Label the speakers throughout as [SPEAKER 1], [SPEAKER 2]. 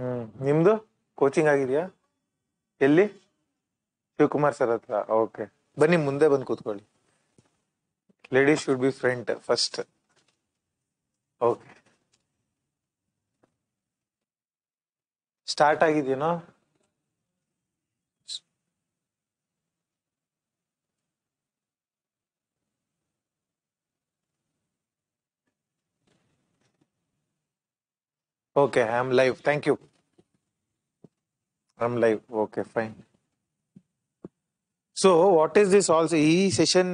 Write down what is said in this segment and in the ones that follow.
[SPEAKER 1] ಹ್ಮ್ ನಿಮ್ದು ಕೋಚಿಂಗ್ ಆಗಿದೆಯಾ ಎಲ್ಲಿ ಶಿವಕುಮಾರ್ ಸರ್ ಹತ್ರ ಓಕೆ ಬನ್ನಿ ಮುಂದೆ ಬಂದು ಕೂತ್ಕೊಳ್ಳಿ ladies should be front first okay start ಆಗಿದೆಯೇನೋ Okay, I'm live. Thank you. I'm live. Okay, fine. So what is this also ಈ ಸೆಷನ್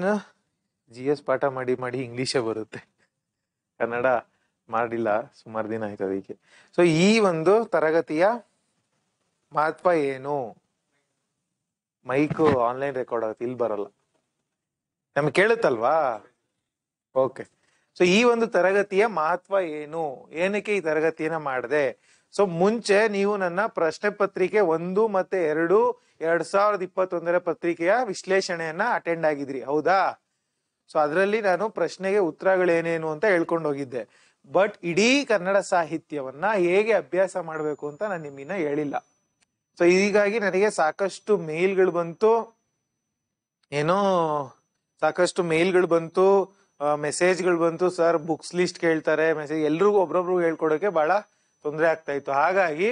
[SPEAKER 1] ಜಿ ಎಸ್ ಪಾಠ ಮಾಡಿ ಮಾಡಿ ಇಂಗ್ಲೀಷೇ ಬರುತ್ತೆ ಕನ್ನಡ ಮಾಡಿಲ್ಲ ಸುಮಾರು ದಿನ ಆಯ್ತು ಅದಕ್ಕೆ ಸೊ ಈ ಒಂದು ತರಗತಿಯ ಮಹತ್ವ ಏನು ಮೈಕು ಆನ್ಲೈನ್ ರೆಕಾರ್ಡ್ ಆಗುತ್ತೆ ಇಲ್ಲಿ ಬರಲ್ಲ ನಮ್ಗೆ ಕೇಳುತ್ತಲ್ವಾ ಓಕೆ ಸೊ ಈ ಒಂದು ತರಗತಿಯ ಮಹತ್ವ ಏನು ಏನಕ್ಕೆ ಈ ತರಗತಿಯನ್ನ ಮಾಡಿದೆ ಸೊ ಮುಂಚೆ ನೀವು ನನ್ನ ಪ್ರಶ್ನೆ ಪತ್ರಿಕೆ ಒಂದು ಮತ್ತೆ ಎರಡು ಎರಡ್ ಸಾವಿರದ ಇಪ್ಪತ್ತೊಂದರ ಪತ್ರಿಕೆಯ ವಿಶ್ಲೇಷಣೆಯನ್ನ ಅಟೆಂಡ್ ಆಗಿದ್ರಿ ಹೌದಾ ಸೊ ಅದರಲ್ಲಿ ನಾನು ಪ್ರಶ್ನೆಗೆ ಉತ್ತರಗಳೇನೇನು ಅಂತ ಹೇಳ್ಕೊಂಡು ಹೋಗಿದ್ದೆ ಬಟ್ ಇಡೀ ಕನ್ನಡ ಸಾಹಿತ್ಯವನ್ನ ಹೇಗೆ ಅಭ್ಯಾಸ ಮಾಡಬೇಕು ಅಂತ ನಾನು ನಿಮ್ಮಿನ ಹೇಳಿಲ್ಲ ಸೊ ಹೀಗಾಗಿ ನನಗೆ ಸಾಕಷ್ಟು ಮೇಲ್ಗಳು ಬಂತು ಏನೋ ಸಾಕಷ್ಟು ಮೇಲ್ಗಳು ಬಂತು ಮೆಸೇಜ್ಗಳು ಬಂತು ಸರ್ ಬುಕ್ಸ್ ಲಿಸ್ಟ್ ಕೇಳ್ತಾರೆ ಮೆಸೇಜ್ ಎಲ್ರಿಗೂ ಒಬ್ಬೊಬ್ರು ಹೇಳ್ಕೊಡೋಕೆ ಬಹಳ ತೊಂದರೆ ಆಗ್ತಾ ಇತ್ತು ಹಾಗಾಗಿ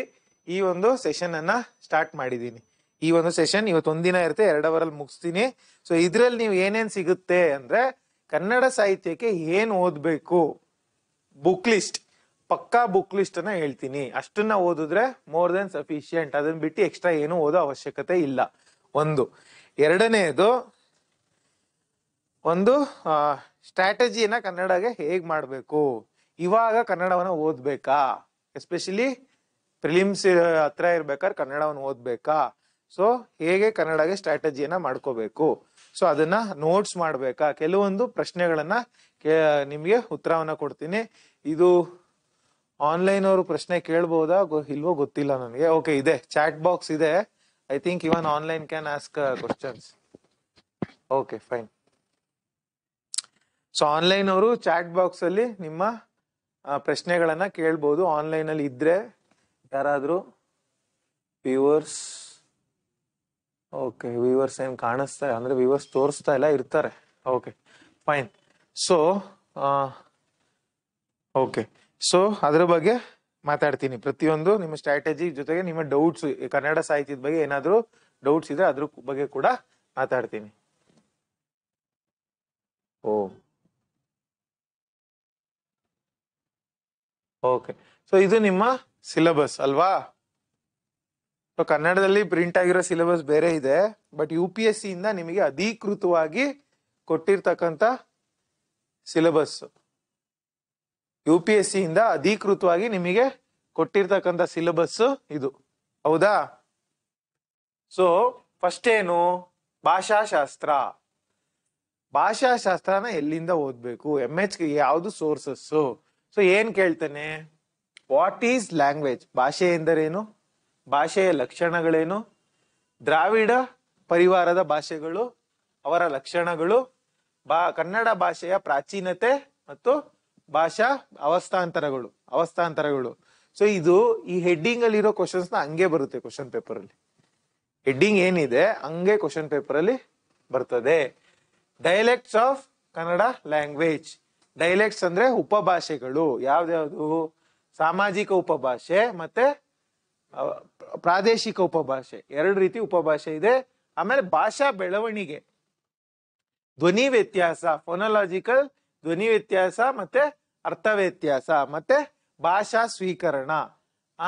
[SPEAKER 1] ಈ ಒಂದು ಸೆಷನ್ ಅನ್ನ ಸ್ಟಾರ್ಟ್ ಮಾಡಿದ್ದೀನಿ ಈ ಒಂದು ಸೆಷನ್ ಇವತ್ತೊಂದಿನ ಇರುತ್ತೆ ಎರಡವರಲ್ಲಿ ಮುಗಿಸ್ತೀನಿ ಸೊ ಇದ್ರಲ್ಲಿ ನೀವು ಏನೇನ್ ಸಿಗುತ್ತೆ ಅಂದ್ರೆ ಕನ್ನಡ ಸಾಹಿತ್ಯಕ್ಕೆ ಏನು ಓದಬೇಕು ಬುಕ್ ಲಿಸ್ಟ್ ಪಕ್ಕಾ ಬುಕ್ ಲಿಸ್ಟ್ ಅನ್ನ ಹೇಳ್ತೀನಿ ಅಷ್ಟನ್ನ ಓದಿದ್ರೆ ಮೋರ್ ದೆನ್ ಸಫಿಶಿಯಂಟ್ ಅದನ್ನ ಬಿಟ್ಟು ಎಕ್ಸ್ಟ್ರಾ ಏನು ಓದೋ ಅವಶ್ಯಕತೆ ಇಲ್ಲ ಒಂದು ಎರಡನೇದು ಒಂದು ಸ್ಟ್ರಾಟಜಿನ ಕನ್ನಡಗೆ ಹೇಗ್ ಮಾಡಬೇಕು ಇವಾಗ ಕನ್ನಡವನ್ನ ಓದ್ಬೇಕಾ ಎಸ್ಪೆಷಲಿ ಪ್ರಿಲಿಮ್ಸ್ ಹತ್ರ ಇರ್ಬೇಕಾದ್ರೆ ಕನ್ನಡವನ್ನು ಓದ್ಬೇಕಾ ಸೊ ಹೇಗೆ ಕನ್ನಡಗೆ ಸ್ಟ್ರಾಟಜಿಯನ್ನ ಮಾಡ್ಕೋಬೇಕು ಸೊ ಅದನ್ನ ನೋಟ್ಸ್ ಮಾಡ್ಬೇಕಾ ಕೆಲವೊಂದು ಪ್ರಶ್ನೆಗಳನ್ನ ನಿಮಗೆ ಉತ್ತರವನ್ನ ಕೊಡ್ತೀನಿ ಇದು ಆನ್ಲೈನ್ ಅವರು ಪ್ರಶ್ನೆ ಕೇಳ್ಬೋದಾ ಇಲ್ವೋ ಗೊತ್ತಿಲ್ಲ ನನಗೆ ಓಕೆ ಇದೆ ಚಾಟ್ ಬಾಕ್ಸ್ ಇದೆ I think even online can ask questions okay fine so online ಅವರು ಚಾಟ್ ಬಾಕ್ಸ್ ಅಲ್ಲಿ ನಿಮ್ಮ ಪ್ರಶ್ನೆಗಳನ್ನ ಕೇಳ್ಬೋದು ಆನ್ಲೈನ್ ಅಲ್ಲಿ ಇದ್ರೆ ಯಾರಾದರೂ ವ್ಯೂವರ್ಸ್ ಓಕೆ ವ್ಯೂವರ್ಸ್ ಏನ್ ಕಾಣಿಸ್ತಾ ಅಂದ್ರೆ ವ್ಯೂವರ್ಸ್ ತೋರಿಸ್ತಾ ಇಲ್ಲ ಇರ್ತಾರೆ okay fine so okay so ಅದ್ರ ಬಗ್ಗೆ ಮಾತಾಡ್ತೀನಿ ಪ್ರತಿಯೊಂದು ನಿಮ್ಮ ಸ್ಟ್ರಾಟಜಿ ಜೊತೆಗೆ ನಿಮ್ಮ ಡೌಟ್ಸ್ ಕನ್ನಡ ಸಾಹಿತ್ಯದ ಬಗ್ಗೆ ಏನಾದರೂ ಡೌಟ್ಸ್ ಇದ್ರೆ ಅದ್ರ ಬಗ್ಗೆ ಕೂಡ ಮಾತಾಡ್ತೀನಿ ಓ ಓಕೆ ಸೊ ಇದು ನಿಮ್ಮ ಸಿಲೆಬಸ್ ಅಲ್ವಾ ಸೊ ಕನ್ನಡದಲ್ಲಿ ಪ್ರಿಂಟ್ ಆಗಿರೋ ಸಿಲೆಬಸ್ ಬೇರೆ ಇದೆ ಬಟ್ ಯು ಪಿ ಎಸ್ ಸಿಯಿಂದ ನಿಮಗೆ ಅಧಿಕೃತವಾಗಿ ಕೊಟ್ಟಿರ್ತಕ್ಕಂಥ ಸಿಲೆಬಸ್ ಯು ಪಿ ಎಸ್ ಸಿಯಿಂದ ಅಧಿಕೃತವಾಗಿ ನಿಮಗೆ ಕೊಟ್ಟಿರ್ತಕ್ಕಂಥ ಸಿಲೆಬಸ್ ಇದು ಹೌದಾ ಸೊ ಫಸ್ಟ್ ಏನು ಭಾಷಾಶಾಸ್ತ್ರ ಭಾಷಾಶಾಸ್ತ್ರನ ಎಲ್ಲಿಂದ ಓದಬೇಕು ಎಮ್ ಎಚ್ ಯಾವುದು ಸೋರ್ಸಸ್ಸು ಸೊ ಏನ್ ಕೇಳ್ತಾನೆ ವಾಟ್ ಈಸ್ ಲ್ಯಾಂಗ್ವೇಜ್ ಭಾಷೆ ಎಂದರೇನು ಭಾಷೆಯ ಲಕ್ಷಣಗಳೇನು ದ್ರಾವಿಡ ಪರಿವಾರದ ಭಾಷೆಗಳು ಅವರ ಲಕ್ಷಣಗಳು ಬಾ ಕನ್ನಡ ಭಾಷೆಯ ಪ್ರಾಚೀನತೆ ಮತ್ತು ಭಾಷಾ ಅವಸ್ಥಾಂತರಗಳು ಅವಸ್ಥಾಂತರಗಳು ಸೊ ಇದು ಈ ಹೆಡ್ಡಿಂಗ್ ಅಲ್ಲಿರೋ ಕ್ವಶನ್ಸ್ ನ ಹಂಗೆ ಬರುತ್ತೆ ಕ್ವಶನ್ ಪೇಪರ್ ಅಲ್ಲಿ ಹೆಡ್ಡಿಂಗ್ ಏನಿದೆ ಹಂಗೆ ಕ್ವಶನ್ ಪೇಪರ್ ಅಲ್ಲಿ ಬರ್ತದೆ dialects of Kannada language dialects ಅಂದ್ರೆ ಉಪಭಾಷೆಗಳು ಯಾವ್ದ್ಯಾವ್ದು ಸಾಮಾಜಿಕ ಉಪಭಾಷೆ ಮತ್ತೆ ಪ್ರಾದೇಶಿಕ ಉಪಭಾಷೆ ಎರಡು ರೀತಿ ಉಪಭಾಷೆ ಇದೆ ಆಮೇಲೆ ಭಾಷಾ ಬೆಳವಣಿಗೆ ಧ್ವನಿ ವ್ಯತ್ಯಾಸ ಫೋನಲಾಜಿಕಲ್ ಧ್ವನಿ ವ್ಯತ್ಯಾಸ ಮತ್ತೆ ಅರ್ಥ ವ್ಯತ್ಯಾಸ ಮತ್ತೆ ಭಾಷಾ ಸ್ವೀಕರಣ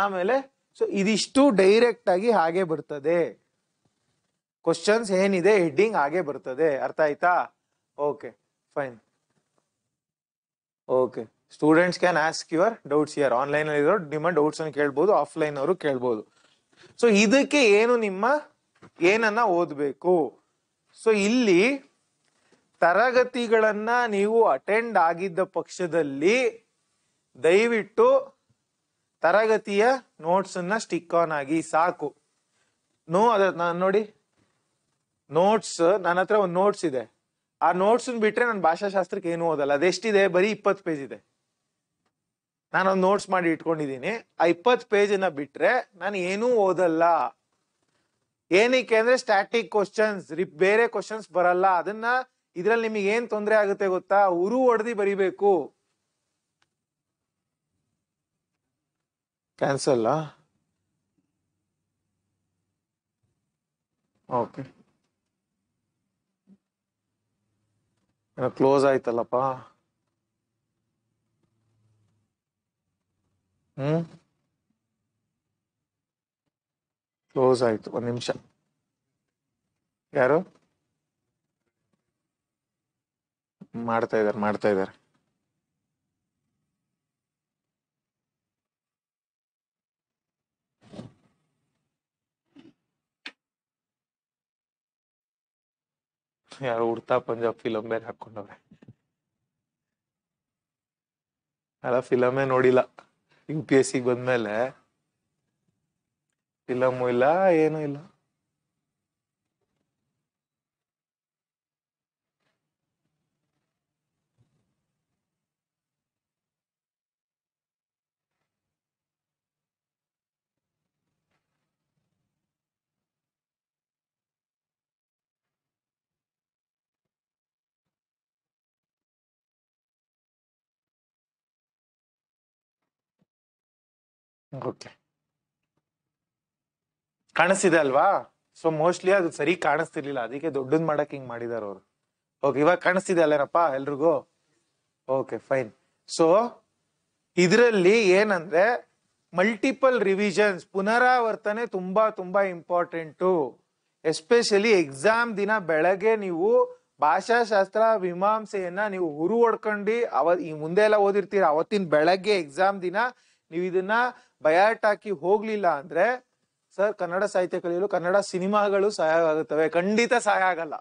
[SPEAKER 1] ಆಮೇಲೆ ಸೊ ಇದಿಷ್ಟು ಡೈರೆಕ್ಟ್ ಆಗಿ ಹಾಗೆ ಬರ್ತದೆ ಕ್ವಶನ್ಸ್ ಏನಿದೆ ಹೆಡ್ಡಿಂಗ್ ಹಾಗೆ ಬರ್ತದೆ ಅರ್ಥ ಆಯ್ತಾ okay fine okay students can ask your doubts here online ಅಲ್ಲಿ ಇರೋ ನಿಮ್ಮ ಡೌಟ್ಸ್ ಅನ್ನು ಕೇಳ್ಬೋದು ಆಫ್ಲೈನ್ ಅವರು ಕೇಳ್ಬೋದು ಸೊ ಇದಕ್ಕೆ ಏನು ನಿಮ್ಮ ಏನನ್ನ ಓದಬೇಕು ಸೊ ಇಲ್ಲಿ ತರಗತಿಗಳನ್ನ ನೀವು ಅಟೆಂಡ್ ಆಗಿದ್ದ ಪಕ್ಷದಲ್ಲಿ ದಯವಿಟ್ಟು ತರಗತಿಯ ನೋಟ್ಸ್ ಅನ್ನ ಸ್ಟಿಕ್ ಆನ್ ಆಗಿ ಸಾಕು ನೋ ಅದ ನೋಡಿ ನೋಟ್ಸ್ ನನ್ನ ಹತ್ರ ಒಂದು ನೋಟ್ಸ್ ಇದೆ ಆ ನೋಟ್ಸ್ ಬಿಟ್ರೆ ನಾನು ಭಾಷಾಶಾಸ್ತ್ರಕ್ಕೆ ಏನು ಓದಲ್ಲ ಅದೆಷ್ಟಿದೆ ಬರೀ ಇಪ್ಪತ್ತು ಪೇಜ್ ಇದೆ ಒಂದು ನೋಟ್ಸ್ ಮಾಡಿ ಇಟ್ಕೊಂಡಿದ್ದೀನಿ ಆ ಇಪ್ಪತ್ತು ಪೇಜನ್ನ ಬಿಟ್ರೆ ನಾನು ಏನೂ ಓದಲ್ಲ ಏನಕ್ಕೆ ಅಂದ್ರೆ ಸ್ಟ್ಯಾಟಿಕ್ ಕ್ವಶನ್ಸ್ ಬೇರೆ ಕ್ವಶನ್ಸ್ ಬರಲ್ಲ ಅದನ್ನ ಇದ್ರಲ್ಲಿ ನಿಮಗೆ ಏನ್ ತೊಂದರೆ ಆಗುತ್ತೆ ಗೊತ್ತಾ ಉರು ಹೊಡೆದಿ ಬರಿಬೇಕು ಕ್ಯಾನ್ಸಲ್ ಓಕೆ ಏನೋ ಕ್ಲೋಸ್ ಆಯ್ತಲ್ಲಪ್ಪ ಹ್ಮ್ ಕ್ಲೋಸ್ ಆಯ್ತು ಒಂದು ನಿಮಿಷ ಯಾರು ಮಾಡ್ತಾ ಇದ್ದಾರೆ ಮಾಡ್ತಾ ಇದ್ದಾರೆ ಯಾರು ಉಡ್ತಾ ಪಂಜಾಬ್ ಫಿಲಮ್ ಬೇರೆ ಹಾಕೊಂಡವ್ರೆ ಅಲ್ಲ ಫಿಲಮೇ ನೋಡಿಲ್ಲ ಯು ಪಿ ಎಸ್ ಬಂದ್ಮೇಲೆ ಫಿಲಮು ಇಲ್ಲ ಏನೂ ಇಲ್ಲ ಓಕೆ ಕಾಣಿಸ್ತಿದೆ ಅಲ್ವಾ ಸೊ ಮೋಸ್ಟ್ಲಿ ಅದು ಸರಿ ಕಾಣಿಸ್ತಿರ್ಲಿಲ್ಲ ಅದಕ್ಕೆ ದೊಡ್ಡದ್ ಮಾಡಕ್ ಹಿಂಗ್ ಮಾಡಿದಾರ ಅವ್ರು ಓಕೆ ಇವಾಗ ಕಾಣಿಸ್ತಿದೆ ಅಲ್ಲೇನಪ್ಪ ಎಲ್ರಿಗೂ ಓಕೆ ಫೈನ್ ಸೊ ಇದರಲ್ಲಿ ಏನಂದ್ರೆ ಮಲ್ಟಿಪಲ್ ರಿವಿಷನ್ಸ್ ಪುನರಾವರ್ತನೆ ತುಂಬಾ ತುಂಬಾ ಇಂಪಾರ್ಟೆಂಟು ಎಸ್ಪೆಷಲಿ ಎಕ್ಸಾಮ್ ದಿನ ಬೆಳಗ್ಗೆ ನೀವು ಭಾಷಾಶಾಸ್ತ್ರ ಮೀಮಾಂಸೆಯನ್ನ ನೀವು ಹುರು ಹೊಡ್ಕೊಂಡು ಅವ ಈ ಮುಂದೆ ಎಲ್ಲ ಓದಿರ್ತೀರ ಅವತ್ತಿನ ಬೆಳಗ್ಗೆ ಎಕ್ಸಾಮ್ ದಿನ ನೀವು ಇದನ್ನ ಬಯಾಟ್ ಹಾಕಿ ಹೋಗ್ಲಿಲ್ಲ ಅಂದ್ರೆ ಸರ್ ಕನ್ನಡ ಸಾಹಿತ್ಯ ಕಲಿಯಲು ಕನ್ನಡ ಸಿನಿಮಾಗಳು ಸಹಾಯ ಆಗುತ್ತವೆ ಖಂಡಿತ ಸಹಾಯ ಆಗಲ್ಲ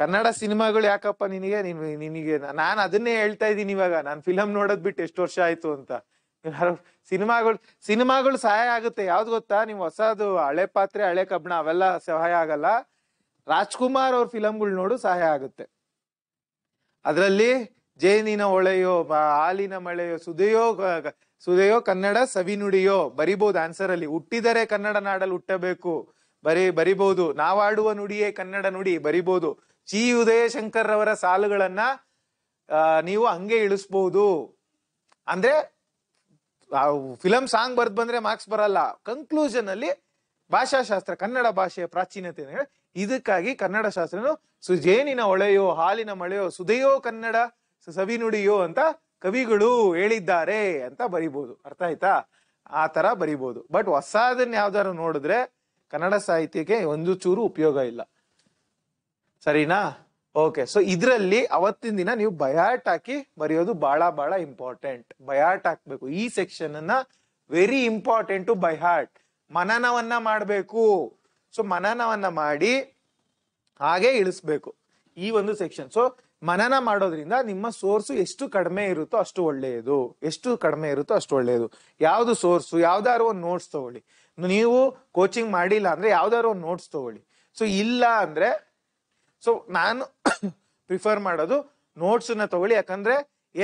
[SPEAKER 1] ಕನ್ನಡ ಸಿನಿಮಾಗಳು ಯಾಕಪ್ಪ ನಿನಗೆ ನಿನಗೆ ನಾನು ಅದನ್ನೇ ಹೇಳ್ತಾ ಇದ್ದೀನಿ ಇವಾಗ ನಾನು ಫಿಲಮ್ ನೋಡೋದ್ ಬಿಟ್ಟು ಎಷ್ಟು ವರ್ಷ ಆಯ್ತು ಅಂತ ಸಿನಿಮಾಗಳು ಸಿನಿಮಾಗಳು ಸಹಾಯ ಆಗುತ್ತೆ ಯಾವ್ದು ಗೊತ್ತಾ ನೀವು ಹೊಸದು ಹಳೆ ಪಾತ್ರೆ ಹಳೆ ಕಬ್ಬಣ ಅವೆಲ್ಲ ಸಹಾಯ ಆಗಲ್ಲ ರಾಜ್ಕುಮಾರ್ ಅವ್ರ ಫಿಲಮ್ಗಳು ನೋಡು ಸಹಾಯ ಆಗುತ್ತೆ ಅದರಲ್ಲಿ ಜೇನಿನ ಒಳೆಯೋ ಹಾಲಿನ ಮಳೆಯೋ ಸುದೆಯೋ ಸುದೆಯೋ ಕನ್ನಡ ಸವಿನುಡಿಯೋ ಬರಿಬಹುದು ಆನ್ಸರ್ ಅಲ್ಲಿ ಹುಟ್ಟಿದರೆ ಕನ್ನಡ ನಾಡಲ್ಲಿ ಹುಟ್ಟಬೇಕು ಬರಿ ಬರಿಬಹುದು ನಾವಾಡುವ ನುಡಿಯೇ ಕನ್ನಡ ನುಡಿ ಬರಿಬಹುದು ಚಿ ಉದಯ ಶಂಕರ್ ಅವರ ಸಾಲುಗಳನ್ನ ನೀವು ಹಂಗೆ ಇಳಿಸ್ಬಹುದು ಅಂದ್ರೆ ಫಿಲಂ ಸಾಂಗ್ ಬರ್ದ್ ಬಂದ್ರೆ ಮಾರ್ಕ್ಸ್ ಬರಲ್ಲ ಕನ್ಕ್ಲೂಷನ್ ಅಲ್ಲಿ ಭಾಷಾಶಾಸ್ತ್ರ ಕನ್ನಡ ಭಾಷೆಯ ಪ್ರಾಚೀನತೆ ಇದಕ್ಕಾಗಿ ಕನ್ನಡ ಶಾಸ್ತ್ರನು ಸುಜೇನಿನ ಒಳೆಯೋ ಹಾಲಿನ ಮಳೆಯೋ ಸುದೆಯೋ ಕನ್ನಡ ಸೊ ಸವಿ ನುಡಿಯೋ ಅಂತ ಕವಿಗಳು ಹೇಳಿದ್ದಾರೆ ಅಂತ ಬರಿಬೋದು ಅರ್ಥ ಆಯ್ತಾ ಆ ತರ ಬರಿಬೋದು ಬಟ್ ಹೊಸದನ್ನ ಯಾವ್ದಾರು ನೋಡಿದ್ರೆ ಕನ್ನಡ ಸಾಹಿತ್ಯಕ್ಕೆ ಒಂದು ಚೂರು ಉಪಯೋಗ ಇಲ್ಲ ಸರಿನಾ ಓಕೆ ಸೊ ಇದರಲ್ಲಿ ಅವತ್ತಿನ ದಿನ ನೀವು ಬಯಾಟ್ ಹಾಕಿ ಬರೆಯೋದು ಬಹಳ ಬಹಳ ಇಂಪಾರ್ಟೆಂಟ್ ಬಯಾಟ್ ಹಾಕ್ಬೇಕು ಈ ಸೆಕ್ಷನ್ ಅನ್ನ ವೆರಿ ಇಂಪಾರ್ಟೆಂಟ್ ಬೈ ಹಾರ್ಟ್ ಮನನವನ್ನ ಮಾಡಬೇಕು ಸೊ ಮನನವನ್ನ ಮಾಡಿ ಹಾಗೆ ಇಳಿಸ್ಬೇಕು ಈ ಒಂದು ಸೆಕ್ಷನ್ ಸೊ ಮನನ ಮಾಡೋದ್ರಿಂದ ನಿಮ್ಮ ಸೋರ್ಸು ಎಷ್ಟು ಕಡಿಮೆ ಇರುತ್ತೋ ಅಷ್ಟು ಒಳ್ಳೆಯದು ಎಷ್ಟು ಕಡಿಮೆ ಇರುತ್ತೋ ಅಷ್ಟು ಒಳ್ಳೆಯದು ಯಾವುದು ಸೋರ್ಸು ಯಾವ್ದಾದ್ರು ಒಂದು ನೋಟ್ಸ್ ತಗೊಳ್ಳಿ ನೀವು ಕೋಚಿಂಗ್ ಮಾಡಿಲ್ಲ ಅಂದ್ರೆ ಯಾವ್ದಾದ್ರು ಒಂದು ನೋಟ್ಸ್ ತಗೊಳ್ಳಿ ಸೊ ಇಲ್ಲ ಅಂದ್ರೆ ಸೊ ನಾನು ಪ್ರಿಫರ್ ಮಾಡೋದು ನೋಟ್ಸನ್ನ ತಗೊಳ್ಳಿ ಯಾಕಂದ್ರೆ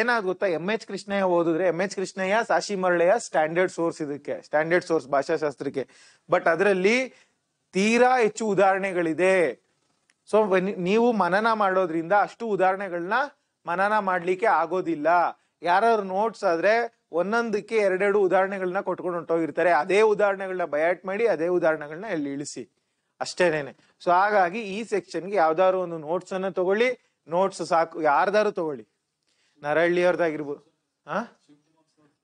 [SPEAKER 1] ಏನಾದ್ ಗೊತ್ತಾ ಎಂ ಎಚ್ ಕೃಷ್ಣಯ್ಯ ಓದಿದ್ರೆ ಎಂ ಎಚ್ ಕೃಷ್ಣಯ್ಯ ಸಾಶಿ ಮರಳೆಯ ಸ್ಟ್ಯಾಂಡರ್ಡ್ ಸೋರ್ಸ್ ಇದಕ್ಕೆ ಸ್ಟ್ಯಾಂಡರ್ಡ್ ಸೋರ್ಸ್ ಭಾಷಾಶಾಸ್ತ್ರಕ್ಕೆ ಬಟ್ ಅದರಲ್ಲಿ ತೀರಾ ಹೆಚ್ಚು ಉದಾಹರಣೆಗಳಿದೆ ಸೊ ನೀವು ಮನನ ಮಾಡೋದ್ರಿಂದ ಅಷ್ಟು ಉದಾಹರಣೆಗಳನ್ನ ಮನನ ಮಾಡ್ಲಿಕ್ಕೆ ಆಗೋದಿಲ್ಲ ಯಾರು ನೋಟ್ಸ್ ಆದ್ರೆ ಒಂದೊಂದಕ್ಕೆ ಎರಡೆರಡು ಉದಾಹರಣೆಗಳನ್ನ ಕೊಟ್ಕೊಂಡು ಹೊಂಟೋಗಿರ್ತಾರೆ ಅದೇ ಉದಾಹರಣೆಗಳನ್ನ ಬಯಾಟ್ ಮಾಡಿ ಅದೇ ಉದಾಹರಣೆಗಳನ್ನ ಇಲ್ಲಿ ಇಳಿಸಿ ಅಷ್ಟೇನೇನೆ ಸೊ ಹಾಗಾಗಿ ಈ ಸೆಕ್ಷನ್ಗೆ ಯಾವ್ದಾದ್ರು ಒಂದು ನೋಟ್ಸ್ ಅನ್ನ ತಗೊಳ್ಳಿ ನೋಟ್ಸ್ ಸಾಕು ಯಾರ್ದಾರು ತಗೊಳ್ಳಿ ನರಹಳ್ಳಿ ಹಾ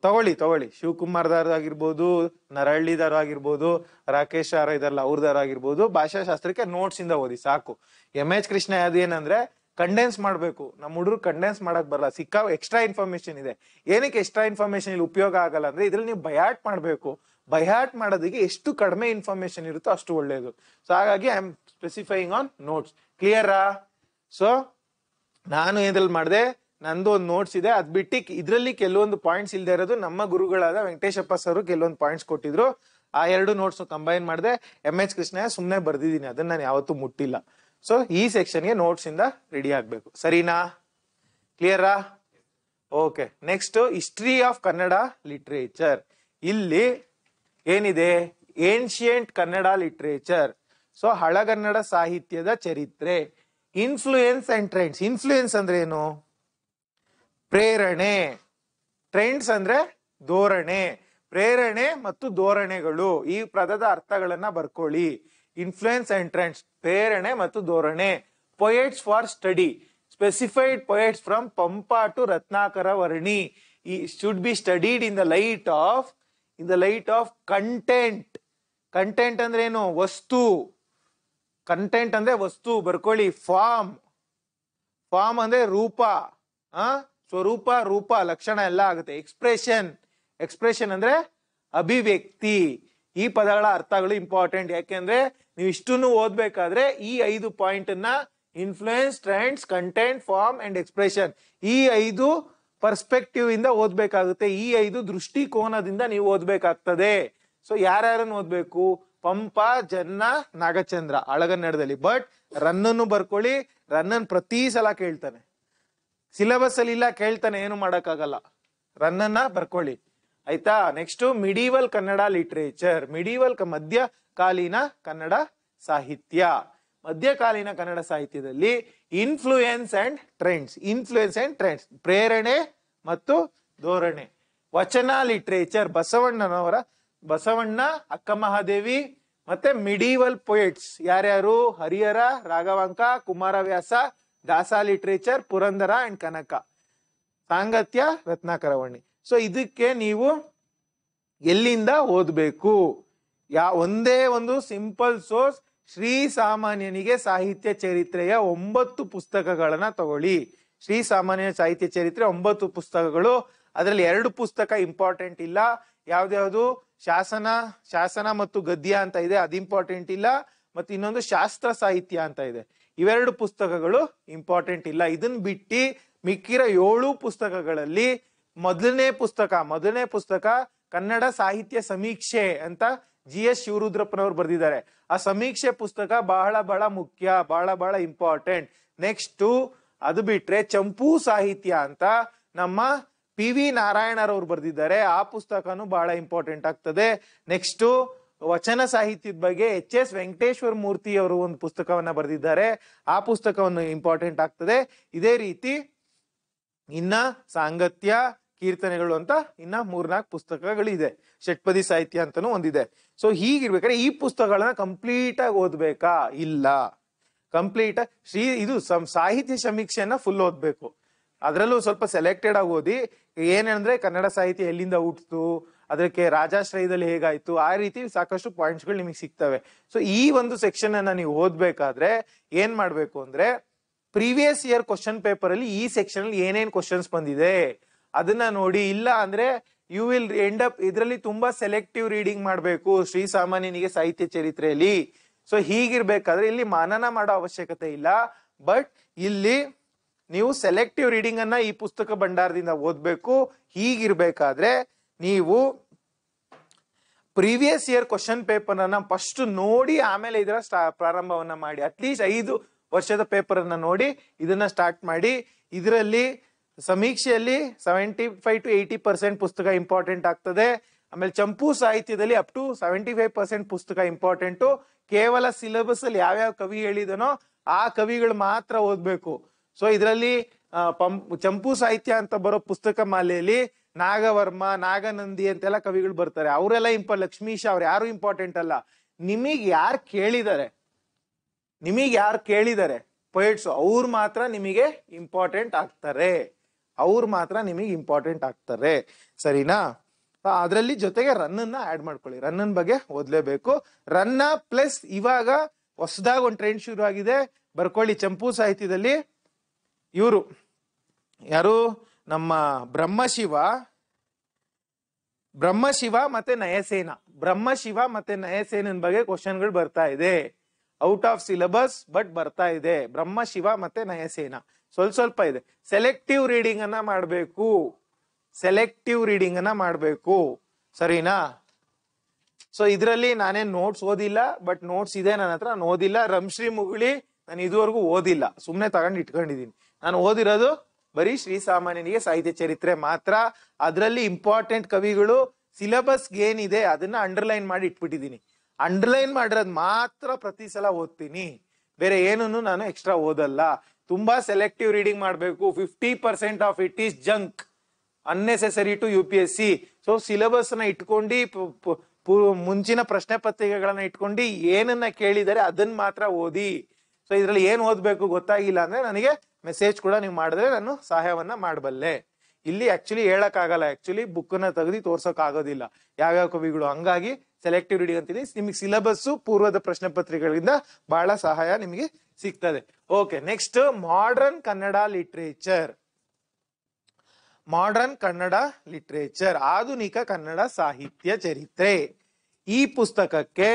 [SPEAKER 1] ತಗೊಳ್ಳಿ ತಗೊಳ್ಳಿ ಶಿವಕುಮಾರ್ ಆಗಿರ್ಬೋದು ನರಹಳ್ಳಿದಾರ್ ಆಗಿರ್ಬೋದು ರಾಕೇಶ್ ಆರ್ ಇದಾರಲ್ಲ ಅವ್ರದಾರ ಆಗಿರ್ಬೋದು ಭಾಷಾಶಾಸ್ತ್ರಕ್ಕೆ ನೋಟ್ಸ್ ಇಂದ ಓದಿ ಸಾಕು ಎಂ ಎಚ್ ಕೃಷ್ಣ ಅದೇನಂದ್ರೆ ಕಂಡೆನ್ಸ್ ಮಾಡಬೇಕು ನಮ್ಮ ಹುಡುಗರು ಕಂಡೆನ್ಸ್ ಮಾಡಕ್ ಬರಲ್ಲ ಸಿಕ್ಕ ಎಕ್ಸ್ಟ್ರಾ ಇನ್ಫಾರ್ಮೇಶನ್ ಇದೆ ಏನಕ್ಕೆ ಎಕ್ಸ್ಟ್ರಾ ಇನ್ಫಾರ್ಮೇಶನ್ ಇಲ್ಲಿ ಉಪಯೋಗ ಆಗಲ್ಲ ಅಂದ್ರೆ ಇದ್ರಲ್ಲಿ ನೀವು ಬಯಾಟ್ ಮಾಡಬೇಕು ಬಯಾಟ್ ಮಾಡೋದಕ್ಕೆ ಎಷ್ಟು ಕಡಿಮೆ ಇನ್ಫಾರ್ಮೇಶನ್ ಇರುತ್ತೋ ಅಷ್ಟು ಒಳ್ಳೇದು ಸೊ ಹಾಗಾಗಿ I am specifying on notes ಕ್ಲಿಯರಾ ಸೊ ನಾನು ಇದ್ರಲ್ಲಿ ಮಾಡಿದೆ ನಂದು ಒಂದು ನೋಟ್ಸ್ ಇದೆ ಅದ್ ಬಿಟ್ಟಿ ಇದರಲ್ಲಿ ಕೆಲವೊಂದು ಪಾಯಿಂಟ್ಸ್ ಇಲ್ಲದೆ ಇರೋದು ನಮ್ಮ ಗುರುಗಳಾದ ವೆಂಕಟೇಶಪ್ಪ ಸರ್ ಕೆಲವೊಂದು ಪಾಯಿಂಟ್ಸ್ ಕೊಟ್ಟಿದ್ರು ಆ ಎರಡು ನೋಟ್ಸ್ ಕಂಬೈನ್ ಮಾಡಿದೆ ಎಂ ಎಚ್ ಕೃಷ್ಣ ಸುಮ್ಮನೆ ಬರ್ದಿದ್ದೀನಿ ಅದನ್ನ ನಾನು ಯಾವತ್ತೂ ಮುಟ್ಟಿಲ್ಲ ಸೊ ಈ ಸೆಕ್ಷನ್ಗೆ ನೋಟ್ಸ್ ಇಂದ ರೆಡಿ ಆಗ್ಬೇಕು ಸರಿನಾ ಕ್ಲಿಯರಾ okay next history of Kannada literature ಇಲ್ಲಿ ಏನಿದೆ ಏನ್ಷಿಯಂಟ್ ಕನ್ನಡ ಲಿಟ್ರೇಚರ್ ಸೊ ಹಳಗನ್ನಡ ಸಾಹಿತ್ಯದ ಚರಿತ್ರೆ ಇನ್ಫ್ಲೂಯೆನ್ಸ್ ಅಂಡ್ ಟ್ರೆಂಡ್ಸ್ ಇನ್ಫ್ಲೂಯೆನ್ಸ್ ಅಂದ್ರೆ ಏನು ಪ್ರೇರಣೆ ಟ್ರೆಂಡ್ಸ್ ಅಂದ್ರೆ ಧೋರಣೆ ಪ್ರೇರಣೆ ಮತ್ತು ಧೋರಣೆಗಳು ಈ ಪದದ ಅರ್ಥಗಳನ್ನ ಬರ್ಕೊಳ್ಳಿ ಇನ್ಫ್ಲುಯೆನ್ಸ್ ಅಂಡ್ ಟ್ರೆಂಡ್ಸ್ ಪ್ರೇರಣೆ ಮತ್ತು ಧೋರಣೆ poets for study specified poets from Pampa to Ratnakara Varni ಈ should be studied in the light of in the light of content content ಅಂದ್ರೆ ಏನು ವಸ್ತು ಕಂಟೆಂಟ್ ಅಂದ್ರೆ ವಸ್ತು ಬರ್ಕೊಳ್ಳಿ ಫಾರ್ಮ್ ಫಾರ್ಮ್ ಅಂದ್ರೆ ರೂಪ ಆ ಸ್ವರೂಪ ರೂಪ ಲಕ್ಷಣ ಎಲ್ಲ ಆಗುತ್ತೆ ಎಕ್ಸ್ಪ್ರೆಷನ್ ಎಕ್ಸ್ಪ್ರೆಷನ್ ಅಂದ್ರೆ ಅಭಿವ್ಯಕ್ತಿ ಈ ಪದಗಳ ಅರ್ಥಗಳು ಇಂಪಾರ್ಟೆಂಟ್ ಯಾಕೆಂದ್ರೆ ನೀವು ಇಷ್ಟನ್ನು ಓದ್ಬೇಕಾದ್ರೆ ಈ ಐದು ಪಾಯಿಂಟ್ ಅನ್ನ influence trends content form and expression ಈ ಐದು ಪರ್ಸ್ಪೆಕ್ಟಿವ್ ಇಂದ ಓದ್ಬೇಕಾಗುತ್ತೆ ಈ ಐದು ದೃಷ್ಟಿಕೋನದಿಂದ ನೀವು ಓದ್ಬೇಕಾಗ್ತದೆ ಸೊ ಯಾರ್ಯಾರನ್ನು ಓದ್ಬೇಕು ಪಂಪ ಜನ್ನ ನಾಗಚಂದ್ರ ಅಳಗನ್ನಡದಲ್ಲಿ ಬಟ್ ರನ್ನನ್ನು ಬರ್ಕೊಳ್ಳಿ ರನ್ನನ್ ಪ್ರತಿ ಸಲ ಕೇಳ್ತಾನೆ ಸಿಲೆಬಸ್ ಅಲ್ಲಿ ಇಲ್ಲ ಕೇಳ್ತಾನೆ ಏನು ಮಾಡೋಕ್ಕಾಗಲ್ಲ ರನ್ನನ್ನ ಬರ್ಕೊಳ್ಳಿ ಆಯ್ತಾ next medieval Kannada literature medieval ಮಧ್ಯಕಾಲೀನ ಕನ್ನಡ ಸಾಹಿತ್ಯ ಮಧ್ಯಕಾಲೀನ ಕನ್ನಡ ಸಾಹಿತ್ಯದಲ್ಲಿ influence and trends influence and trends ಪ್ರೇರಣೆ ಮತ್ತು ಧೋರಣೆ ವಚನ ಲಿಟ್ರೇಚರ್ ಬಸವಣ್ಣನವರ ಬಸವಣ್ಣ ಅಕ್ಕಮಹಾದೇವಿ ಮತ್ತೆ ಮಿಡೀವಲ್ ಪೊಯೆಟ್ಸ್ ಯಾರ್ಯಾರು ಹರಿಹರ ರಾಘವಾಂಕ ಕುಮಾರವ್ಯಾಸ ದಾಸ ಲಿಟ್ರೇಚರ್ ಪುರಂದರ ಅಂಡ್ ಕನಕ ಸಾಂಗತ್ಯ ರತ್ನಾಕರವರ್ಣಿ ಸೊ ಇದಕ್ಕೆ ನೀವು ಎಲ್ಲಿಂದ ಓದಬೇಕು ಯಾ ಒಂದೇ ಒಂದು ಸಿಂಪಲ್ ಸೋರ್ಸ್ ಶ್ರೀ ಸಾಮಾನ್ಯನಿಗೆ ಸಾಹಿತ್ಯ ಚರಿತ್ರೆಯ ಒಂಬತ್ತು ಪುಸ್ತಕಗಳನ್ನ ತಗೊಳ್ಳಿ ಶ್ರೀ ಸಾಮಾನ್ಯ ಸಾಹಿತ್ಯ ಚರಿತ್ರೆ ಒಂಬತ್ತು ಪುಸ್ತಕಗಳು ಅದರಲ್ಲಿ ಎರಡು ಪುಸ್ತಕ ಇಂಪಾರ್ಟೆಂಟ್ ಇಲ್ಲ ಯಾವ್ದ್ಯಾವುದು ಶಾಸನ ಶಾಸನ ಮತ್ತು ಗದ್ಯ ಅಂತ ಇದೆ ಅದು ಇಂಪಾರ್ಟೆಂಟ್ ಇಲ್ಲ ಮತ್ತೆ ಇನ್ನೊಂದು ಶಾಸ್ತ್ರ ಸಾಹಿತ್ಯ ಅಂತ ಇದೆ ಇವೆರಡು ಪುಸ್ತಕಗಳು ಇಂಪಾರ್ಟೆಂಟ್ ಇಲ್ಲ ಇದನ್ನ ಬಿಟ್ಟು ಮಿಕ್ಕಿರ ಏಳು ಪುಸ್ತಕಗಳಲ್ಲಿ ಮೊದಲನೇ ಪುಸ್ತಕ ಮೊದಲನೇ ಪುಸ್ತಕ ಕನ್ನಡ ಸಾಹಿತ್ಯ ಸಮೀಕ್ಷೆ ಅಂತ ಜಿ ಎಸ್ ಶಿವರುದ್ರಪ್ಪನವ್ರು ಬರೆದಿದ್ದಾರೆ ಆ ಸಮೀಕ್ಷೆ ಪುಸ್ತಕ ಬಹಳ ಬಹಳ ಮುಖ್ಯ ಬಹಳ ಬಹಳ ಇಂಪಾರ್ಟೆಂಟ್ ನೆಕ್ಸ್ಟು ಅದು ಬಿಟ್ರೆ ಚಂಪು ಸಾಹಿತ್ಯ ಅಂತ ನಮ್ಮ ಪಿ ವಿ ನಾರಾಯಣರವರು ಬರೆದಿದ್ದಾರೆ ಆ ಪುಸ್ತಕನೂ ಬಹಳ ಇಂಪಾರ್ಟೆಂಟ್ ಆಗ್ತದೆ ನೆಕ್ಸ್ಟು ವಚನ ಸಾಹಿತ್ಯದ ಬಗ್ಗೆ ಎಚ್ ಎಸ್ ವೆಂಕಟೇಶ್ವರ ಮೂರ್ತಿ ಅವರು ಒಂದು ಪುಸ್ತಕವನ್ನ ಬರೆದಿದ್ದಾರೆ ಆ ಪುಸ್ತಕವನ್ನು ಇಂಪಾರ್ಟೆಂಟ್ ಆಗ್ತದೆ ಇದೇ ರೀತಿ ಇನ್ನ ಸಾಂಗತ್ಯ ಕೀರ್ತನೆಗಳು ಅಂತ ಇನ್ನ ಪುಸ್ತಕಗಳು ಪುಸ್ತಕಗಳಿದೆ ಷಟ್ಪದಿ ಸಾಹಿತ್ಯ ಅಂತಾನು ಒಂದಿದೆ ಸೊ ಹೀಗಿರ್ಬೇಕಾದ್ರೆ ಈ ಪುಸ್ತಕಗಳನ್ನ ಕಂಪ್ಲೀಟ್ ಆಗಿ ಓದ್ಬೇಕಾ ಇಲ್ಲ ಕಂಪ್ಲೀಟ್ ಶ್ರೀ ಇದು ಸಾಹಿತ್ಯ ಸಮೀಕ್ಷೆಯನ್ನ ಫುಲ್ ಓದ್ಬೇಕು ಅದರಲ್ಲೂ ಸ್ವಲ್ಪ ಸೆಲೆಕ್ಟೆಡ್ ಆಗಿ ಓದಿ ಏನಂದ್ರೆ ಕನ್ನಡ ಸಾಹಿತ್ಯ ಎಲ್ಲಿಂದ ಹುಟ್ಟಿತು ಅದಕ್ಕೆ ರಾಜಾಶ್ರಯದಲ್ಲಿ ಹೇಗಾಯ್ತು ಆ ರೀತಿ ಸಾಕಷ್ಟು ಪಾಯಿಂಟ್ಸ್ಗಳು ನಿಮಗೆ ಸಿಗ್ತವೆ ಸೊ ಈ ಒಂದು ಸೆಕ್ಷನ್ ಅನ್ನ ನೀವು ಓದ್ಬೇಕಾದ್ರೆ ಏನ್ ಮಾಡ್ಬೇಕು ಅಂದ್ರೆ ಪ್ರೀವಿಯಸ್ ಇಯರ್ ಕ್ವಶನ್ ಪೇಪರ್ ಅಲ್ಲಿ ಈ ಸೆಕ್ಷನ್ ಅಲ್ಲಿ ಏನೇನ್ ಕ್ವಶನ್ಸ್ ಬಂದಿದೆ ಅದನ್ನ ನೋಡಿ ಇಲ್ಲ ಅಂದ್ರೆ ಯು ವಿಲ್ ಎಂಡ್ ಅಪ್ ಇದರಲ್ಲಿ ತುಂಬಾ ಸೆಲೆಕ್ಟಿವ್ ರೀಡಿಂಗ್ ಮಾಡಬೇಕು ಶ್ರೀ ಸಾಮಾನ್ಯನಿಗೆ ಸಾಹಿತ್ಯ ಚರಿತ್ರೆಯಲ್ಲಿ ಸೊ ಹೀಗಿರ್ಬೇಕಾದ್ರೆ ಇಲ್ಲಿ ಮಾನನ ಮಾಡೋ ಅವಶ್ಯಕತೆ ಇಲ್ಲ ಬಟ್ ಇಲ್ಲಿ ನೀವು ಸೆಲೆಕ್ಟಿವ್ ರೀಡಿಂಗ್ ಅನ್ನ ಈ ಪುಸ್ತಕ ಭಂಡಾರದಿಂದ ಓದ್ಬೇಕು ಹೀಗಿರ್ಬೇಕಾದ್ರೆ ನೀವು ಪ್ರೀವಿಯಸ್ ಇಯರ್ ಕ್ವಶನ್ ಪೇಪರ್ ಅನ್ನ ಫಸ್ಟ್ ನೋಡಿ ಆಮೇಲೆ ಇದರ ಪ್ರಾರಂಭವನ್ನ ಮಾಡಿ ಅಟ್ಲೀಸ್ಟ್ ಐದು ವರ್ಷದ ಪೇಪರ್ ಅನ್ನ ನೋಡಿ ಇದನ್ನ ಸ್ಟಾರ್ಟ್ ಮಾಡಿ ಇದರಲ್ಲಿ ಸಮೀಕ್ಷೆಯಲ್ಲಿ seventy five to eighty percent ಪುಸ್ತಕ ಇಂಪಾರ್ಟೆಂಟ್ ಆಗ್ತದೆ ಆಮೇಲೆ ಚಂಪು ಸಾಹಿತ್ಯದಲ್ಲಿ up to seventy five percent ಪುಸ್ತಕ ಇಂಪಾರ್ಟೆಂಟು ಕೇವಲ ಸಿಲೆಬಸ್ ಅಲ್ಲಿ ಯಾವ್ಯಾವ ಕವಿ ಹೇಳಿದನೋ ಆ ಕವಿಗಳು ಮಾತ್ರ ಓದ್ಬೇಕು ಸೊ ಇದರಲ್ಲಿ ಪಂ ಚಂಪು ಸಾಹಿತ್ಯ ಅಂತ ಬರೋ ಪುಸ್ತಕ ಮಾಲೆಯಲ್ಲಿ ನಾಗವರ್ಮ ನಾಗನಂದಿ ಅಂತೆಲ್ಲ ಕವಿಗಳು ಬರ್ತಾರೆ ಅವರೆಲ್ಲ ಇಂಪ ಲಕ್ಷ್ಮೀಶ ಅವ್ರು ಯಾರು ಇಂಪಾರ್ಟೆಂಟ್ ಅಲ್ಲ ನಿಮಗ್ ಯಾರು ಕೇಳಿದ್ದಾರೆ ನಿಮಗೆ ಯಾರು ಕೇಳಿದ್ದಾರೆ ಪೊಯೆಟ್ಸ್ ಅವ್ರು ಮಾತ್ರ ನಿಮಗೆ ಇಂಪಾರ್ಟೆಂಟ್ ಆಗ್ತಾರೆ ಅವ್ರು ಮಾತ್ರ ನಿಮಗೆ ಇಂಪಾರ್ಟೆಂಟ್ ಆಗ್ತಾರೆ ಸರಿನಾ ಅದರಲ್ಲಿ ಜೊತೆಗೆ ರನ್ ಅನ್ನ ಆಡ್ ಮಾಡ್ಕೊಳ್ಳಿ ರನ್ ಬಗ್ಗೆ ಓದ್ಲೇಬೇಕು ರನ್ನ ಪ್ಲಸ್ ಇವಾಗ ಹೊಸದಾಗ ಒಂದು ಟ್ರೆಂಡ್ ಶುರು ಆಗಿದೆ ಬರ್ಕೊಳ್ಳಿ ಚಂಪು ಸಾಹಿತ್ಯದಲ್ಲಿ ಇವರು ಯಾರು ನಮ್ಮ ಬ್ರಹ್ಮಶಿವ ಬ್ರಹ್ಮಶಿವ ಮತ್ತೆ ನಯಸೇನ ಬ್ರಹ್ಮಶಿವ ಮತ್ತೆ ನಯಸೇನನ್ ಬಗ್ಗೆ ಕ್ವಶನ್ಗಳು ಬರ್ತಾ ಇದೆ ಔಟ್ ಆಫ್ ಸಿಲೆಬಸ್ ಬಟ್ ಬರ್ತಾ ಇದೆ ಬ್ರಹ್ಮಶಿವ ಮತ್ತೆ ನಯಸೇನ ಸ್ವಲ್ಪ ಸ್ವಲ್ಪ ಇದೆ ಸೆಲೆಕ್ಟಿವ್ ರೀಡಿಂಗ್ ಅನ್ನ ಮಾಡಬೇಕು ಸೆಲೆಕ್ಟಿವ್ ರೀಡಿಂಗ್ ಅನ್ನ ಮಾಡಬೇಕು ಸರಿನಾ ಸೊ ಇದರಲ್ಲಿ ನಾನೇನ್ ನೋಟ್ಸ್ ಓದಿಲ್ಲ ಬಟ್ ನೋಟ್ಸ್ ಇದೆ ನನ್ನ ಹತ್ರ ನಾನು ಓದಿಲ್ಲ ರಮಶ್ರೀ ಮುಗುಳಿ ನಾನು ಇದುವರೆಗೂ ಓದಿಲ್ಲ ಸುಮ್ಮನೆ ತಗೊಂಡು ಇಟ್ಕೊಂಡಿದ್ದೀನಿ ನಾನು ಓದಿರೋದು ಬರೀ ಸಾಮಾನ್ಯನಿಗೆ ಸಾಹಿತ್ಯ ಚರಿತ್ರೆ ಮಾತ್ರ ಅದರಲ್ಲಿ ಇಂಪಾರ್ಟೆಂಟ್ ಕವಿಗಳು ಸಿಲೆಬಸ್ ಏನಿದೆ ಅದನ್ನ ಅಂಡರ್ಲೈನ್ ಮಾಡಿ ಇಟ್ಬಿಟ್ಟಿದ್ದೀನಿ ಅಂಡರ್ಲೈನ್ ಮಾಡಿರೋದು ಮಾತ್ರ ಪ್ರತಿ ಸಲ ಓದ್ತೀನಿ ಬೇರೆ ಏನನ್ನು ನಾನು ಎಕ್ಸ್ಟ್ರಾ ಓದಲ್ಲ ತುಂಬಾ ಸೆಲೆಕ್ಟಿವ್ ರೀಡಿಂಗ್ ಮಾಡಬೇಕು fifty percent of it is junk unnecessary to U P S C so ಸಿಲೆಬಸ್ನ ಇಟ್ಕೊಂಡು ಮುಂಚಿನ ಪ್ರಶ್ನೆ ಪತ್ರಿಕೆಗಳನ್ನ ಇಟ್ಕೊಂಡು ಏನನ್ನ ಕೇಳಿದರೆ ಅದನ್ನ ಮಾತ್ರ ಓದಿ ಸೊ ಇದರಲ್ಲಿ ಏನು ಓದಬೇಕು ಗೊತ್ತಾಗಿಲ್ಲ ಅಂದ್ರೆ ನನಗೆ ಮೆಸೇಜ್ ಕೂಡ ನೀವು ಮಾಡಿದ್ರೆ ನಾನು ಸಹಾಯವನ್ನ ಮಾಡಬಲ್ಲೆ ಇಲ್ಲಿ ಆಕ್ಚುಲಿ ಹೇಳಕ್ಕಾಗಲ್ಲ ಆಕ್ಚುಲಿ ಬುಕ್ಕನ್ನು ತೆಗೆದು ಯಾವ ಯಾವ್ಯಾವ ಕವಿಗಳು ಹಂಗಾಗಿ ಸೆಲೆಕ್ಟಿವ್ ರೀಡಿಂಗ್ ಅಂತೀನಿ ನಿಮಗೆ ಸಿಲೆಬಸ್ಸು ಪೂರ್ವದ ಪ್ರಶ್ನೆ ಪತ್ರಿಕೆಗಳಿಂದ ಬಹಳ ಸಹಾಯ ನಿಮಗೆ ಸಿಗ್ತದೆ okay next modern Kannada literature modern Kannada literature ಆಧುನಿಕ ಕನ್ನಡ ಸಾಹಿತ್ಯ ಚರಿತ್ರೆ ಈ ಪುಸ್ತಕಕ್ಕೆ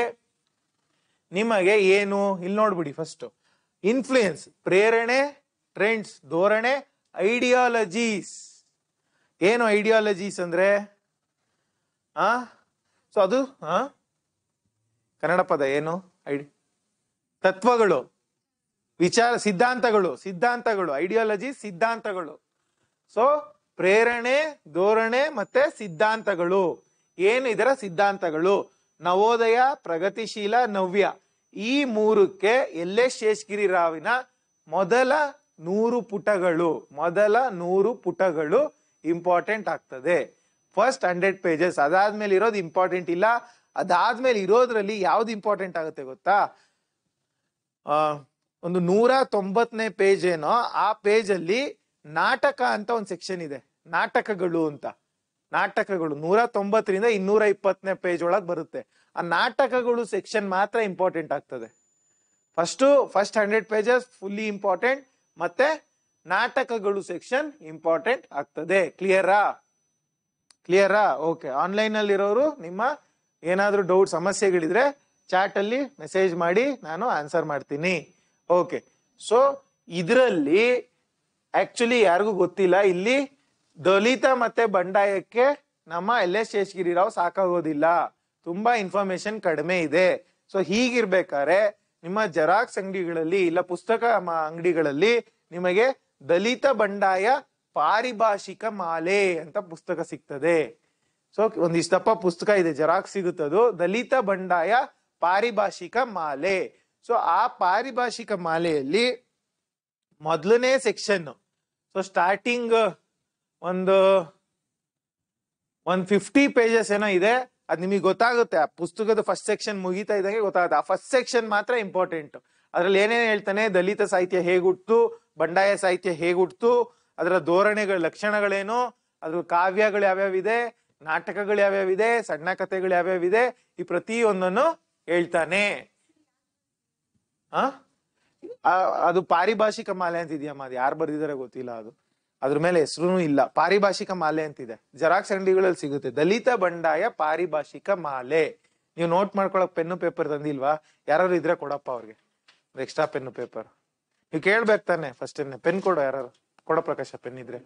[SPEAKER 1] ನಿಮಗೆ ಏನು ಇಲ್ಲಿ ನೋಡ್ಬಿಡಿ ಫಸ್ಟ್ ಇನ್ಫ್ಲೂಯೆನ್ಸ್ ಪ್ರೇರಣೆ ಟ್ರೆಂಡ್ಸ್ ಧೋರಣೆ ಐಡಿಯಾಲಜೀಸ್ ಏನು ಐಡಿಯಾಲಜೀಸ್ ಅಂದರೆ ಆ ಸೊ ಅದು ಆ ಕನ್ನಡ ಪದ ಏನು ಐಡಿ ತತ್ವಗಳು ವಿಚಾರ ಸಿದ್ಧಾಂತಗಳು ಸಿದ್ಧಾಂತಗಳು ಐಡಿಯಾಲಜಿ ಸಿದ್ಧಾಂತಗಳು ಸೊ ಪ್ರೇರಣೆ ಧೋರಣೆ ಮತ್ತೆ ಸಿದ್ಧಾಂತಗಳು ಏನು ಇದರ ಸಿದ್ಧಾಂತಗಳು ನವೋದಯ ಪ್ರಗತಿಶೀಲ ನವ್ಯ ಈ ಮೂರಕ್ಕೆ ಎಲ್ಲೆ ಶೇಷಗಿರಿ ರಾವಿನ ಮೊದಲ ನೂರು ಪುಟಗಳು ಮೊದಲ ನೂರು ಪುಟಗಳು ಇಂಪಾರ್ಟೆಂಟ್ ಆಗ್ತದೆ ಫಸ್ಟ್ ಹಂಡ್ರೆಡ್ ಪೇಜಸ್ ಅದಾದ್ಮೇಲೆ ಇರೋದು ಇಂಪಾರ್ಟೆಂಟ್ ಇಲ್ಲ ಅದಾದ್ಮೇಲೆ ಇರೋದ್ರಲ್ಲಿ ಯಾವ್ದು ಇಂಪಾರ್ಟೆಂಟ್ ಆಗುತ್ತೆ ಗೊತ್ತಾ ಒಂದು ನೂರ ತೊಂಬತ್ತನೇ ಪೇಜ್ ಏನೋ ಆ ಪೇಜ್ ಅಲ್ಲಿ ನಾಟಕ ಅಂತ ಒಂದು ಸೆಕ್ಷನ್ ಇದೆ ನಾಟಕಗಳು ಅಂತ ನಾಟಕಗಳು ನೂರ ತೊಂಬತ್ತರಿಂದ ಇನ್ನೂರ ಇಪ್ಪತ್ತನೇ ಪೇಜ್ ಒಳಗೆ ಬರುತ್ತೆ ಆ ನಾಟಕಗಳು ಸೆಕ್ಷನ್ ಮಾತ್ರ ಇಂಪಾರ್ಟೆಂಟ್ ಆಗ್ತದೆ first first hundred pages fully important ಮತ್ತೆ ನಾಟಕಗಳು ಸೆಕ್ಷನ್ ಇಂಪಾರ್ಟೆಂಟ್ ಆಗ್ತದೆ ಕ್ಲಿಯರಾ ಕ್ಲಿಯರಾ ಓಕೆ ಆನ್ಲೈನಲ್ಲಿ ಇರೋರು ನಿಮ್ಮ ಏನಾದರೂ ಡೌಟ್ ಸಮಸ್ಯೆಗಳಿದ್ರೆ ಚಾಟಲ್ಲಿ ಮೆಸೇಜ್ ಮಾಡಿ ನಾನು ಆನ್ಸರ್ ಮಾಡ್ತೀನಿ ಓಕೆ ಸೊ ಇದರಲ್ಲಿ ಆ್ಯಕ್ಚುಲಿ ಯಾರಿಗೂ ಗೊತ್ತಿಲ್ಲ ಇಲ್ಲಿ ದಲಿತ ಮತ್ತೆ ಬಂಡಾಯಕ್ಕೆ ನಮ್ಮ ಎಲ್ ಎಸ್ ಶೇಷಗಿರಿ ರಾವ್ ಸಾಕಾಗೋದಿಲ್ಲ ತುಂಬಾ ಇನ್ಫಾರ್ಮೇಶನ್ ಕಡಿಮೆ ಇದೆ ಸೊ ಹೀಗಿರ್ಬೇಕಾದ್ರೆ ನಿಮ್ಮ ಜೆರಾಕ್ಸ್ ಅಂಗಡಿಗಳಲ್ಲಿ ಇಲ್ಲ ಪುಸ್ತಕ ಅಂಗಡಿಗಳಲ್ಲಿ ನಿಮಗೆ ದಲಿತ ಬಂಡಾಯ ಪಾರಿಭಾಷಿಕ ಮಾಲೆ ಅಂತ ಪುಸ್ತಕ ಸಿಗ್ತದೆ ಸೊ ಒಂದಿಷ್ಟಪ್ಪ ಪುಸ್ತಕ ಇದೆ ಜೆರಾಕ್ಸ್ ಸಿಗುತ್ತದು ದಲಿತ ಬಂಡಾಯ ಪಾರಿಭಾಷಿಕ ಮಾಲೆ ಸೊ ಆ ಪಾರಿಭಾಷಿಕ ಮಾಲೆಯಲ್ಲಿ ಮೊದಲನೇ ಸೆಕ್ಷನ್ ಸೊ ಸ್ಟಾರ್ಟಿಂಗ್ ಒಂದು ಒಂದ್ ಫಿಫ್ಟಿ ಪೇಜಸ್ ಏನೋ ಇದೆ ಅದು ನಿಮಗೆ ಗೊತ್ತಾಗುತ್ತೆ ಆ ಪುಸ್ತಕದ ಫಸ್ಟ್ ಸೆಕ್ಷನ್ ಮುಗಿತಾ ಇದ್ದಂಗೆ ಗೊತ್ತಾಗುತ್ತೆ ಆ ಫಸ್ಟ್ ಸೆಕ್ಷನ್ ಮಾತ್ರ ಇಂಪಾರ್ಟೆಂಟ್ ಅದ್ರಲ್ಲಿ ಏನೇನು ಹೇಳ್ತಾನೆ ದಲಿತ ಸಾಹಿತ್ಯ ಹೇಗುಡ್ತು ಬಂಡಾಯ ಸಾಹಿತ್ಯ ಹೇಗುಡ್ತು ಅದರ ಧೋರಣೆಗಳ ಲಕ್ಷಣಗಳೇನು ಅದ್ರ ಕಾವ್ಯಗಳು ಯಾವ್ಯಾವಿದೆ ನಾಟಕಗಳು ಯಾವ್ಯಾವಿದೆ ಸಣ್ಣ ಕಥೆಗಳು ಯಾವ್ಯಾವಿದೆ ಈ ಪ್ರತಿ ಒಂದನ್ನು ಹೇಳ್ತಾನೆ ಅದು ಪಾರಿಭಾಷಿಕ ಮಾಲೆ ಅಂತ ಇದೆಯಮ್ಮ ಅದು ಯಾರು ಬರ್ದಿದಾರೆ ಗೊತ್ತಿಲ್ಲ ಅದು ಅದ್ರ ಮೇಲೆ ಹೆಸರು ಇಲ್ಲ ಪಾರಿಭಾಷಿಕ ಮಾಲೆ ಅಂತಿದೆ ಜರಾಕ್ಸ್ ಅಂಗಡಿಗಳಲ್ಲಿ ಸಿಗುತ್ತೆ ದಲಿತ ಬಂಡಾಯ ಪಾರಿಭಾಷಿಕ ಮಾಲೆ ನೀವು ನೋಟ್ ಮಾಡ್ಕೊಳ್ಳೋಕೆ ಪೆನ್ನು ಪೇಪರ್ ತಂದಿಲ್ವಾ ಯಾರು ಇದ್ರೆ ಕೊಡಪ್ಪ ಅವ್ರಿಗೆ ಎಕ್ಸ್ಟ್ರಾ ಪೆನ್ನು ಪೇಪರ್ ನೀವು ಕೇಳ್ಬೇಕು ತಾನೆ ಫಸ್ಟ್ ಪೆನ್ ಕೊಡು ಯಾರು ಕೊಡ ಪ್ರಕಾಶ ಪೆನ್ ಇದ್ರೆ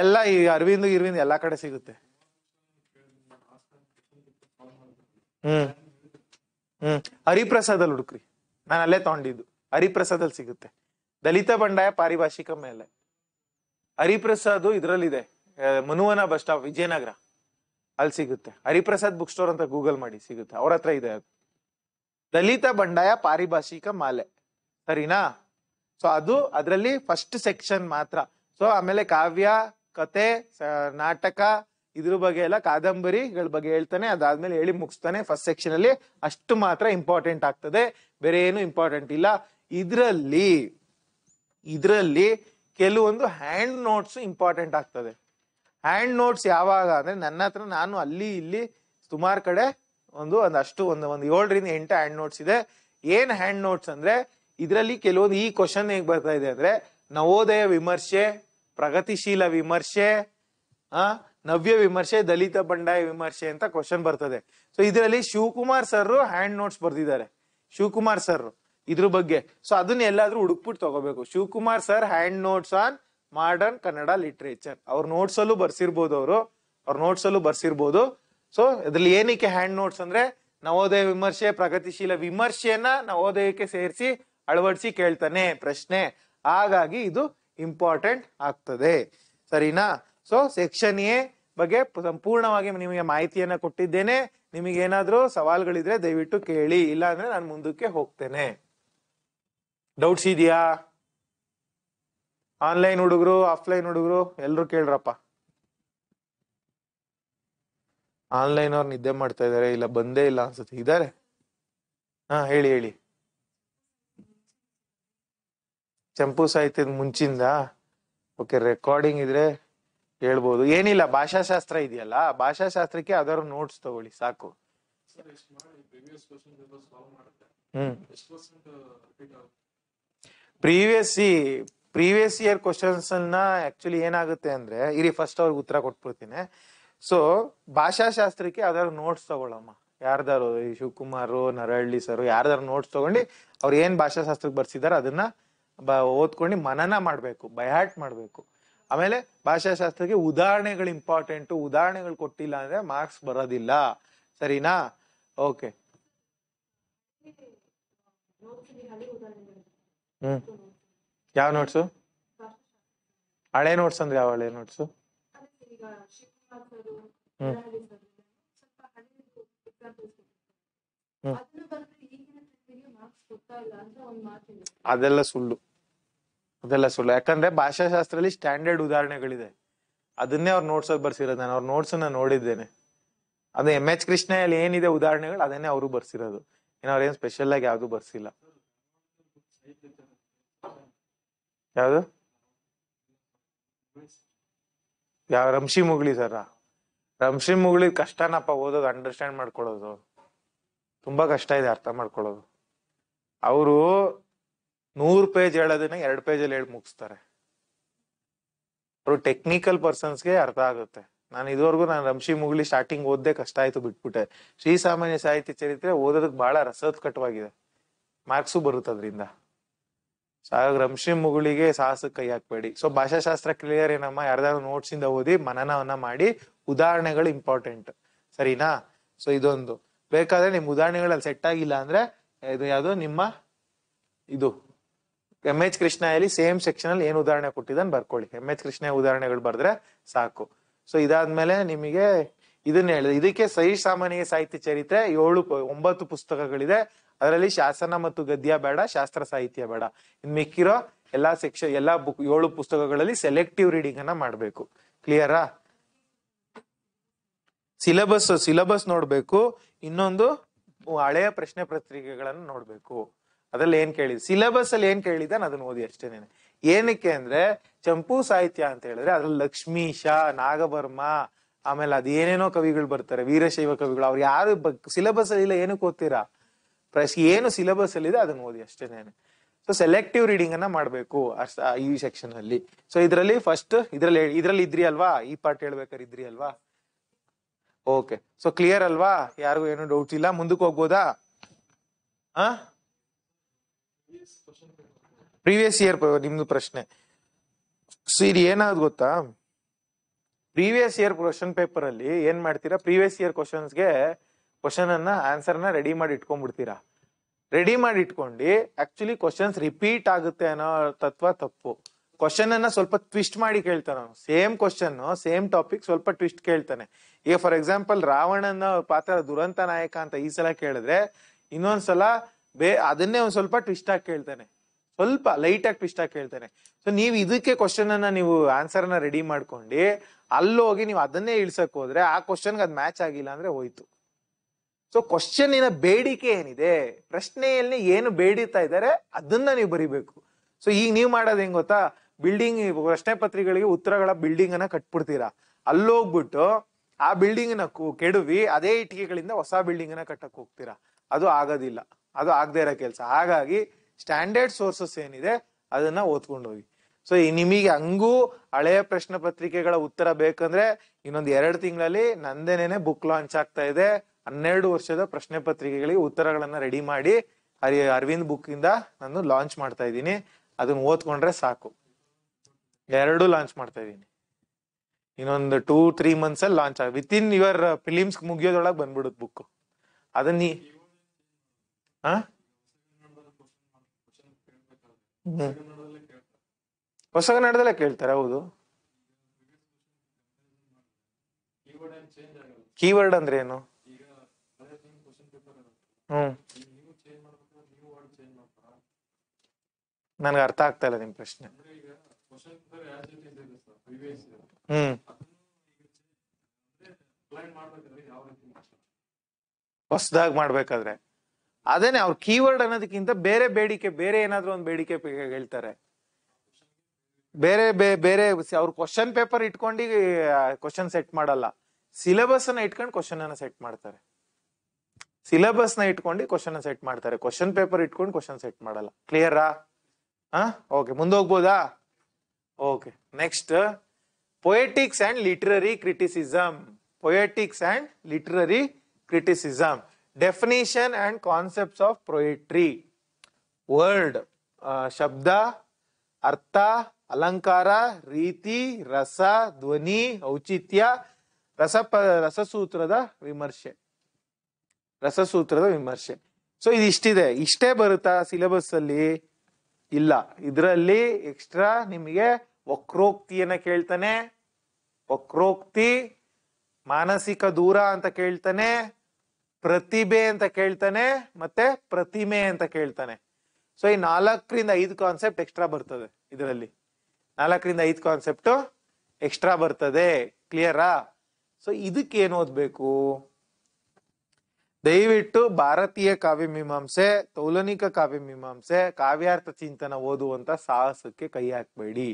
[SPEAKER 1] ಎಲ್ಲ ಈ ಅರವಿಂದ್ ಇರ್ವಿಂದ್ ಎಲ್ಲಾ ಕಡೆ ಸಿಗುತ್ತೆ ಹ್ಮ್ ಹ್ಮ್ ಹರಿಪ್ರಸಾದಲ್ಲಿ ಹುಡುಕ್ರಿ ನಾನು ಅಲ್ಲೇ ತಗೊಂಡಿದ್ದು ಹರಿಪ್ರಸಾದಲ್ಲಿ ಸಿಗುತ್ತೆ ದಲಿತ ಬಂಡಾಯ ಪಾರಿಭಾಷಿಕ ಮೇಲೆ ಹರಿಪ್ರಸಾದ್ ಇದರಲ್ಲಿದೆ ಮನುವನ ಬಸ್ ಸ್ಟಾಪ್ ವಿಜಯನಗರ ಅಲ್ಲಿ ಸಿಗುತ್ತೆ ಹರಿಪ್ರಸಾದ್ ಬುಕ್ ಸ್ಟೋರ್ ಅಂತ ಗೂಗಲ್ ಮಾಡಿ ಸಿಗುತ್ತೆ ಅವ್ರ ಹತ್ರ ಇದೆ ಅದು ದಲಿತ ಬಂಡಾಯ ಪಾರಿಭಾಷಿಕ ಮಾಲೆ ಸರಿನಾ ಸೊ ಅದು ಅದರಲ್ಲಿ ಫಸ್ಟ್ ಸೆಕ್ಷನ್ ಮಾತ್ರ ಸೊ ಆಮೇಲೆ ಕಾವ್ಯ ಕತೆ ನಾಟಕ ಇದ್ರ ಬಗ್ಗೆ ಎಲ್ಲ ಕಾದಂಬರಿಗಳ ಬಗ್ಗೆ ಹೇಳ್ತಾನೆ ಅದಾದ್ಮೇಲೆ ಹೇಳಿ ಮುಗಿಸ್ತಾನೆ ಫಸ್ಟ್ ಸೆಕ್ಷನ್ ಅಲ್ಲಿ ಅಷ್ಟು ಮಾತ್ರ ಇಂಪಾರ್ಟೆಂಟ್ ಆಗ್ತದೆ ಬೇರೆ ಏನು ಇಂಪಾರ್ಟೆಂಟ್ ಇಲ್ಲ ಇದರಲ್ಲಿ ಇದರಲ್ಲಿ ಕೆಲವೊಂದು ಹ್ಯಾಂಡ್ ನೋಟ್ಸ್ ಇಂಪಾರ್ಟೆಂಟ್ ಆಗ್ತದೆ ಹ್ಯಾಂಡ್ ನೋಟ್ಸ್ ಯಾವಾಗ ಅಂದ್ರೆ ನನ್ನ ಹತ್ರ ನಾನು ಅಲ್ಲಿ ಇಲ್ಲಿ ಸುಮಾರು ಕಡೆ ಒಂದು ಒಂದಷ್ಟು ಒಂದು ಒಂದು ಏಳರಿಂದ ಎಂಟು ಹ್ಯಾಂಡ್ ನೋಟ್ಸ್ ಇದೆ ಏನ್ ಹ್ಯಾಂಡ್ ನೋಟ್ಸ್ ಅಂದ್ರೆ ಇದರಲ್ಲಿ ಕೆಲವೊಂದು ಈ ಕ್ವಶನ್ ಹೇಗೆ ಬರ್ತಾ ಇದೆ ಅಂದ್ರೆ ನವೋದಯ ವಿಮರ್ಶೆ ಪ್ರಗತಿಶೀಲ ವಿಮರ್ಶೆ ಆ ನವ್ಯ ವಿಮರ್ಶೆ ದಲಿತ ಬಂಡಾಯ ವಿಮರ್ಶೆ ಅಂತ ಕ್ವಶನ್ ಬರ್ತದೆ ಸೊ ಇದರಲ್ಲಿ ಶಿವಕುಮಾರ್ ಸರ್ ಹ್ಯಾಂಡ್ ನೋಟ್ಸ್ ಬರ್ದಿದ್ದಾರೆ ಶಿವಕುಮಾರ್ ಸರ್ ಇದ್ರ ಬಗ್ಗೆ ಸೊ ಅದನ್ನ ಎಲ್ಲಾದ್ರೂ ಹುಡುಕ್ಬಿಟ್ಟು ತಗೋಬೇಕು Shivakumar sir hand notes on modern Kannada literature ಅವ್ರ ನೋಟ್ಸ್ ಅಲ್ಲೂ ಬರ್ಸಿರ್ಬೋದು ಅವರು ಅವ್ರ ನೋಟ್ಸ್ ಅಲ್ಲೂ ಬರ್ಸಿರ್ಬೋದು ಸೊ ಇದ್ರಲ್ಲಿ ಏನಕ್ಕೆ ಹ್ಯಾಂಡ್ ನೋಟ್ಸ್ ಅಂದ್ರೆ ನವೋದಯ ವಿಮರ್ಶೆ ಪ್ರಗತಿಶೀಲ ವಿಮರ್ಶೆಯನ್ನ ನವೋದಯಕ್ಕೆ ಸೇರಿಸಿ ಅಳವಡಿಸಿ ಕೇಳ್ತಾನೆ ಪ್ರಶ್ನೆ ಹಾಗಾಗಿ ಇದು ಇಂಪಾರ್ಟೆಂಟ್ ಆಗ್ತದೆ ಸರಿನಾ ಸೊ ಸೆಕ್ಷನ್ ಎ ಬಗ್ಗೆ ಸಂಪೂರ್ಣವಾಗಿ ನಿಮಗೆ ಮಾಹಿತಿಯನ್ನ ಕೊಟ್ಟಿದ್ದೇನೆ ನಿಮಗೆ ಏನಾದರೂ ಸವಾಲುಗಳಿದ್ರೆ ದಯವಿಟ್ಟು ಕೇಳಿ ಇಲ್ಲ ಅಂದ್ರೆ ನಾನು ಮುಂದಕ್ಕೆ ಹೋಗ್ತೇನೆ ಡೌಟ್ಸ್ ಇದೆಯಾ ಆನ್ಲೈನ್ ಹುಡುಗರು ಆಫ್ಲೈನ್ ಹುಡುಗರು ಎಲ್ಲರೂ ಕೇಳ್ರಪ್ಪ ಆನ್ಲೈನ್ ಅವ್ರು ನಿದ್ದೆ ಮಾಡ್ತಾ ಇದಾರೆ ಇಲ್ಲ ಬಂದೇ ಇಲ್ಲ ಅನ್ಸುತ್ತೆ ಇದ್ದಾರೆ ಹಾ ಹೇಳಿ ಹೇಳಿ ಚಂಪು ಸಾಹಿತ್ಯದ ಮುಂಚಿಂದ ಓಕೆ ರೆಕಾರ್ಡಿಂಗ್ ಇದ್ರೆ ಹೇಳ್ಬೋದು ಏನಿಲ್ಲ ಭಾಷಾಶಾಸ್ತ್ರ ಇದೆಯಲ್ಲ ಭಾಷಾಶಾಸ್ತ್ರಕ್ಕೆ ಅದರ ನೋಟ್ಸ್ ತಗೊಳ್ಳಿ ಸಾಕು ಹ್ಮ್ ಪ್ರೀವಿಯಸ್ ಪ್ರೀವಿಯಸ್ ಇಯರ್ ಕ್ವಶನ್ಸ್ ಅನ್ನ ಆಕ್ಚುಲಿ ಏನಾಗುತ್ತೆ ಅಂದ್ರೆ ಇರಿ ಫಸ್ಟ್ ಅವ್ರಿಗೆ ಉತ್ತರ ಕೊಟ್ಬಿಡ್ತೀನಿ ಸೊ ಭಾಷಾಶಾಸ್ತ್ರಕ್ಕೆ ಅದರ ನೋಟ್ಸ್ ತಗೊಳ್ಳಮ್ಮ ಯಾರ್ದಾರು ಈ ಶಿವಕುಮಾರು ನರಹಳ್ಳಿ ಸರ್ ಯಾರ್ದಾರು ನೋಟ್ಸ್ ತಗೊಂಡು ಅವ್ರು ಏನ್ ಭಾಷಾಶಾಸ್ತ್ರಕ್ಕೆ ಬರ್ಸಿದಾರೆ ಅದನ್ನ ಬ ಓದ್ಕೊಂಡು ಮನನ ಮಾಡಬೇಕು ಬಯಾಟ್ ಮಾಡಬೇಕು ಆಮೇಲೆ ಭಾಷಾಶಾಸ್ತ್ರಕ್ಕೆ ಉದಾಹರಣೆಗಳು ಇಂಪಾರ್ಟೆಂಟು ಉದಾಹರಣೆಗಳು ಕೊಟ್ಟಿಲ್ಲ ಅಂದ್ರೆ ಮಾರ್ಕ್ಸ್ ಬರೋದಿಲ್ಲ ಸರಿನಾ ಓಕೆ ಹ್ಮ್ ಯಾವ ನೋಟ್ಸು ಹಳೆ ನೋಟ್ಸ್ ಅಂದ್ರೆ ಯಾವ ಹಳೆ ನೋಟ್ಸು ಹ್ಮ್ ಅದೆಲ್ಲ ಸುಳ್ಳು ಅದೆಲ್ಲ ಸುಳ್ಳು ಯಾಕಂದ್ರೆ ಭಾಷಾಶಾಸ್ತ್ರದಲ್ಲಿ ಸ್ಟ್ಯಾಂಡರ್ಡ್ ಉದಾಹರಣೆಗಳಿದೆ ಅದನ್ನೇ ಅವ್ರ ನೋಟ್ಸ್ ಬರ್ಸಿರೋದು ನಾನು ಅವ್ರ ನೋಟ್ಸ್ ನೋಡಿದ್ದೇನೆ ಅದು ಎಂ ಎಚ್ ಕೃಷ್ಣ ಏನಿದೆ ಉದಾಹರಣೆಗಳು ಅದನ್ನೇ ಅವರು ಬರ್ಸಿರೋದು ಏನೋ ಅವ್ರೇನು ಸ್ಪೆಷಲ್ ಆಗಿ ಯಾವ್ದು ಬರ್ಸಿಲ್ಲ ಯಾವುದು ಯಾವ ರಂಶಿ ಮುಗ್ಳಿ ಸರ ರಂಶಿ ಮುಗ್ಳಿ ಕಷ್ಟನಪ್ಪ ಓದೋದು ಅಂಡರ್ಸ್ಟ್ಯಾಂಡ್ ಮಾಡ್ಕೊಳ್ಳೋದು ತುಂಬಾ ಕಷ್ಟ ಇದೆ ಅರ್ಥ ಮಾಡ್ಕೊಳ್ಳೋದು ಅವರು ನೂರು ಪೇಜ್ ಹೇಳೋದನ್ನ ಎರಡು ಪೇಜಲ್ಲಿ ಹೇಳಿ ಮುಗಿಸ್ತಾರೆ ಅವರು ಟೆಕ್ನಿಕಲ್ ಪರ್ಸನ್ಸ್ಗೆ ಅರ್ಥ ಆಗುತ್ತೆ ನಾನು ಇದುವರೆಗೂ ನಾನು ರಂಶಿ ಮುಗ್ಲಿ ಸ್ಟಾರ್ಟಿಂಗ್ ಓದ್ದೆ ಕಷ್ಟ ಆಯ್ತು ಬಿಟ್ಬಿಟ್ಟೆ ಶ್ರೀಸಾಮಾನ್ಯ ಸಾಹಿತ್ಯ ಚರಿತ್ರೆ ಓದೋದಕ್ಕೆ ಬಹಳ ರಸೋತ್ಕಟವಾಗಿದೆ ಮಾರ್ಕ್ಸು ಬರುತ್ತೆ ಅದರಿಂದ ಹಾಗಾಗಿ ರಂಶಿ ಮುಗುಳಿಗೆ ಸಾಹಸ ಕೈ ಹಾಕ್ಬೇಡಿ ಸೊ ಭಾಷಾಶಾಸ್ತ್ರ ಕ್ಲಿಯರ್ ಏನಮ್ಮ ಯಾರ್ದಾದ್ರು ನೋಟ್ಸ್ ಇಂದ ಓದಿ ಮನನವನ್ನ ಮಾಡಿ ಉದಾಹರಣೆಗಳು ಇಂಪಾರ್ಟೆಂಟ್ ಸರಿನಾ ಸೊ ಇದೊಂದು ಬೇಕಾದ್ರೆ ನಿಮ್ ಉದಾಹರಣೆಗಳಲ್ಲಿ ಸೆಟ್ ಆಗಿಲ್ಲ ಅಂದ್ರೆ ಇದು ಯಾವುದು ನಿಮ್ಮ ಇದು ಎಂ ಎಚ್ ಕೃಷ್ಣಲ್ಲಿ ಸೇಮ್ ಸೆಕ್ಷನ್ ಅಲ್ಲಿ ಏನು ಉದಾಹರಣೆ ಕೊಟ್ಟಿದ್ದನ್ನು ಬರ್ಕೊಳ್ಳಿ ಎಂ ಎಚ್ ಕೃಷ್ಣ ಉದಾಹರಣೆಗಳು ಬರೆದ್ರೆ ಸಾಕು ಸೊ ಇದಾದ್ಮೇಲೆ ನಿಮಗೆ ಇದನ್ನ ಹೇಳಿದೆ ಇದಕ್ಕೆ ಸಹಿ ಸಾಮಾನ್ಯ ಸಾಹಿತ್ಯ ಚರಿತ್ರೆ ಏಳು ಒಂಬತ್ತು ಪುಸ್ತಕಗಳಿದೆ ಅದರಲ್ಲಿ ಶಾಸನ ಮತ್ತು ಗದ್ಯ ಬೇಡ ಶಾಸ್ತ್ರ ಸಾಹಿತ್ಯ ಬೇಡ ಇನ್ ಮಿಕ್ಕಿರೋ ಎಲ್ಲಾ ಸೆಕ್ಷನ್ ಎಲ್ಲಾ ಬುಕ್ ಏಳು ಪುಸ್ತಕಗಳಲ್ಲಿ ಸೆಲೆಕ್ಟಿವ್ ರೀಡಿಂಗ್ ಅನ್ನ ಮಾಡ್ಬೇಕು ಕ್ಲಿಯರಾ ಸಿಲೆಬಸ್ ಸಿಲೆಬಸ್ ನೋಡ್ಬೇಕು ಇನ್ನೊಂದು ಹಳೆಯ ಪ್ರಶ್ನೆ ಪತ್ರಿಕೆಗಳನ್ನು ನೋಡ್ಬೇಕು ಅದ್ರಲ್ಲಿ ಏನ್ ಕೇಳಿದ ಸಿಲೆಬಸ್ ಅಲ್ಲಿ ಏನ್ ಕೇಳಿದ ಅದನ್ನ ಓದಿ ಅಷ್ಟೇನೆ ಏನಕ್ಕೆ ಅಂದ್ರೆ ಚಂಪು ಸಾಹಿತ್ಯ ಅಂತ ಹೇಳಿದ್ರೆ ಅದ್ರಲ್ಲಿ ಲಕ್ಷ್ಮೀಶ ನಾಗವರ್ಮ ಆಮೇಲೆ ಅದೇನೇನೋ ಕವಿಗಳು ಬರ್ತಾರೆ ವೀರಶೈವ ಕವಿಗಳು ಅವ್ರು ಯಾರು ಸಿಲೆಬಸ್ ಅಲ್ಲಿ ಏನಕ್ಕೆ ಓದ್ತೀರಾ ಪ್ರೈಸ್ ಏನು ಸಿಲೆಬಸ್ ಅಲ್ಲಿ ಇದೆ ಅದನ್ನ ಓದಿ ಅಷ್ಟೇನೆ ಸೊ ಸೆಲೆಕ್ಟಿವ್ ರೀಡಿಂಗ್ ಅನ್ನ ಮಾಡಬೇಕು ಈ ಸೆಕ್ಷನ್ ಅಲ್ಲಿ ಸೊ ಇದರಲ್ಲಿ ಫಸ್ಟ್ ಇದ್ರಲ್ಲಿ ಇದ್ರಲ್ಲಿ ಇದ್ರಿ ಅಲ್ವಾ ಈ ಪಾರ್ಟ್ ಹೇಳ್ಬೇಕಾರೆ ಇದ್ರಿ ಅಲ್ವಾ ಓಕೆ ಸೊ ಕ್ಲಿಯರ್ ಅಲ್ವಾ ಯಾರಿಗೂ ಏನು ಡೌಟ್ ಇಲ್ಲ ಮುಂದಕ್ಕೆ ಹೋಗ್ಬೋದಾ ಪ್ರೀವಿಯಸ್ ಇಯರ್ ನಿಮ್ದು ಪ್ರಶ್ನೆ ಸೊ ಇದು ಏನಾದ್ರು ಗೊತ್ತಾ ಪ್ರೀವಿಯಸ್ ಇಯರ್ ಕ್ವಶನ್ ಪೇಪರ್ ಅಲ್ಲಿ ಏನ್ ಮಾಡ್ತೀರಾ ಪ್ರೀವಿಯಸ್ ಇಯರ್ ಕ್ವಶನ್ಸ್ಗೆ ಕ್ವಶನ್ ಅನ್ನ ಆನ್ಸರ್ನ ರೆಡಿ ಮಾಡಿ ಇಟ್ಕೊಂಡ್ಬಿಡ್ತೀರಾ ರೆಡಿ ಮಾಡಿ ಇಟ್ಕೊಂಡು ಆಕ್ಚುಲಿ ಕ್ವಶನ್ಸ್ ರಿಪೀಟ್ ಆಗುತ್ತೆ ಅನ್ನೋ ತತ್ವ ತಪ್ಪು ಕ್ವಶನ್ ಅನ್ನ ಸ್ವಲ್ಪ ಟ್ವಿಸ್ಟ್ ಮಾಡಿ ಕೇಳ್ತಾನೆ ಸೇಮ್ ಕ್ವಶನ್ ಸೇಮ್ ಟಾಪಿಕ್ ಸ್ವಲ್ಪ ಟ್ವಿಸ್ಟ್ ಕೇಳ್ತಾನೆ ಈಗ ಫಾರ್ ಎಕ್ಸಾಂಪಲ್ ರಾವಣನ ಪಾತ್ರ ದುರಂತ ನಾಯಕ ಅಂತ ಈ ಸಲ ಕೇಳಿದ್ರೆ ಇನ್ನೊಂದ್ಸಲ ಬೇ ಅದನ್ನೇ ಒಂದು ಸ್ವಲ್ಪ ಟ್ವಿಸ್ಟ್ ಆಗಿ ಕೇಳ್ತಾನೆ ಸ್ವಲ್ಪ ಲೈಟ್ ಆಗಿ ಟ್ವಿಸ್ಟ್ ಆಗಿ ಕೇಳ್ತಾನೆ ಸೊ ನೀವು ಇದಕ್ಕೆ ಕ್ವಶನ್ ಅನ್ನ ನೀವು ಆನ್ಸರ್ನ ರೆಡಿ ಮಾಡ್ಕೊಂಡು ಅಲ್ಲೋಗಿ ನೀವು ಅದನ್ನೇ ಇಳ್ಸಕ್ ಹೋದ್ರೆ ಆ ಕ್ವಶನ್ಗೆ ಅದು ಮ್ಯಾಚ್ ಆಗಿಲ್ಲ ಅಂದ್ರೆ ಹೋಯ್ತು ಸೊ ಏನ ಬೇಡಿಕೆ ಏನಿದೆ ಪ್ರಶ್ನೆಯಲ್ಲಿ ಏನು ಬೇಡಿತಾ ಇದ್ದಾರೆ ಅದನ್ನ ನೀವು ಬರಿಬೇಕು ಸೊ ಈಗ ನೀವು ಮಾಡೋದು ಹೆಂಗ್ ಗೊತ್ತಾ ಬಿಲ್ಡಿಂಗ್ ಪ್ರಶ್ನೆ ಪತ್ರಿಕೆಗಳಿಗೆ ಉತ್ತರಗಳ ಬಿಲ್ಡಿಂಗ್ ಅನ್ನ ಕಟ್ಬಿಡ್ತೀರಾ ಅಲ್ಲೋಗ್ಬಿಟ್ಟು ಆ ಬಿಲ್ಡಿಂಗ್ ನ ಕೆಡವಿ ಅದೇ ಇಟ್ಟಿಗೆಗಳಿಂದ ಹೊಸ ಬಿಲ್ಡಿಂಗ್ ಅನ್ನ ಕಟ್ಟಕ್ ಹೋಗ್ತೀರಾ ಅದು ಆಗೋದಿಲ್ಲ ಅದು ಆಗದೆ ಇರೋ ಕೆಲಸ ಹಾಗಾಗಿ ಸ್ಟ್ಯಾಂಡರ್ಡ್ ಸೋರ್ಸಸ್ ಏನಿದೆ ಅದನ್ನ ಓದ್ಕೊಂಡು ಹೋಗಿ ಸೊ ನಿಮಗೆ ಹಂಗೂ ಹಳೆಯ ಪ್ರಶ್ನೆ ಪತ್ರಿಕೆಗಳ ಉತ್ತರ ಬೇಕಂದ್ರೆ ಇನ್ನೊಂದು ಎರಡು ತಿಂಗಳಲ್ಲಿ ನಂದೇನೇನೆ ಬುಕ್ ಲಾಂಚ್ ಆಗ್ತಾ ಇದೆ ಹನ್ನೆರಡು ವರ್ಷದ ಪ್ರಶ್ನೆ ಪತ್ರಿಕೆಗಳಿಗೆ ಉತ್ತರಗಳನ್ನ ರೆಡಿ ಮಾಡಿ ಅರಿ ಅರವಿಂದ್ ಬುಕ್ ಇಂದ ನಾನು ಲಾಂಚ್ ಮಾಡ್ತಾ ಇದ್ದೀನಿ ಅದನ್ನ ಓದ್ಕೊಂಡ್ರೆ ಸಾಕು ಎರಡು ಲಾಂಚ್ ಮಾಡ್ತಾ ಇದ್ದೀನಿ ಇನ್ನೊಂದು ಟೂ ತ್ರೀ ಮಂತ್ಸ್ ಅಲ್ಲಿ ಲಾಂಚ್ ಆಗ ವಿತ್ ಇನ್ ಯುವರ್ ಫಿಲಿಮ್ಸ್ ಮುಗಿಯೋದೊಳಗೆ ಬಂದ್ಬಿಡುತ್ತೆ ಬುಕ್ ಅದನ್ನ ನೀ ಹೊಸ ಕನ್ನಡದಲ್ಲೇ ಕೇಳ್ತಾರೆ ಹೌದು ಕೀವರ್ಡ್ ಅಂದ್ರೆ ಏನು ಹ್ಮ್ ನನ್ಗೆ ಅರ್ಥ ಆಗ್ತಾ ಇಲ್ಲ ನಿಮ್ ಪ್ರಶ್ನೆ ಹ್ಮ್ ಹೊಸದಾಗಿ ಮಾಡ್ಬೇಕಾದ್ರೆ ಅದೇನೆ ಅವ್ರ ಕೀವರ್ಡ್ ಅನ್ನೋದಕ್ಕಿಂತ ಬೇರೆ ಬೇಡಿಕೆ ಬೇರೆ ಏನಾದ್ರು ಒಂದು ಬೇಡಿಕೆ ಹೇಳ್ತಾರೆ ಬೇರೆ ಬೇರೆ ಅವ್ರ ಕ್ವಶನ್ ಪೇಪರ್ ಇಟ್ಕೊಂಡಿ ಕ್ವಶನ್ ಸೆಟ್ ಮಾಡಲ್ಲ ಸಿಲೆಬಸ್ ಅನ್ನ ಇಟ್ಕೊಂಡು ಕ್ವಶನ್ ಅನ್ನ ಸೆಟ್ ಮಾಡ್ತಾರೆ ಸಿಲೆಬಸ್ ನ ಇಟ್ಕೊಂಡು ಕ್ವಶನ್ ಸೆಟ್ ಮಾಡ್ತಾರೆ ಕ್ವಶನ್ ಪೇಪರ್ ಇಟ್ಕೊಂಡು ಕ್ವಶನ್ ಸೆಟ್ ಮಾಡಲ್ಲ ಕ್ಲಿಯರಾ ಹಾ ಓಕೆ ಮುಂದೋಗ್ಬೋದಾ okay next poetics and literary criticism poetics and literary criticism definition and concepts of poetry word ಶಬ್ದ ಅರ್ಥ ಅಲಂಕಾರ ರೀತಿ ರಸ ಧ್ವನಿ ಔಚಿತ್ಯ ರಸ ರಸಸೂತ್ರದ ವಿಮರ್ಶೆ ರಸಸೂತ್ರದ ವಿಮರ್ಶೆ ಸೊ ಇದಿಷ್ಟಿದೆ ಇಷ್ಟೇ ಬರುತ್ತಾ ಸಿಲೆಬಸ್ ಅಲ್ಲಿ ಇಲ್ಲ ಇದರಲ್ಲಿ ಎಕ್ಸ್ಟ್ರಾ ನಿಮಗೆ ವಕ್ರೋಕ್ತಿಯನ್ನ ಕೇಳ್ತಾನೆ ವಕ್ರೋಕ್ತಿ ಮಾನಸಿಕ ದೂರ ಅಂತ ಕೇಳ್ತಾನೆ ಪ್ರತಿಭೆ ಅಂತ ಕೇಳ್ತಾನೆ ಮತ್ತೆ ಪ್ರತಿಮೆ ಅಂತ ಕೇಳ್ತಾನೆ ಸೊ ಈ ನಾಲ್ಕರಿಂದ ಐದು ಕಾನ್ಸೆಪ್ಟ್ ಎಕ್ಸ್ಟ್ರಾ ಬರ್ತದೆ ಇದರಲ್ಲಿ ನಾಲ್ಕರಿಂದ ಐದು ಕಾನ್ಸೆಪ್ಟು ಎಕ್ಸ್ಟ್ರಾ ಬರ್ತದೆ ಕ್ಲಿಯರಾ ಸೊ ಇದಕ್ಕೆ ಏನು ಓದ್ಬೇಕು ದಯವಿಟ್ಟು ಭಾರತೀಯ ಮೀಮಾಂಸೆ ತೌಲನಿಕ ಕಾವ್ಯಮೀಮಾಂಸೆ ಕಾವ್ಯಾರ್ಥ ಚಿಂತನ ಓದುವಂತ ಸಾಹಸಕ್ಕೆ ಕೈ ಹಾಕಬೇಡಿ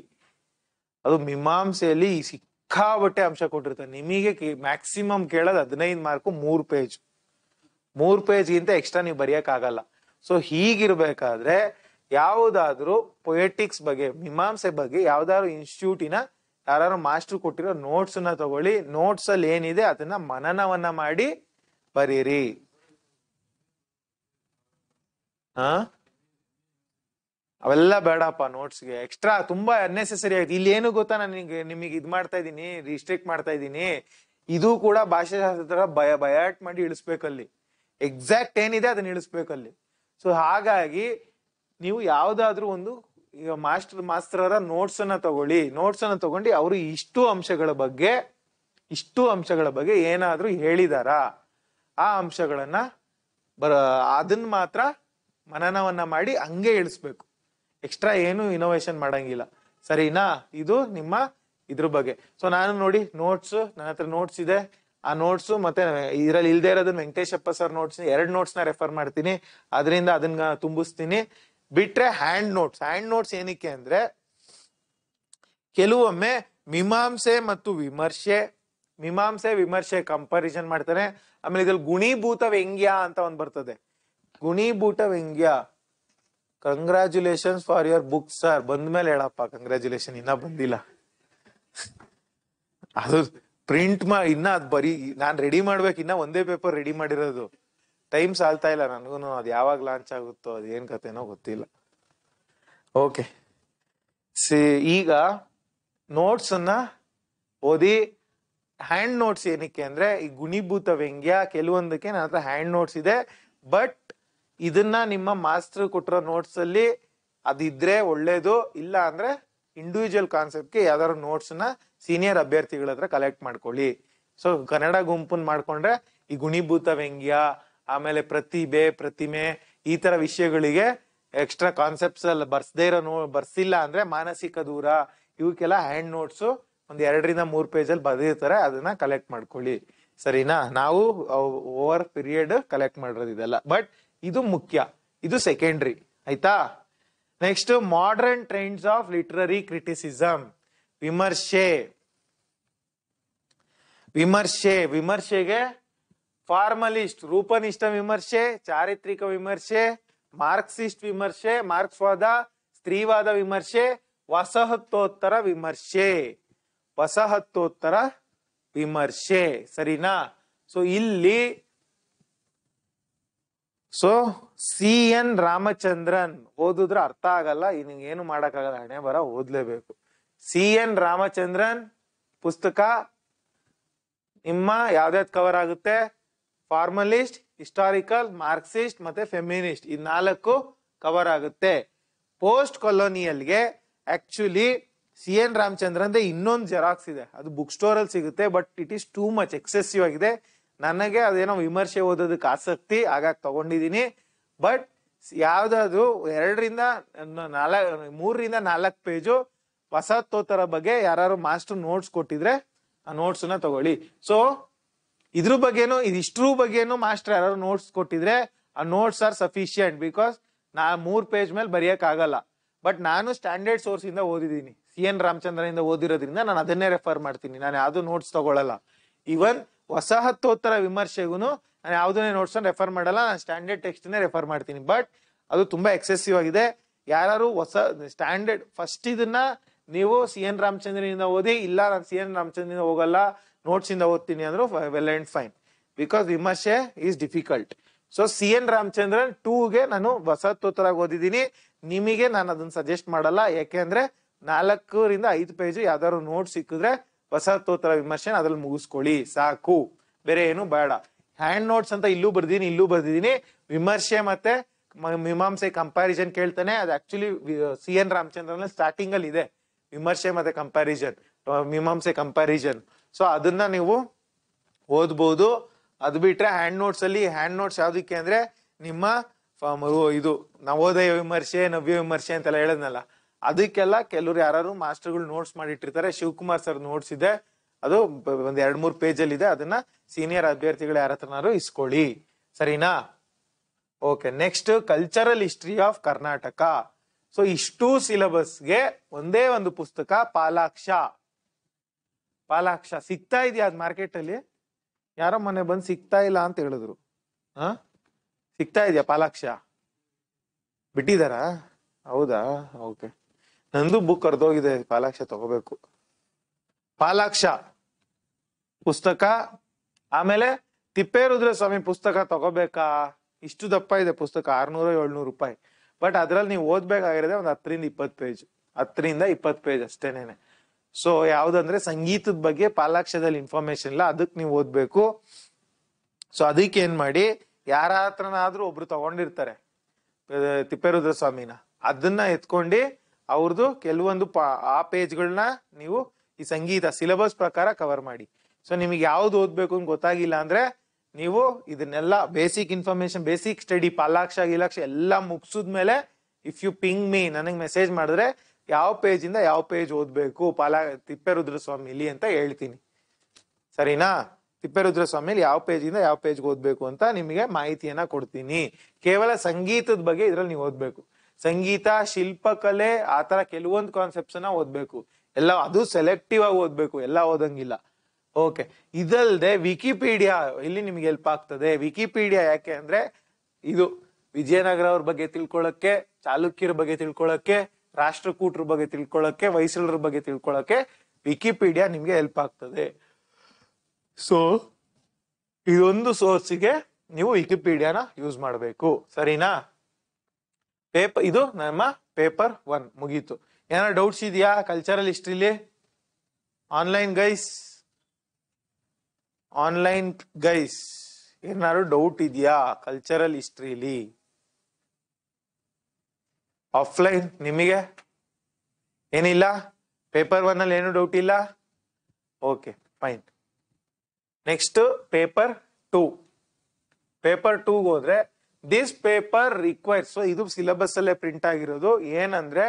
[SPEAKER 1] ಅದು ಮೀಮಾಂಸೆಯಲ್ಲಿ ಸಿಕ್ಕಾಬಟ್ಟೆ ಅಂಶ ಕೊಟ್ಟಿರ್ತದೆ ನಿಮಗೆ ಮ್ಯಾಕ್ಸಿಮಮ್ ಕೇಳೋದು ಹದಿನೈದು ಮಾರ್ಕು ಮೂರ್ ಪೇಜ್ ಮೂರ್ ಪೇಜ್ಗಿಂತ ಎಕ್ಸ್ಟ್ರಾ ನೀವು ಆಗಲ್ಲ ಸೊ ಹೀಗಿರ್ಬೇಕಾದ್ರೆ ಯಾವುದಾದ್ರೂ ಪೊಯೆಟಿಕ್ಸ್ ಬಗ್ಗೆ ಮೀಮಾಂಸೆ ಬಗ್ಗೆ ಯಾವ್ದಾದ್ರು ಇನ್ಸ್ಟಿಟ್ಯೂಟಿನ ಯಾರು ಮಾಸ್ಟರ್ ಕೊಟ್ಟಿರೋ ನೋಟ್ಸ್ ನ ತಗೊಳ್ಳಿ ನೋಟ್ಸ್ ಅಲ್ಲಿ ಏನಿದೆ ಅದನ್ನ ಮನನವನ್ನ ಮಾಡಿ ಪರಿರಿ ಹಾ ಅವೆಲ್ಲ ಬೇಡಪ್ಪ ನೋಟ್ಸ್ಗೆ ಎಕ್ಸ್ಟ್ರಾ ತುಂಬಾ ಅನ್ನೆಸೆಸರಿ ಆಯ್ತು ಇಲ್ಲಿ ಏನು ಗೊತ್ತಾ ನಿಮ್ಗೆ ನಿಮಗೆ ಇದು ಮಾಡ್ತಾ ಇದ್ದೀನಿ ರಿಸ್ಟ್ರಿಕ್ಟ್ ಮಾಡ್ತಾ ಇದ್ದೀನಿ ಇದು ಕೂಡ ಭಾಷಾಶಾಸ್ತ್ರ ಬಯ ಬಯಾಟ್ ಮಾಡಿ ಇಳಿಸ್ಬೇಕಲ್ಲಿ ಎಕ್ಸಾಕ್ಟ್ ಏನಿದೆ ಅದನ್ನ ಇಳಿಸ್ಬೇಕಲ್ಲಿ ಸೊ ಹಾಗಾಗಿ ನೀವು ಯಾವ್ದಾದ್ರು ಒಂದು ಈಗ ಮಾಸ್ಟರ್ ಅವರ ನೋಟ್ಸ್ ಅನ್ನ ತಗೊಳ್ಳಿ ನೋಟ್ಸ್ ಅನ್ನ ತಗೊಂಡು ಅವರು ಇಷ್ಟು ಅಂಶಗಳ ಬಗ್ಗೆ ಇಷ್ಟು ಅಂಶಗಳ ಬಗ್ಗೆ ಏನಾದ್ರೂ ಹೇಳಿದಾರಾ ಆ ಅಂಶಗಳನ್ನ ಬರ ಅದನ್ನ ಮಾತ್ರ ಮನನವನ್ನ ಮಾಡಿ ಹಂಗೆ ಇಳಿಸ್ಬೇಕು ಎಕ್ಸ್ಟ್ರಾ ಏನು ಇನೋವೇಶನ್ ಮಾಡಂಗಿಲ್ಲ ಸರಿನಾ ಇದು ನಿಮ್ಮ ಇದ್ರ ಬಗ್ಗೆ ಸೊ ನಾನು ನೋಡಿ ನೋಟ್ಸ್ ನನ್ನ ಹತ್ರ ನೋಟ್ಸ್ ಇದೆ ಆ ನೋಟ್ಸ್ ಮತ್ತೆ ಇದ್ರಲ್ಲಿ ಇಲ್ದೇ ಇರೋದನ್ನ ವೆಂಕಟೇಶಪ್ಪ ಸರ್ ನೋಟ್ಸ್ ಎರಡು ನೋಟ್ಸ್ ನ ರೆಫರ್ ಮಾಡ್ತೀನಿ ಅದರಿಂದ ಅದನ್ನ ತುಂಬಿಸ್ತೀನಿ ಬಿಟ್ರೆ ಹ್ಯಾಂಡ್ ನೋಟ್ಸ್ ಹ್ಯಾಂಡ್ ನೋಟ್ಸ್ ಏನಕ್ಕೆ ಅಂದ್ರೆ ಕೆಲವೊಮ್ಮೆ ಮೀಮಾಂಸೆ ಮತ್ತು ವಿಮರ್ಶೆ ಮೀಮಾಂಸೆ ವಿಮರ್ಶೆ ಕಂಪಾರಿಸನ್ ಮಾಡ್ತಾರೆ ಆಮೇಲೆ ಇದ್ರಲ್ಲಿ ಗುಣೀಭೂತ ವ್ಯಂಗ್ಯ ಅಂತ ಒಂದು ಬರ್ತದೆ ಗುಣೀಭೂತ ವ್ಯಂಗ್ಯ congratulations for your book sir ಬಂದ ಮೇಲೆ ಹೇಳಪ್ಪ ಕಂಗ್ರ್ಯಾಚುಲೇಷನ್ ಇನ್ನ ಬಂದಿಲ್ಲ ಅದು ಪ್ರಿಂಟ್ ಮಾ ಇನ್ನ ಅದ್ ಬರೀ ನಾನ್ ರೆಡಿ ಮಾಡ್ಬೇಕು ಇನ್ನ ಒಂದೇ ಪೇಪರ್ ರೆಡಿ ಮಾಡಿರೋದು ಟೈಮ್ ಸಾಲ್ತಾ ಇಲ್ಲ ನನಗೂ ಅದು ಯಾವಾಗ ಲಾಂಚ್ ಆಗುತ್ತೋ ಅದು ಏನ್ ಕಥೆನೋ ಗೊತ್ತಿಲ್ಲ ಓಕೆ ಸಿ ಈಗ ನೋಟ್ಸ್ ಅನ್ನ ಓದಿ ಹ್ಯಾಂಡ್ ನೋಟ್ಸ್ ಏನಕ್ಕೆ ಅಂದ್ರೆ ಈ ಗುಣಿಭೂತ ವ್ಯಂಗ್ಯ ಕೆಲವೊಂದಕ್ಕೆ ನನ್ನ ಹತ್ರ ಹ್ಯಾಂಡ್ ನೋಟ್ಸ್ ಇದೆ ಬಟ್ ಇದನ್ನ ನಿಮ್ಮ ಮಾಸ್ಟರ್ ಕೊಟ್ಟಿರೋ ನೋಟ್ಸ್ ಅಲ್ಲಿ ಅದಿದ್ರೆ ಒಳ್ಳೇದು ಇಲ್ಲ ಅಂದ್ರೆ ಇಂಡಿವಿಜುವಲ್ ಕಾನ್ಸೆಪ್ಟ್ಗೆ ಯಾವ್ದಾದ್ರು ನೋಟ್ಸ್ನ ಸೀನಿಯರ್ ಅಭ್ಯರ್ಥಿಗಳ ಹತ್ರ ಕಲೆಕ್ಟ್ ಮಾಡ್ಕೊಳ್ಳಿ ಸೊ ಕನ್ನಡ ಗುಂಪನ್ ಮಾಡ್ಕೊಂಡ್ರೆ ಈ ಗುಣಿಭೂತ ವ್ಯಂಗ್ಯ ಆಮೇಲೆ ಪ್ರತಿಭೆ ಪ್ರತಿಮೆ ಈ ತರ ವಿಷಯಗಳಿಗೆ ಎಕ್ಸ್ಟ್ರಾ ಕಾನ್ಸೆಪ್ಟ್ಸ್ ಅಲ್ಲಿ ಬರ್ಸದೇ ಇರೋ ನೋ ಬರ್ಸಿಲ್ಲ ಅಂದ್ರೆ ಮಾನಸಿಕ ದೂರ ಇವಕ್ಕೆಲ್ಲ ಹ್ಯಾಂಡ್ ನೋಟ್ಸು ಒಂದ್ ಎರಡರಿಂದ ಮೂರ್ ಪೇಜಲ್ಲಿ ಬದಿರ್ತಾರೆ ಅದನ್ನ ಕಲೆಕ್ಟ್ ಮಾಡ್ಕೊಳ್ಳಿ ಸರಿನಾ ನಾವು ಓವರ್ ಪೀರಿಯಡ್ ಕಲೆಕ್ಟ್ ಮಾಡಿರೋದು ಬಟ್ ಇದು ಮುಖ್ಯ ಇದು ಸೆಕೆಂಡ್ರಿ ಆಯ್ತಾ next modern trends of literary criticism ವಿಮರ್ಶೆ ವಿಮರ್ಶೆ ವಿಮರ್ಶೆಗೆ ಫಾರ್ಮಲಿಸ್ಟ್ ರೂಪನಿಷ್ಠ ವಿಮರ್ಶೆ ಚಾರಿತ್ರಿಕ ವಿಮರ್ಶೆ ಮಾರ್ಕ್ಸಿಸ್ಟ್ ವಿಮರ್ಶೆ ಮಾರ್ಕ್ಸ್ವಾದ ಸ್ತ್ರೀವಾದ ವಿಮರ್ಶೆ ವಸಾಹತೋತ್ತರ ವಿಮರ್ಶೆ ವಸಾಹತೋತ್ತರ ವಿಮರ್ಶೆ ಸರಿನಾ ಸೊ ಇಲ್ಲಿ ಸೊ ಸಿ ಎನ್ ರಾಮಚಂದ್ರನ್ ಓದಿದ್ರೆ ಅರ್ಥ ಆಗಲ್ಲ ನಿಂಗೆ ಏನು ಮಾಡಕ್ಕಾಗಲ್ಲ ಹಣೆ ಬರ ಓದ್ಲೇಬೇಕು ಸಿ ಎನ್ ರಾಮಚಂದ್ರನ್ ಪುಸ್ತಕ ನಿಮ್ಮ ಯಾವ್ದ್ಯಾವ್ದು ಕವರ್ ಆಗುತ್ತೆ ಫಾರ್ಮಲಿಸ್ಟ್ ಹಿಸ್ಟಾರಿಕಲ್ ಮಾರ್ಕ್ಸಿಸ್ಟ್ ಮತ್ತೆ ಫೆಮಿನಿಸ್ಟ್ ಈ ನಾಲ್ಕು ಕವರ್ ಆಗುತ್ತೆ ಪೋಸ್ಟ್ ಕೊಲೋನಿಯಲ್ಗೆ ಆಕ್ಚುಲಿ ಸಿ ಎನ್ ರಾಮಚಂದ್ರ ಅಂದ್ರೆ ಇನ್ನೊಂದು ಜೆರಾಕ್ಸ್ ಇದೆ ಅದು ಬುಕ್ ಸ್ಟೋರ್ ಅಲ್ಲಿ ಸಿಗುತ್ತೆ but it is too much excessive ಆಗಿದೆ ನನಗೆ ಅದೇನೋ ವಿಮರ್ಶೆ ಓದೋದಕ್ಕೆ ಆಸಕ್ತಿ ಆಗಾಗ್ ತಗೊಂಡಿದ್ದೀನಿ ಬಟ್ ಯಾವ್ದಾದ್ರು ಎರಡರಿಂದ ನಾಲ್ ಮೂರರಿಂದ ನಾಲ್ಕು ಪೇಜು ವಸಹತೋತ್ತರ ಬಗ್ಗೆ ಯಾರು ಮಾಸ್ಟರ್ ನೋಟ್ಸ್ ಕೊಟ್ಟಿದ್ರೆ ಆ ನೋಟ್ಸ್ನ ತಗೊಳ್ಳಿ ಸೊ ಇದ್ರ ಬಗ್ಗೆನು ಇದಿಷ್ಟ್ರ ಬಗ್ಗೆನು ಮಾಸ್ಟರ್ ಯಾರು ನೋಟ್ಸ್ ಕೊಟ್ಟಿದ್ರೆ ಆ ನೋಟ್ಸ್ ಆರ್ ಸಫಿಶಿಯಂಟ್ ಬಿಕಾಸ್ ನಾ ಮೂರ್ ಪೇಜ್ ಮೇಲೆ ಬರೆಯಕ್ ಆಗಲ್ಲ ಬಟ್ ನಾನು ಸ್ಟ್ಯಾಂಡರ್ಡ್ ಸೋರ್ಸ್ ಇಂದ ಓದಿದ್ದೀನಿ ಸಿ ಎನ್ ರಾಮಚಂದ್ರನಿಂದ ಓದಿರೋದ್ರಿಂದ ನಾನು ಅದನ್ನೇ ರೆಫರ್ ಮಾಡ್ತೀನಿ ನಾನು ಯಾವುದು ನೋಟ್ಸ್ ತಗೊಳ್ಳಲ್ಲ ಈವನ್ ವಸಾಹತೋತ್ತರ ವಿಮರ್ಶೆಗೂ ನಾನು ಯಾವುದನ್ನೇ ನೋಟ್ಸ್ ರೆಫರ್ ಮಾಡಲ್ಲ ನಾನು ಸ್ಟ್ಯಾಂಡರ್ಡ್ ಟೆಕ್ಸ್ಟ್ನೇ ರೆಫರ್ ಮಾಡ್ತೀನಿ ಬಟ್ ಅದು ತುಂಬಾ ಎಕ್ಸೆಸಿವ್ ಆಗಿದೆ ಯಾರು ಹೊಸ ಸ್ಟ್ಯಾಂಡರ್ಡ್ ಫಸ್ಟ್ ಇದನ್ನ ನೀವು ಸಿ ಎನ್ ರಾಮಚಂದ್ರನಿಂದ ಓದಿ ಇಲ್ಲ ನಾನು ಸಿ ಎನ್ ರಾಮಚಂದ್ರನಿಂದ ಹೋಗಲ್ಲ ನೋಟ್ಸ್ ಇಂದ ಓದ್ತೀನಿ ಅಂದ್ರೆ ವೆಲ್ ಅಂಡ್ ಫೈನ್ ಬಿಕಾಸ್ ವಿಮರ್ಶೆ is difficult so C N Ramachandran ಟೂಗೆ ನಾನು ಹೊಸತೋತರಾಗಿ ಓದಿದ್ದೀನಿ ನಿಮಗೆ ನಾನು ಅದನ್ನ ಸಜೆಸ್ಟ್ ಮಾಡಲ್ಲ ಯಾಕೆಂದ್ರೆ ನಾಲ್ಕರಿಂದ ಐದು ಪೇಜ್ ಯಾವ್ದಾದ್ರು ನೋಟ್ ಸಿಕ್ಕಿದ್ರೆ ಹೊಸ ವಿಮರ್ಶೆ ಅದ್ರಲ್ಲಿ ಮುಗಿಸ್ಕೊಳ್ಳಿ ಸಾಕು ಬೇರೆ ಏನು ಬೇಡ ಹ್ಯಾಂಡ್ ನೋಟ್ಸ್ ಅಂತ ಇಲ್ಲೂ ಬರ್ದಿನಿ ಇಲ್ಲೂ ಬರ್ದಿದ್ದೀನಿ ವಿಮರ್ಶೆ ಮತ್ತೆ ಮೀಮಾಂಸೆ ಕಂಪ್ಯಾರಿಸನ್ ಕೇಳ್ತಾನೆ ಅದು ಆಕ್ಚುಲಿ ಸಿ ಎನ್ ರಾಮಚಂದ್ರನ ಸ್ಟಾರ್ಟಿಂಗ್ ಅಲ್ಲಿ ಇದೆ ವಿಮರ್ಶೆ ಮತ್ತೆ ಕಂಪ್ಯಾರಿಸನ್ ಮೀಮಾಂಸೆ ಕಂಪ್ಯಾರಿಸನ್ ಸೊ ಅದನ್ನ ನೀವು ಓದ್ಬೋದು ಅದು ಬಿಟ್ರೆ ಹ್ಯಾಂಡ್ ನೋಟ್ಸ್ ಅಲ್ಲಿ ಹ್ಯಾಂಡ್ ನೋಟ್ಸ್ ಯಾವ್ದಕ್ಕೆ ಅಂದ್ರೆ ನಿಮ್ಮ ಇದು ನವೋದಯ ವಿಮರ್ಶೆ ನವ್ಯ ವಿಮರ್ಶೆ ಅಂತೆಲ್ಲ ಹೇಳದ್ನಲ್ಲ ಅದಕ್ಕೆಲ್ಲ ಕೆಲವ್ರು ಯಾರು ಮಾಸ್ಟರ್ಗಳು ನೋಟ್ಸ್ ಮಾಡಿಟ್ಟಿರ್ತಾರೆ ಶಿವಕುಮಾರ್ ಸರ್ ನೋಟ್ಸ್ ಇದೆ ಅದು ಒಂದ್ ಎರಡ್ ಮೂರು ಪೇಜ್ ಅಲ್ಲಿ ಇದೆ ಅದನ್ನ ಸೀನಿಯರ್ ಅಭ್ಯರ್ಥಿಗಳು ಯಾರ ಹತ್ರನಾರು ಇಸ್ಕೊಳ್ಳಿ ಸರಿನಾ okay next cultural history of Karnataka so ಇಷ್ಟು ಸಿಲೆಬಸ್ಗೆ ಒಂದೇ ಒಂದು ಪುಸ್ತಕ ಪಾಲಾಕ್ಷ ಪಾಲಾಕ್ಷ ಸಿಗ್ತಾ ಇದೆಯಾ ಅದ್ ಮಾರ್ಕೆಟ್ ಅಲ್ಲಿ ಯಾರೋ ಮನೆ ಬಂದು ಸಿಗ್ತಾ ಇಲ್ಲ ಅಂತ ಹೇಳಿದ್ರು ಹ ಸಿಗ್ತಾ ಇದೆಯಾ ಪಾಲಾಕ್ಷ ಬಿಟ್ಟಿದಾರಾ ಹೌದಾ ಓಕೆ ನಂದು ಬುಕ್ ಕರೆದೋಗಿದೆ ಪಾಲಾಕ್ಷ ತಗೋಬೇಕು ಪಾಲಾಕ್ಷ ಪುಸ್ತಕ ಆಮೇಲೆ ಸ್ವಾಮಿ ಪುಸ್ತಕ ತಗೋಬೇಕಾ ಇಷ್ಟು ದಪ್ಪ ಇದೆ ಪುಸ್ತಕ ಆರ್ನೂರ ಏಳ್ನೂರು ರೂಪಾಯಿ ಬಟ್ ಅದ್ರಲ್ಲಿ ನೀವು ಓದ್ಬೇಕಾಗಿರೋದೆ ಒಂದು ಹತ್ತರಿಂದ ಇಪ್ಪತ್ತು ಪೇಜ್ ಹತ್ತರಿಂದ ಇಪ್ಪತ್ತು ಪೇಜ್ ಅಷ್ಟೇನೇನೆ ಸೊ ಯಾವ್ದಂದ್ರೆ ಸಂಗೀತದ ಬಗ್ಗೆ ಪಾಲಾಕ್ಷದಲ್ಲಿ ಇನ್ಫಾರ್ಮೇಶನ್ ಇಲ್ಲ ಅದಕ್ಕೆ ನೀವು ಓದ್ಬೇಕು ಸೊ ಅದಕ್ಕೆ ಏನ್ ಮಾಡಿ ಯಾರ ಒಬ್ರು ತಗೊಂಡಿರ್ತಾರೆ ತಿಪ್ಪೇರುದ್ರ ಸ್ವಾಮಿನ ಅದನ್ನ ಎತ್ಕೊಂಡು ಅವ್ರದ್ದು ಕೆಲವೊಂದು ಪಾ ಆ ಪೇಜ್ಗಳನ್ನ ನೀವು ಈ ಸಂಗೀತ ಸಿಲೆಬಸ್ ಪ್ರಕಾರ ಕವರ್ ಮಾಡಿ ಸೊ ನಿಮಗೆ ಯಾವ್ದು ಓದ್ಬೇಕು ಅಂತ ಗೊತ್ತಾಗಿಲ್ಲ ಅಂದ್ರೆ ನೀವು ಇದನ್ನೆಲ್ಲ basic information basic study Palaksha ಗೀಲಾಕ್ಷ ಎಲ್ಲ ಮೇಲೆ ಇಫ್ ಯು ಪಿಂಗ್ ಮೀ ನನಗೆ ಮೆಸೇಜ್ ಮಾಡಿದ್ರೆ ಯಾವ ಇಂದ ಯಾವ ಪೇಜ್ ಓದಬೇಕು ಪಾಲಾ ತಿಪ್ಪೇರುದ್ರಸ್ವಾಮಿಲಿ ಅಂತ ಹೇಳ್ತೀನಿ ಸರಿನಾ ತಿಪ್ಪೇರುದ್ರಸ್ವಾಮಿಲಿ ಯಾವ ಪೇಜಿಂದ ಯಾವ ಪೇಜ್ಗೆ ಓದ್ಬೇಕು ಅಂತ ನಿಮಗೆ ಮಾಹಿತಿಯನ್ನ ಕೊಡ್ತೀನಿ ಕೇವಲ ಸಂಗೀತದ ಬಗ್ಗೆ ಇದ್ರಲ್ಲಿ ನೀವು ಓದ್ಬೇಕು ಸಂಗೀತ ಶಿಲ್ಪಕಲೆ ಆತರ ಕೆಲವೊಂದು ಕಾನ್ಸೆಪ್ಟ್ಸ್ನ ಓದ್ಬೇಕು ಎಲ್ಲ ಅದು ಸೆಲೆಕ್ಟಿವ್ ಆಗಿ ಓದ್ಬೇಕು ಎಲ್ಲ ಓದಂಗಿಲ್ಲ ಓಕೆ ಇದಲ್ದೆ ವಿಕಿಪೀಡಿಯಾ ಇಲ್ಲಿ ನಿಮ್ಗೆ ಹೆಲ್ಪ್ ಆಗ್ತದೆ ವಿಕಿಪೀಡಿಯಾ ಯಾಕೆ ಅಂದ್ರೆ ಇದು ವಿಜಯನಗರ ಅವ್ರ ಬಗ್ಗೆ ತಿಳ್ಕೊಳಕ್ಕೆ ಚಾಲುಕ್ಯರ ಬಗ್ಗೆ ತಿಳ್ಕೊಳಕ್ಕೆ ರಾಷ್ಟ್ರಕೂಟರ ಬಗ್ಗೆ ತಿಳ್ಕೊಳಕ್ಕೆ ಹೊಯ್ಸಳರ ಬಗ್ಗೆ ತಿಳ್ಕೊಳಕ್ಕೆ ವಿಕಿಪೀಡಿಯಾ ನಿಮ್ಗೆ ಹೆಲ್ಪ್ ಆಗ್ತದೆ ಸೊ ಇದೊಂದು ಸೋರ್ಸಿಗೆ ನೀವು ವಿಕಿಪೀಡಿಯಾನ ಯೂಸ್ ಮಾಡಬೇಕು ಸರಿನಾ ಪೇಪರ್ ಇದು ನಮ್ಮ ಪೇಪರ್ ಒನ್ ಮುಗೀತು ಏನಾದ್ರು ಡೌಟ್ಸ್ ಇದೆಯಾ ಕಲ್ಚರಲ್ ಹಿಸ್ಟ್ರಿಲಿ ಆನ್ಲೈನ್ ಗೈಸ್ ಆನ್ಲೈನ್ ಗೈಸ್ ಏನಾದ್ರು ಡೌಟ್ ಇದೆಯಾ ಕಲ್ಚರಲ್ ಹಿಸ್ಟ್ರಿಲಿ ಆಫ್ಲೈನ್ ನಿಮಗೆ ಏನಿಲ್ಲ ಪೇಪರ್ ಒನ್ ಅಲ್ಲಿ ಏನು ಡೌಟ್ ಇಲ್ಲ okay fine next paper two paper ಟೂಗೆ ಹೋದ್ರೆ ದಿಸ್ ಪೇಪರ್ ರಿಕ್ವೈರ್ ಸೊ ಇದು ಸಿಲೆಬಸ್ ಅಲ್ಲೇ ಪ್ರಿಂಟ್ ಆಗಿರೋದು ಏನಂದ್ರೆ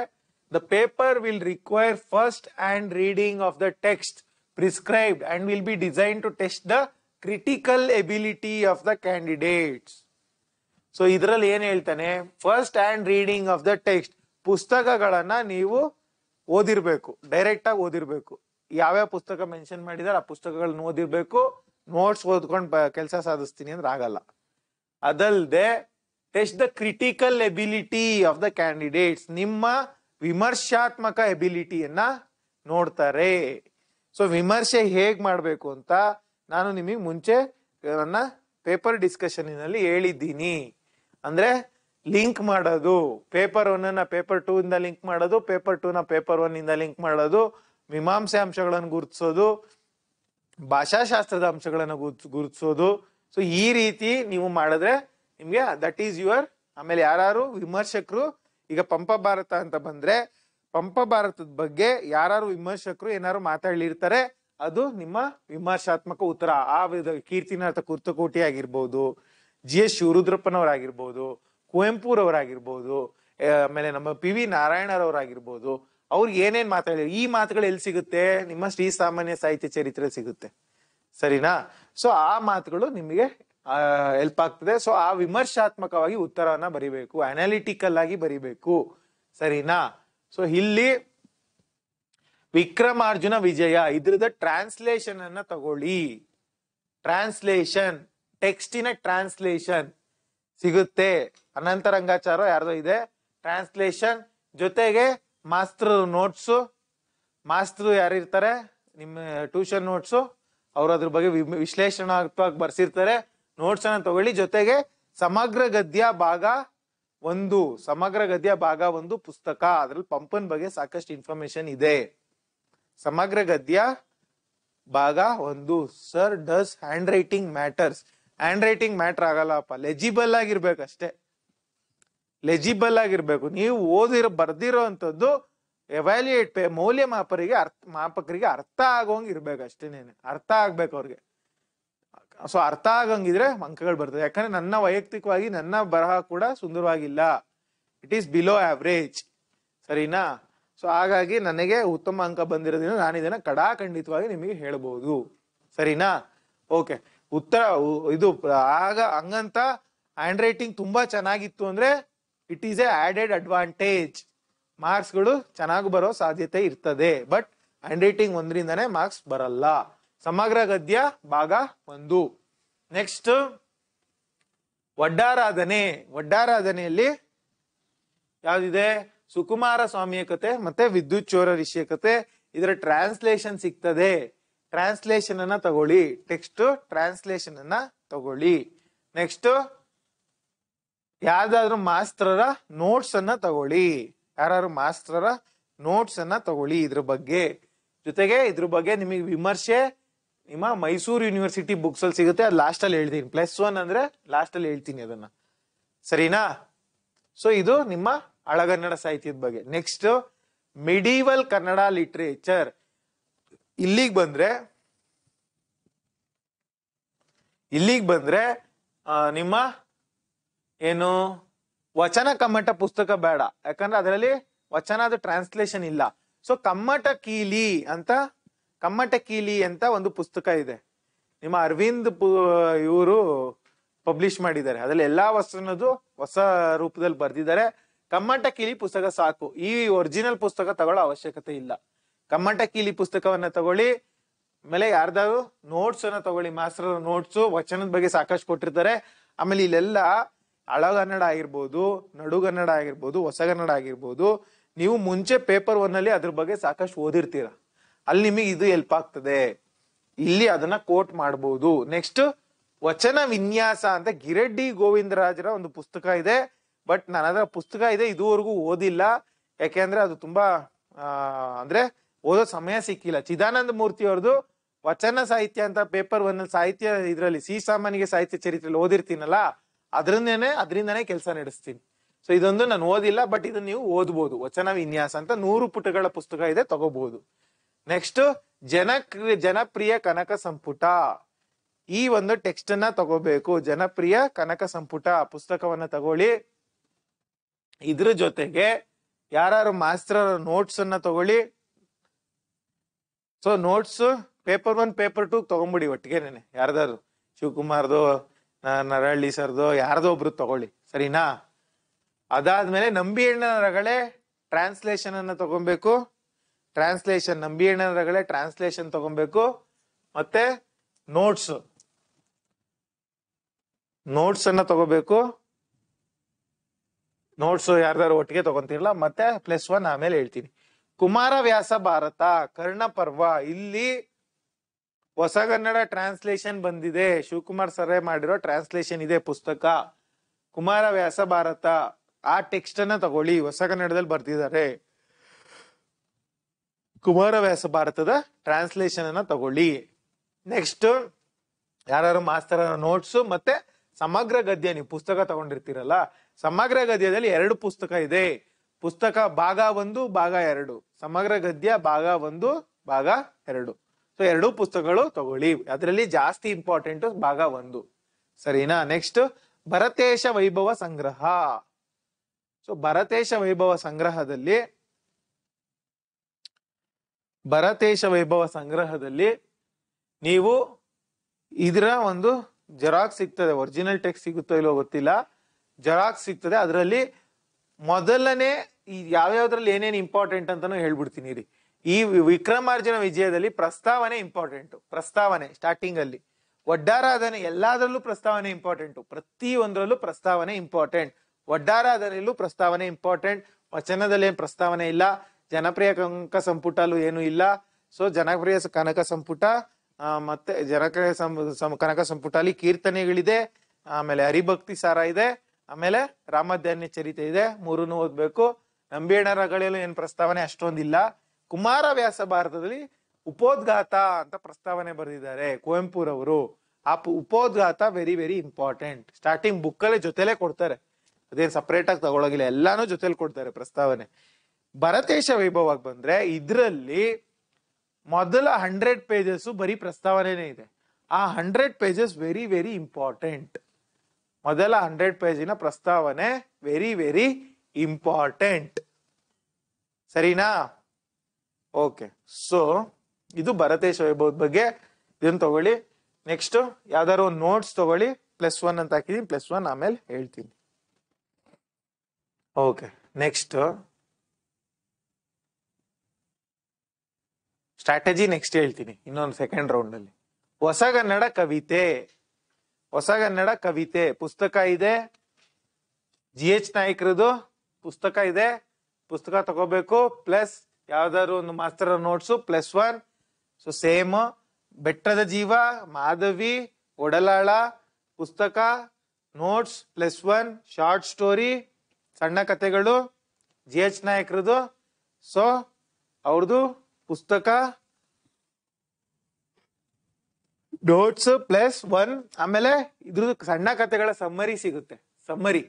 [SPEAKER 1] the paper will require first and reading of the text prescribed and will be design to test the critical ability of the candidates so ಇದರಲ್ಲಿ ಏನ್ ಹೇಳ್ತಾನೆ first and reading of the text ಪುಸ್ತಕಗಳನ್ನ ನೀವು ಓದಿರ್ಬೇಕು direct ಆಗಿ ಓದಿರ್ಬೇಕು ಯಾವ್ಯಾವ ಪುಸ್ತಕ ಮೆನ್ಷನ್ ಮಾಡಿದಾರೆ ಆ ಪುಸ್ತಕಗಳನ್ನ ಓದಿರ್ಬೇಕು ನೋಟ್ಸ್ ಓದ್ಕೊಂಡು ಕೆಲಸ ಸಾಧಿಸ್ತೀನಿ ಅಂದ್ರೆ ಆಗಲ್ಲ ಅದಲ್ಲದೆ test the critical ability of the candidates ನಿಮ್ಮ ವಿಮರ್ಶಾತ್ಮಕ ಎಬಿಲಿಟಿಯನ್ನ ನೋಡ್ತಾರೆ ಸೊ ವಿಮರ್ಶೆ ಹೇಗ್ ಮಾಡಬೇಕು ಅಂತ ನಾನು ನಿಮಗೆ ಮುಂಚೆ ನನ್ನ ಪೇಪರ್ ಡಿಸ್ಕಷನಿನಲ್ಲಿ ಹೇಳಿದ್ದೀನಿ ಅಂದ್ರೆ ಲಿಂಕ್ ಮಾಡೋದು ಪೇಪರ್ ಒನ್ನ ಪೇಪರ್ ಟೂ ಇಂದ ಲಿಂಕ್ ಮಾಡೋದು ಪೇಪರ್ ಟೂ ನ ಪೇಪರ್ ಒನ್ ಇಂದ ಲಿಂಕ್ ಮಾಡೋದು ಮೀಮಾಂಸೆ ಅಂಶಗಳನ್ನು ಗುರುತಿಸೋದು ಭಾಷಾಶಾಸ್ತ್ರದ ಅಂಶಗಳನ್ನು ಗುರುತಿಸೋದು ಸೊ ಈ ರೀತಿ ನೀವು ಮಾಡಿದ್ರೆ ನಿಮಗೆ ದಟ್ ಈಸ್ ಯುವರ್ ಆಮೇಲೆ ಯಾರು ವಿಮರ್ಶಕರು ಈಗ ಪಂಪ ಭಾರತ ಅಂತ ಬಂದ್ರೆ ಪಂಪ ಭಾರತದ ಬಗ್ಗೆ ಯಾರು ವಿಮರ್ಶಕರು ಏನಾರು ಮಾತಾಡಲಿರ್ತಾರೆ ಅದು ನಿಮ್ಮ ವಿಮರ್ಶಾತ್ಮಕ ಉತ್ತರ ಆ ವಿಧ ಕೀರ್ತಿನಾಥ ಕುರ್ತಕೋಟಿ ಆಗಿರ್ಬೋದು ಜಿ ಎಸ್ ಶಿವರುದ್ರಪ್ಪನವರಾಗಿರ್ಬೋದು ಕುವೆಂಪುರವರಾಗಿರ್ಬೋದು ಆಮೇಲೆ ನಮ್ಮ ಪಿ ವಿ ನಾರಾಯಣರವರಾಗಿರ್ಬೋದು ಅವ್ರಿಗೆ ಏನೇನ್ ಮಾತಾಡಿದ್ರು ಈ ಮಾತುಗಳು ಎಲ್ಲಿ ಸಿಗುತ್ತೆ ನಿಮ್ಮ ಶ್ರೀ ಸಾಮಾನ್ಯ ಸಾಹಿತ್ಯ ಚರಿತ್ರೆ ಸಿಗುತ್ತೆ ಸರಿನಾ ಸೊ ಆ ಮಾತುಗಳು ನಿಮಗೆ ಹೆಲ್ಪ್ ಆಗ್ತದೆ ಸೊ ಆ ವಿಮರ್ಶಾತ್ಮಕವಾಗಿ ಉತ್ತರವನ್ನ ಬರಿಬೇಕು ಅನಾಲಿಟಿಕಲ್ ಆಗಿ ಬರಿಬೇಕು ಸರಿನಾ ಸೊ ಇಲ್ಲಿ ವಿಕ್ರಮಾರ್ಜುನ ವಿಜಯ ಇದ್ರದ ಟ್ರಾನ್ಸ್ಲೇಷನ್ ಅನ್ನ ತಗೊಳ್ಳಿ ಟ್ರಾನ್ಸ್ಲೇಷನ್ ಟೆಕ್ಸ್ಟಿನ ಟ್ರಾನ್ಸ್ಲೇಷನ್ ಸಿಗುತ್ತೆ ಅನಂತ ರಂಗಾಚಾರ ಯಾರ್ದೋ ಇದೆ ಟ್ರಾನ್ಸ್ಲೇಷನ್ ಜೊತೆಗೆ ಮಾಸ್ತ್ರ ನೋಟ್ಸು ಯಾರು ಯಾರಿರ್ತಾರೆ ನಿಮ್ಮ ಟ್ಯೂಷನ್ ನೋಟ್ಸು ಅವ್ರು ಅದ್ರ ಬಗ್ಗೆ ವಿಶ್ಲೇಷಣಾತ್ಮಕ ಬರ್ಸಿರ್ತಾರೆ ನೋಟ್ಸ್ ಅನ್ನ ತಗೊಳ್ಳಿ ಜೊತೆಗೆ ಸಮಗ್ರ ಗದ್ಯ ಭಾಗ ಒಂದು ಸಮಗ್ರ ಗದ್ಯ ಭಾಗ ಒಂದು ಪುಸ್ತಕ ಅದ್ರಲ್ಲಿ ಪಂಪನ್ ಬಗ್ಗೆ ಸಾಕಷ್ಟು ಇನ್ಫಾರ್ಮೇಶನ್ ಇದೆ ಸಮಗ್ರ ಗದ್ಯ ಭಾಗ ಒಂದು sir does handwriting matters handwriting matter ಆಗಲ್ಲಪ್ಪ ಲೆಜಿಬಲ್ ಆಗಿರ್ಬೇಕಷ್ಟೇ ಲೆಜಿಬಲ್ ಆಗಿರ್ಬೇಕು ನೀವು ಓದಿರೋ ಬರ್ದಿರೋ ಅಂತದ್ದು ಎವ್ಯಾಲ್ಯೂಯೇಟ್ ಪೇ ಮೌಲ್ಯಮಾಪರಿಗೆ ಅರ್ಥ ಮಾಪಕರಿಗೆ ಅರ್ಥ ಆಗೋಂಗೆ ಇರ್ಬೇಕು ಅಷ್ಟೇನೇನೆ ಅರ್ಥ ಆಗ್ಬೇಕು ಅವ್ರಿಗೆ ಸೊ ಅರ್ಥ ಆಗಂಗಿದ್ರೆ ಅಂಕಗಳು ಬರ್ತದೆ ಯಾಕಂದ್ರೆ ನನ್ನ ವೈಯಕ್ತಿಕವಾಗಿ ನನ್ನ ಬರಹ ಕೂಡ ಸುಂದರವಾಗಿಲ್ಲ ಇಟ್ ಈಸ್ ಬಿಲೋ ಆವ್ರೇಜ್ ಸರಿನಾ ಸೊ ಹಾಗಾಗಿ ನನಗೆ ಉತ್ತಮ ಅಂಕ ಬಂದಿರೋದ್ರಿಂದ ನಾನು ಇದನ್ನ ಕಡಾಖಂಡಿತವಾಗಿ ನಿಮಗೆ ಹೇಳ್ಬೋದು ಸರಿನಾ ಓಕೆ ಉತ್ತರ ಇದು ಆಗ ಹಂಗಂತ ಹ್ಯಾಂಡ್ ರೈಟಿಂಗ್ ತುಂಬಾ ಚೆನ್ನಾಗಿತ್ತು ಅಂದ್ರೆ it is a added advantage ಮಾರ್ಕ್ಸ್ಗಳು ಚೆನ್ನಾಗಿ ಬರೋ ಸಾಧ್ಯತೆ ಇರ್ತದೆ ಬಟ್ ಹ್ಯಾಂಡ್ ರೈಟಿಂಗ್ ಒಂದರಿಂದನೇ ಮಾರ್ಕ್ಸ್ ಬರಲ್ಲ ಸಮಗ್ರ ಗದ್ಯ ಭಾಗ ಒಂದು ನೆಕ್ಸ್ಟ್ ಒಡ್ಡಾರಾಧನೆ ಒಡ್ಡಾರಾಧನೆಯಲ್ಲಿ ಯಾವ್ದಿದೆ ಸುಕುಮಾರ ಸ್ವಾಮಿಯ ಕತೆ ಮತ್ತೆ ವಿದ್ಯುತ್ ಚೋರ ವಿಷಯ ಕತೆ ಇದರ ಟ್ರಾನ್ಸ್ಲೇಷನ್ ಸಿಗ್ತದೆ ಟ್ರಾನ್ಸ್ಲೇಷನ್ ಅನ್ನ ತಗೊಳ್ಳಿ ಟೆಕ್ಸ್ಟ್ ಟ್ರಾನ್ಸ್ಲೇಷನ್ ಅನ್ನ ತಗೊಳ್ಳಿ ನೆಕ್ಸ್ಟ್ ಯಾವ್ದಾದ್ರು ಮಾಸ್ತ್ರರ ನೋಟ್ಸ್ ಅನ್ನ ತಗೊಳ್ಳಿ ಯಾರು ಮಾಸ್ಟ್ರ ನೋಟ್ಸ್ ಅನ್ನ ತಗೊಳ್ಳಿ ಇದ್ರ ಬಗ್ಗೆ ಜೊತೆಗೆ ಇದ್ರ ಬಗ್ಗೆ ನಿಮಗೆ ವಿಮರ್ಶೆ ನಿಮ್ಮ ಮೈಸೂರು ಯೂನಿವರ್ಸಿಟಿ ಬುಕ್ಸ್ ಅಲ್ಲಿ ಸಿಗುತ್ತೆ ಅದು ಲಾಸ್ಟ್ ಅಲ್ಲಿ ಹೇಳ್ತೀನಿ ಪ್ಲಸ್ ಒನ್ ಅಂದ್ರೆ ಲಾಸ್ಟ್ ಅಲ್ಲಿ ಹೇಳ್ತೀನಿ ಅದನ್ನ ಸರಿನಾ ಸೊ ಇದು ನಿಮ್ಮ ಹಳಗನ್ನಡ ಸಾಹಿತ್ಯದ ಬಗ್ಗೆ ನೆಕ್ಸ್ಟ್ ಮಿಡಿವಲ್ ಕನ್ನಡ ಲಿಟ್ರೇಚರ್ ಇಲ್ಲಿಗೆ ಬಂದ್ರೆ ಇಲ್ಲಿಗೆ ಬಂದ್ರೆ ನಿಮ್ಮ ಏನು ವಚನ ಕಮ್ಮಟ ಪುಸ್ತಕ ಬೇಡ ಯಾಕಂದ್ರೆ ಅದರಲ್ಲಿ ವಚನದ ಟ್ರಾನ್ಸ್ಲೇಷನ್ ಇಲ್ಲ ಸೊ ಕಮ್ಮಟ ಕೀಲಿ ಅಂತ ಕಮ್ಮಟ ಕೀಲಿ ಅಂತ ಒಂದು ಪುಸ್ತಕ ಇದೆ ನಿಮ್ಮ ಅರವಿಂದ್ ಇವರು ಪಬ್ಲಿಷ್ ಮಾಡಿದ್ದಾರೆ ಅದರಲ್ಲಿ ಎಲ್ಲಾ ವಸ್ತುನದು ಹೊಸ ರೂಪದಲ್ಲಿ ಬರ್ದಿದ್ದಾರೆ ಕಮ್ಮಟ ಕೀಲಿ ಪುಸ್ತಕ ಸಾಕು ಈ ಒರಿಜಿನಲ್ ಪುಸ್ತಕ ತಗೊಳ್ಳೋ ಅವಶ್ಯಕತೆ ಇಲ್ಲ ಕಮ್ಮಟ ಕೀಲಿ ಪುಸ್ತಕವನ್ನ ತಗೊಳ್ಳಿ ಆಮೇಲೆ ಯಾರ್ದಾದ್ರು ನೋಟ್ಸ್ ಅನ್ನ ತಗೊಳ್ಳಿ ಮಾಸ್ಟರ್ ನೋಟ್ಸು ವಚನದ ಬಗ್ಗೆ ಸಾಕಷ್ಟು ಕೊಟ್ಟಿರ್ತಾರೆ ಆಮೇಲೆ ಇಲ್ಲೆಲ್ಲ ಹಳಗನ್ನಡ ಆಗಿರ್ಬೋದು ನಡುಗನ್ನಡ ಆಗಿರ್ಬೋದು ಹೊಸಗನ್ನಡ ಆಗಿರ್ಬೋದು ನೀವು ಮುಂಚೆ ಪೇಪರ್ ಒನ್ ಅದ್ರ ಬಗ್ಗೆ ಸಾಕಷ್ಟು ಓದಿರ್ತೀರ ಅಲ್ಲಿ ನಿಮಗೆ ಇದು ಹೆಲ್ಪ್ ಆಗ್ತದೆ ಇಲ್ಲಿ ಅದನ್ನ ಕೋಟ್ ಮಾಡಬಹುದು ನೆಕ್ಸ್ಟ್ ವಚನ ವಿನ್ಯಾಸ ಅಂತ ಗಿರೆಡ್ಡಿ ಗೋವಿಂದರಾಜರ ಒಂದು ಪುಸ್ತಕ ಇದೆ ಬಟ್ ನಾನು ಅದರ ಪುಸ್ತಕ ಇದೆ ಇದುವರೆಗೂ ಓದಿಲ್ಲ ಯಾಕೆಂದ್ರೆ ಅದು ತುಂಬಾ ಅಂದ್ರೆ ಓದೋ ಸಮಯ ಸಿಕ್ಕಿಲ್ಲ ಚಿದಾನಂದ ಮೂರ್ತಿ ಅವ್ರದ್ದು ವಚನ ಸಾಹಿತ್ಯ ಅಂತ ಪೇಪರ್ ಒನ್ ಸಾಹಿತ್ಯ ಇದರಲ್ಲಿ ಸಿ ಸಾಮಾನ್ಯಿಗೆ ಸಾಹಿತ್ಯ ಚರಿತ್ರೆಯಲ್ಲಿ ಓದಿರ್ತೀನಲ್ಲ ಅದರಿಂದೇನೆ ಅದರಿಂದನೇ ಕೆಲಸ ನಡೆಸ್ತೀನಿ ಸೊ ಇದೊಂದು ನಾನು ಓದಿಲ್ಲ ಬಟ್ ಇದನ್ನ ನೀವು ಓದ್ಬೋದು ವಚನ ವಿನ್ಯಾಸ ಅಂತ ನೂರು ಪುಟಗಳ ಪುಸ್ತಕ ಇದೆ ತಗೋಬಹುದು ನೆಕ್ಸ್ಟ್ ಜನಕ್ರಿಯ ಜನಪ್ರಿಯ ಕನಕ ಸಂಪುಟ ಈ ಒಂದು ಟೆಕ್ಸ್ಟ್ ಅನ್ನ ತಗೋಬೇಕು ಜನಪ್ರಿಯ ಕನಕ ಸಂಪುಟ ಪುಸ್ತಕವನ್ನ ತಗೊಳ್ಳಿ ಇದ್ರ ಜೊತೆಗೆ ಯಾರು ಮಾಸ್ತರ ನೋಟ್ಸ್ ಅನ್ನ ತಗೊಳ್ಳಿ so notes paper one paper two ತಗೊಂಬಿಡಿ ಒಟ್ಟಿಗೆ ಯಾರ್ದಾರು ಶಿವಕುಮಾರ್ದು ನರಳ್ಳಿ ಸರ್ದು ಯಾರ್ದೋ ಒಬ್ರು ತಗೊಳ್ಳಿ ಸರಿನಾ ಅದಾದ್ಮೇಲೆ ನಂಬಿ ಅಣ್ಣನ ರಗಳೆ ಟ್ರಾನ್ಸ್ಲೇಷನ್ ಅನ್ನ ತಗೊಬೇಕು ಟ್ರಾನ್ಸ್ಲೇಷನ್ ನಂಬಿ ಅಣ್ಣನ ಟ್ರಾನ್ಸ್ಲೇಷನ್ ತಗೊಬೇಕು ಮತ್ತೆ ನೋಟ್ಸ್ ನೋಟ್ಸ್ ಅನ್ನ ತಗೋಬೇಕು ನೋಟ್ಸ್ ಯಾರ್ದಾರು ಒಟ್ಟಿಗೆ ತಗೊಂತಿರ್ಲ ಮತ್ತೆ ಪ್ಲಸ್ ಒನ್ ಆಮೇಲೆ ಹೇಳ್ತೀನಿ ಕುಮಾರವ್ಯಾಸ ಭಾರತ ಕರ್ಣ ಪರ್ವ ಇಲ್ಲಿ ಹೊಸಗನ್ನಡ ಟ್ರಾನ್ಸ್ಲೇಷನ್ ಬಂದಿದೆ ಶಿವಕುಮಾರ್ ಸರೇ ಮಾಡಿರೋ ಟ್ರಾನ್ಸ್ಲೇಷನ್ ಇದೆ ಪುಸ್ತಕ ಕುಮಾರ ವ್ಯಾಸ ಭಾರತ ಆ ಟೆಕ್ಸ್ಟ್ ಅನ್ನ ತಗೊಳ್ಳಿ ಹೊಸಗನ್ನಡದಲ್ಲಿ ಬರ್ತಿದ್ದಾರೆ ಕುಮಾರ ವ್ಯಾಸ ಭಾರತದ ಟ್ರಾನ್ಸ್ಲೇಷನ್ ಅನ್ನ ತಗೊಳ್ಳಿ ನೆಕ್ಸ್ಟ್ ಯಾರು ಮಾಸ್ತರ ನೋಟ್ಸ್ ಮತ್ತೆ ಸಮಗ್ರ ಗದ್ಯ ನೀವು ಪುಸ್ತಕ ತಗೊಂಡಿರ್ತೀರಲ್ಲ ಸಮಗ್ರ ಗದ್ಯದಲ್ಲಿ ಎರಡು ಪುಸ್ತಕ ಇದೆ ಪುಸ್ತಕ ಭಾಗ ಒಂದು ಭಾಗ ಎರಡು ಸಮಗ್ರ ಗದ್ಯ ಭಾಗ ಒಂದು ಭಾಗ ಎರಡು ಸೊ ಎರಡೂ ಪುಸ್ತಕಗಳು ತಗೊಳ್ಳಿ ಅದರಲ್ಲಿ ಜಾಸ್ತಿ ಇಂಪಾರ್ಟೆಂಟ್ ಭಾಗ ಒಂದು ಸರಿನಾ ನೆಕ್ಸ್ಟ್ ಭರತೇಶ ವೈಭವ ಸಂಗ್ರಹ ಸೊ ಭರತೇಶ ವೈಭವ ಸಂಗ್ರಹದಲ್ಲಿ ಭರತೇಶ ವೈಭವ ಸಂಗ್ರಹದಲ್ಲಿ ನೀವು ಇದರ ಒಂದು ಜೆರಾಕ್ಸ್ ಸಿಗ್ತದೆ ಒರಿಜಿನಲ್ ಟೆಕ್ಸ್ ಸಿಗುತ್ತೋ ಇಲ್ಲೋ ಗೊತ್ತಿಲ್ಲ ಜೆರಾಕ್ಸ್ ಸಿಗ್ತದೆ ಅದರಲ್ಲಿ ಮೊದಲನೇ ಯಾವ್ಯಾವ್ದ್ರಲ್ಲಿ ಏನೇನು ಇಂಪಾರ್ಟೆಂಟ್ ಅಂತಾನು ಹೇಳ್ಬಿಡ್ತೀನಿ ರೀ ಈ ವಿಕ್ರಮಾರ್ಜುನ ವಿಜಯದಲ್ಲಿ ಪ್ರಸ್ತಾವನೆ ಇಂಪಾರ್ಟೆಂಟು ಪ್ರಸ್ತಾವನೆ ಸ್ಟಾರ್ಟಿಂಗ್ ಅಲ್ಲಿ ಒಡ್ಡಾರಾಧನೆ ಎಲ್ಲದರಲ್ಲೂ ಪ್ರಸ್ತಾವನೆ ಇಂಪಾರ್ಟೆಂಟು ಪ್ರತಿಯೊಂದರಲ್ಲೂ ಪ್ರಸ್ತಾವನೆ ಇಂಪಾರ್ಟೆಂಟ್ ಒಡ್ಡಾರಾಧನೆಯಲ್ಲೂ ಪ್ರಸ್ತಾವನೆ ಇಂಪಾರ್ಟೆಂಟ್ ವಚನದಲ್ಲಿ ಏನು ಪ್ರಸ್ತಾವನೆ ಇಲ್ಲ ಜನಪ್ರಿಯ ಕಂಕ ಸಂಪುಟಲ್ಲೂ ಏನು ಇಲ್ಲ ಸೊ ಜನಪ್ರಿಯ ಕನಕ ಸಂಪುಟ ಮತ್ತೆ ಜನಪ್ರಿಯ ಸಂ ಕನಕ ಅಲ್ಲಿ ಕೀರ್ತನೆಗಳಿದೆ ಆಮೇಲೆ ಹರಿಭಕ್ತಿ ಸಾರ ಇದೆ ಆಮೇಲೆ ರಾಮಧ್ಯಾನ್ಯ ಚರಿತೆ ಇದೆ ಮೂರನ್ನು ಓದ್ಬೇಕು ನಂಬಿಯಣ್ಣರಗಳಲ್ಲೂ ಏನು ಪ್ರಸ್ತಾವನೆ ಅಷ್ಟೊಂದಿಲ್ಲ ಕುಮಾರ ವ್ಯಾಸ ಭಾರತದಲ್ಲಿ ಉಪೋದ್ಘಾತ ಅಂತ ಪ್ರಸ್ತಾವನೆ ಬರೆದಿದ್ದಾರೆ ಕುವೆಂಪುರವರು ಆ ಉಪೋದ್ಘಾತ ವೆರಿ ವೆರಿ ಇಂಪಾರ್ಟೆಂಟ್ ಸ್ಟಾರ್ಟಿಂಗ್ ಬುಕ್ಕಲ್ಲೇ ಜೊತೆಲೆ ಕೊಡ್ತಾರೆ ಅದೇನ್ ಸಪ್ರೇಟ್ ಆಗಿ ತಗೊಳಗಿಲ್ಲ ಎಲ್ಲಾನು ಜೊತೆಲಿ ಕೊಡ್ತಾರೆ ಪ್ರಸ್ತಾವನೆ ಭರತೇಶ ವೈಭವ ಬಂದ್ರೆ ಇದರಲ್ಲಿ ಮೊದಲ ಹಂಡ್ರೆಡ್ ಪೇಜಸ್ ಬರೀ ಪ್ರಸ್ತಾವನೆನೇ ಇದೆ ಆ hundred pages very very important ಮೊದಲ ಹಂಡ್ರೆಡ್ ಪೇಜಿನ ಪ್ರಸ್ತಾವನೆ ವೆರಿ ವೆರಿ ಇಂಪಾರ್ಟೆಂಟ್ ಸರಿನಾ ಓಕೆ ಸೊ ಇದು ಭರತೇಶ್ ವೈಭವದ ಬಗ್ಗೆ ಇದನ್ನು ತಗೊಳ್ಳಿ ನೆಕ್ಸ್ಟ್ ಯಾವ್ದಾದ್ರು ಒಂದು ನೋಟ್ಸ್ ತಗೊಳ್ಳಿ ಪ್ಲಸ್ ಒನ್ ಅಂತ ಹಾಕಿದೀನಿ ಪ್ಲಸ್ ಒನ್ ಆಮೇಲೆ ಹೇಳ್ತೀನಿ ಓಕೆ ನೆಕ್ಸ್ಟ್ ಸ್ಟ್ರಾಟಜಿ ನೆಕ್ಸ್ಟ್ ಹೇಳ್ತೀನಿ ಇನ್ನೊಂದು ಸೆಕೆಂಡ್ ರೌಂಡ್ ಅಲ್ಲಿ ಹೊಸಗನ್ನಡ ಕವಿತೆ ಹೊಸಗನ್ನಡ ಕವಿತೆ ಪುಸ್ತಕ ಇದೆ ಜಿ ಎಚ್ ನಾಯಕರದು ಪುಸ್ತಕ ಇದೆ ಪುಸ್ತಕ ತಗೋಬೇಕು ಪ್ಲಸ್ ಯಾವ್ದಾದ್ರು ಒಂದು ಮಾಸ್ತರ notes plus one so same Bettada Jeeva Madhavi Odalala ಪುಸ್ತಕ notes plus one short story ಸಣ್ಣ ಕಥೆಗಳು ಜಿ ಎಚ್ ನಾಯಕರದು ಸೊ ಅವ್ರದ್ದು ಪುಸ್ತಕ ನೋಟ್ಸ್ ಪ್ಲಸ್ ಒನ್ ಆಮೇಲೆ ಇದ್ರದ್ದು ಸಣ್ಣ ಕಥೆಗಳ ಸಮ್ಮರಿ ಸಿಗುತ್ತೆ ಸಮ್ಮರಿ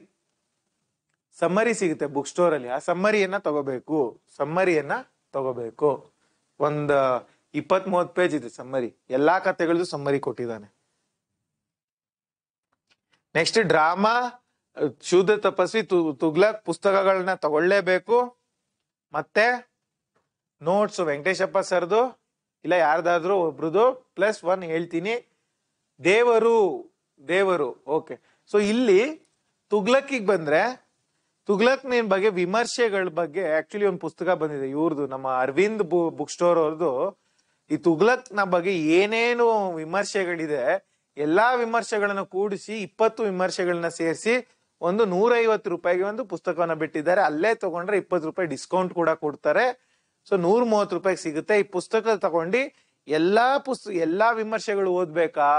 [SPEAKER 1] ಸಮ್ಮರಿ ಸಿಗುತ್ತೆ ಬುಕ್ ಸ್ಟೋರ್ ಅಲ್ಲಿ ಆ ಸಮ್ಮರಿಯನ್ನ ತಗೋಬೇಕು ಸಮ್ಮರಿಯನ್ನ ತಗೋಬೇಕು ಒಂದ್ ಇಪ್ಪತ್ ಮೂವತ್ ಪೇಜ್ ಇದೆ ಸಮ್ಮರಿ ಎಲ್ಲಾ ಕಥೆಗಳದ್ದು ಸಮ್ಮರಿ ಕೊಟ್ಟಿದ್ದಾನೆ ನೆಕ್ಸ್ಟ್ ಡ್ರಾಮಾ ಶುದ್ಧ ತಪಸ್ವಿ ತುಗ್ಲಕ್ ಪುಸ್ತಕಗಳನ್ನ ತಗೊಳ್ಳೇಬೇಕು ಮತ್ತೆ ನೋಟ್ಸ್ ವೆಂಕಟೇಶಪ್ಪ ಸರ್ದು ಇಲ್ಲ ಯಾರ್ದಾದ್ರೂ ಒಬ್ರದ್ದು ಪ್ಲಸ್ ಒನ್ ಹೇಳ್ತೀನಿ ದೇವರು ದೇವರು ಓಕೆ ಸೊ ಇಲ್ಲಿ ತುಗ್ಲಕ್ಕಿಗೆ ಬಂದ್ರೆ ತುಗ್ಲಕ್ನಿನ್ ಬಗ್ಗೆ ವಿಮರ್ಶೆಗಳ ಬಗ್ಗೆ ಆಕ್ಚುಲಿ ಒಂದು ಪುಸ್ತಕ ಬಂದಿದೆ ಇವ್ರದ್ದು ನಮ್ಮ ಅರವಿಂದ್ ಬುಕ್ ಸ್ಟೋರ್ ಅವ್ರದ್ದು ಈ ತುಗ್ಲಕ್ ನ ಬಗ್ಗೆ ಏನೇನು ವಿಮರ್ಶೆಗಳಿದೆ ಎಲ್ಲಾ ವಿಮರ್ಶೆಗಳನ್ನ ಕೂಡಿಸಿ ಇಪ್ಪತ್ತು ವಿಮರ್ಶೆಗಳನ್ನ ಸೇರಿಸಿ ಒಂದು ನೂರೈವತ್ತು ರೂಪಾಯಿಗೆ ಒಂದು ಪುಸ್ತಕವನ್ನ ಬಿಟ್ಟಿದ್ದಾರೆ ಅಲ್ಲೇ ತಗೊಂಡ್ರೆ ಇಪ್ಪತ್ತು ರೂಪಾಯಿ ಡಿಸ್ಕೌಂಟ್ ಕೂಡ ಕೊಡ್ತಾರೆ ಸೊ ನೂರ ಮೂವತ್ತು ರೂಪಾಯಿಗೆ ಸಿಗುತ್ತೆ ಈ ಪುಸ್ತಕ ತಗೊಂಡು ಎಲ್ಲಾ ಪುಸ್ತಕ ಎಲ್ಲಾ ವಿಮರ್ಶೆಗಳು ಓದ್ಬೇಕಾ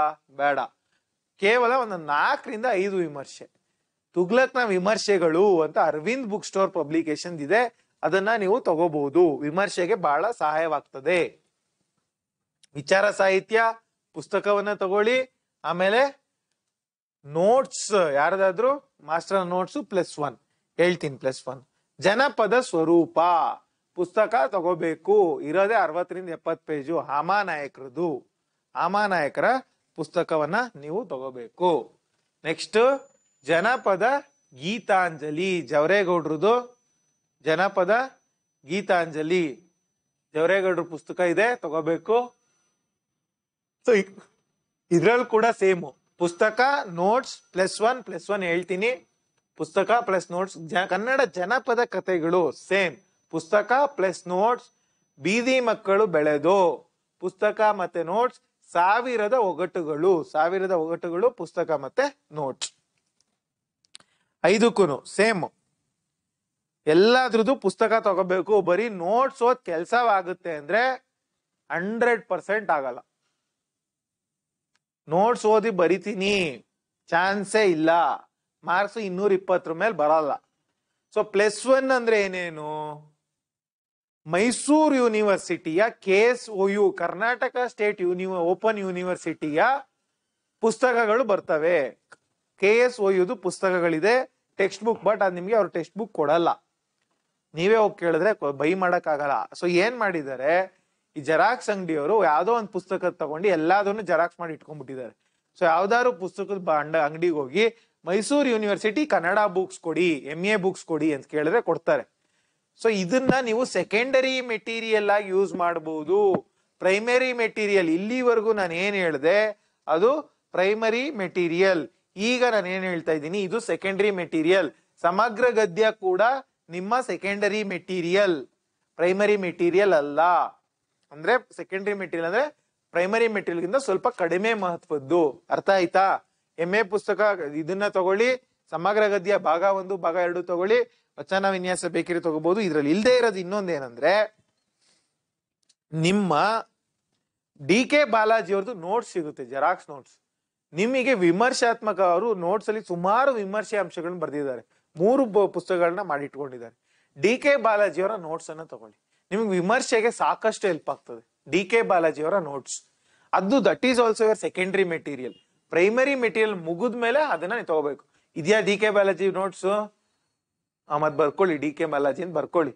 [SPEAKER 1] ಬೇಡ ಕೇವಲ ಒಂದು ನಾಲ್ಕರಿಂದ ಐದು ವಿಮರ್ಶೆ ತುಗ್ಲಕ್ನ ವಿಮರ್ಶೆಗಳು ಅಂತ ಅರವಿಂದ್ ಬುಕ್ ಸ್ಟೋರ್ ಪಬ್ಲಿಕೇಶನ್ ಇದೆ ಅದನ್ನ ನೀವು ತಗೋಬಹುದು ವಿಮರ್ಶೆಗೆ ಬಹಳ ಸಹಾಯವಾಗ್ತದೆ ವಿಚಾರ ಸಾಹಿತ್ಯ ಪುಸ್ತಕವನ್ನ ತಗೊಳ್ಳಿ ಆಮೇಲೆ ನೋಟ್ಸ್ ಯಾರದಾದ್ರು ಮಾಸ್ಟರ್ ನೋಟ್ಸ್ ಪ್ಲಸ್ ಒನ್ ಹೇಳ್ತೀನಿ ಪ್ಲಸ್ ಒನ್ ಜನಪದ ಸ್ವರೂಪ ಪುಸ್ತಕ ತಗೋಬೇಕು ಇರೋದೇ ಅರವತ್ತರಿಂದ ಎಪ್ಪತ್ ಪೇಜು ಹಾಮಾನಾಯಕರದು ಹಾಮಾನಾಯಕರ ಪುಸ್ತಕವನ್ನ ನೀವು ತಗೋಬೇಕು ನೆಕ್ಸ್ಟ್ ಜನಪದ ಗೀತಾಂಜಲಿ ಜವರೇಗೌಡ್ರದು ಜನಪದ ಗೀತಾಂಜಲಿ ಜವರೇಗೌಡ್ರ ಪುಸ್ತಕ ಇದೆ ತಗೋಬೇಕು ಸೊ ಇದ್ರಲ್ಲಿ ಕೂಡ ಸೇಮು ಪುಸ್ತಕ notes plus one plus one ಹೇಳ್ತೀನಿ ಪುಸ್ತಕ ಪ್ಲಸ್ ನೋಟ್ಸ್ ಕನ್ನಡ ಜನಪದ ಕಥೆಗಳು ಸೇಮ್ ಪುಸ್ತಕ ಪ್ಲಸ್ ನೋಟ್ಸ್ ಬೀದಿ ಮಕ್ಕಳು ಬೆಳೆದು ಪುಸ್ತಕ ಮತ್ತೆ ನೋಟ್ಸ್ ಸಾವಿರದ ಒಗಟುಗಳು ಸಾವಿರದ ಒಗಟುಗಳು ಪುಸ್ತಕ ಮತ್ತೆ ನೋಟ್ಸ್ ಐದಕ್ಕೂ ಸೇಮ್ ಎಲ್ಲದ್ರದ್ದು ಪುಸ್ತಕ ತಗೋಬೇಕು ಬರೀ ನೋಟ್ಸ್ ಓದ್ ಕೆಲ್ಸವಾಗುತ್ತೆ ಅಂದ್ರೆ ಹಂಡ್ರೆಡ್ ಪರ್ಸೆಂಟ್ ಆಗಲ್ಲ ನೋಟ್ಸ್ ಓದಿ ಬರಿತೀನಿ ಚಾನ್ಸೇ ಇಲ್ಲ ಮಾರ್ಕ್ಸ್ ಇನ್ನೂರ ಇಪ್ಪತ್ತರ ಮೇಲೆ ಬರಲ್ಲ ಸೊ ಪ್ಲಸ್ ಒನ್ ಅಂದ್ರೆ ಏನೇನು ಮೈಸೂರು ಯೂನಿವರ್ಸಿಟಿಯ K S O U Karnataka state ಯೂನಿವರ್ ಓಪನ್ ಯೂನಿವರ್ಸಿಟಿಯ ಪುಸ್ತಕಗಳು ಬರ್ತವೆ ಕೆ ಎಸ್ ಒಯ್ಯೋದು ಪುಸ್ತಕಗಳಿದೆ ಟೆಕ್ಸ್ಟ್ ಬುಕ್ ಬಟ್ ಅದು ನಿಮಗೆ ಅವ್ರು ಟೆಕ್ಸ್ಟ್ ಬುಕ್ ಕೊಡಲ್ಲ ನೀವೇ ಹೋಗಿ ಕೇಳಿದ್ರೆ ಬೈ ಮಾಡೋಕ್ಕಾಗಲ್ಲ ಸೊ ಏನ್ ಮಾಡಿದ್ದಾರೆ ಈ ಜೆರಾಕ್ಸ್ ಅಂಗಡಿಯವರು ಯಾವುದೋ ಒಂದು ಪುಸ್ತಕ ತಗೊಂಡು ಎಲ್ಲದನ್ನು ಜೆರಾಕ್ಸ್ ಮಾಡಿ ಇಟ್ಕೊಂಡ್ಬಿಟ್ಟಿದ್ದಾರೆ ಸೊ ಯಾವ್ದಾದ್ರು ಪುಸ್ತಕದ ಅಂಡ ಅಂಗಡಿಗೆ ಹೋಗಿ ಮೈಸೂರು ಯೂನಿವರ್ಸಿಟಿ ಕನ್ನಡ ಬುಕ್ಸ್ ಕೊಡಿ ಎಮ್ ಎ ಬುಕ್ಸ್ ಕೊಡಿ ಅಂತ ಕೇಳಿದ್ರೆ ಕೊಡ್ತಾರೆ ಸೊ ಇದನ್ನ ನೀವು ಸೆಕೆಂಡರಿ ಮೆಟೀರಿಯಲ್ ಆಗಿ ಯೂಸ್ ಮಾಡಬಹುದು ಪ್ರೈಮರಿ ಮೆಟೀರಿಯಲ್ ಇಲ್ಲಿವರೆಗೂ ನಾನು ಏನು ಹೇಳಿದೆ ಅದು ಪ್ರೈಮರಿ ಮೆಟೀರಿಯಲ್ ಈಗ ನಾನು ಏನು ಹೇಳ್ತಾ ಇದ್ದೀನಿ ಇದು ಸೆಕೆಂಡರಿ ಮೆಟೀರಿಯಲ್ ಸಮಗ್ರ ಗದ್ಯ ಕೂಡ ನಿಮ್ಮ ಸೆಕೆಂಡರಿ ಮೆಟೀರಿಯಲ್ ಪ್ರೈಮರಿ ಮೆಟೀರಿಯಲ್ ಅಲ್ಲ ಅಂದ್ರೆ ಸೆಕೆಂಡರಿ ಮೆಟೀರಿಯಲ್ ಅಂದ್ರೆ ಪ್ರೈಮರಿ ಮೆಟೀರಿಯಲ್ಗಿಂತ ಸ್ವಲ್ಪ ಕಡಿಮೆ ಮಹತ್ವದ್ದು ಅರ್ಥ ಆಯ್ತಾ ಎಂ ಎ ಪುಸ್ತಕ ಇದನ್ನ ತಗೊಳ್ಳಿ ಸಮಗ್ರ ಗದ್ಯ ಭಾಗ ಒಂದು ಭಾಗ ಎರಡು ತಗೊಳ್ಳಿ ವಚನ ವಿನ್ಯಾಸ ಬೇಕಿರಿ ತಗೋಬಹುದು ಇದ್ರಲ್ಲಿ ಇಲ್ಲದೆ ಇರೋದು ಇನ್ನೊಂದೇನಂದ್ರೆ ನಿಮ್ಮ ಡಿ ಕೆ ಬಾಲಾಜಿ ಅವ್ರದ್ದು ನೋಟ್ಸ್ ಸಿಗುತ್ತೆ ಜೆರಾಕ್ಸ್ ನೋಟ್ಸ್ ನಿಮಗೆ ವಿಮರ್ಶಾತ್ಮಕ ಅವರು ನೋಟ್ಸ್ ಅಲ್ಲಿ ಸುಮಾರು ವಿಮರ್ಶೆ ಅಂಶಗಳನ್ನ ಬರೆದಿದ್ದಾರೆ ಮೂರು ಪುಸ್ತಕಗಳನ್ನ ಮಾಡಿಟ್ಕೊಂಡಿದ್ದಾರೆ ಡಿ ಕೆ ಬಾಲಾಜಿಯವರ ನೋಟ್ಸ್ ಅನ್ನ ತಗೊಳ್ಳಿ ನಿಮ್ಗೆ ವಿಮರ್ಶೆಗೆ ಸಾಕಷ್ಟು ಹೆಲ್ಪ್ ಆಗ್ತದೆ ಡಿ ಕೆ ಅವರ ನೋಟ್ಸ್ ಅದು that is also your secondary material primary material ಮುಗಿದ ಮೇಲೆ ಅದನ್ನ ನೀವು ತಗೋಬೇಕು ಇದೆಯಾ ಡಿ ಕೆ ಬಾಲಾಜಿ ನೋಟ್ಸ್ ಮತ್ ಬರ್ಕೊಳ್ಳಿ ಡಿ ಕೆ ಬಾಲಾಜಿ ಅಂತ ಬರ್ಕೊಳ್ಳಿ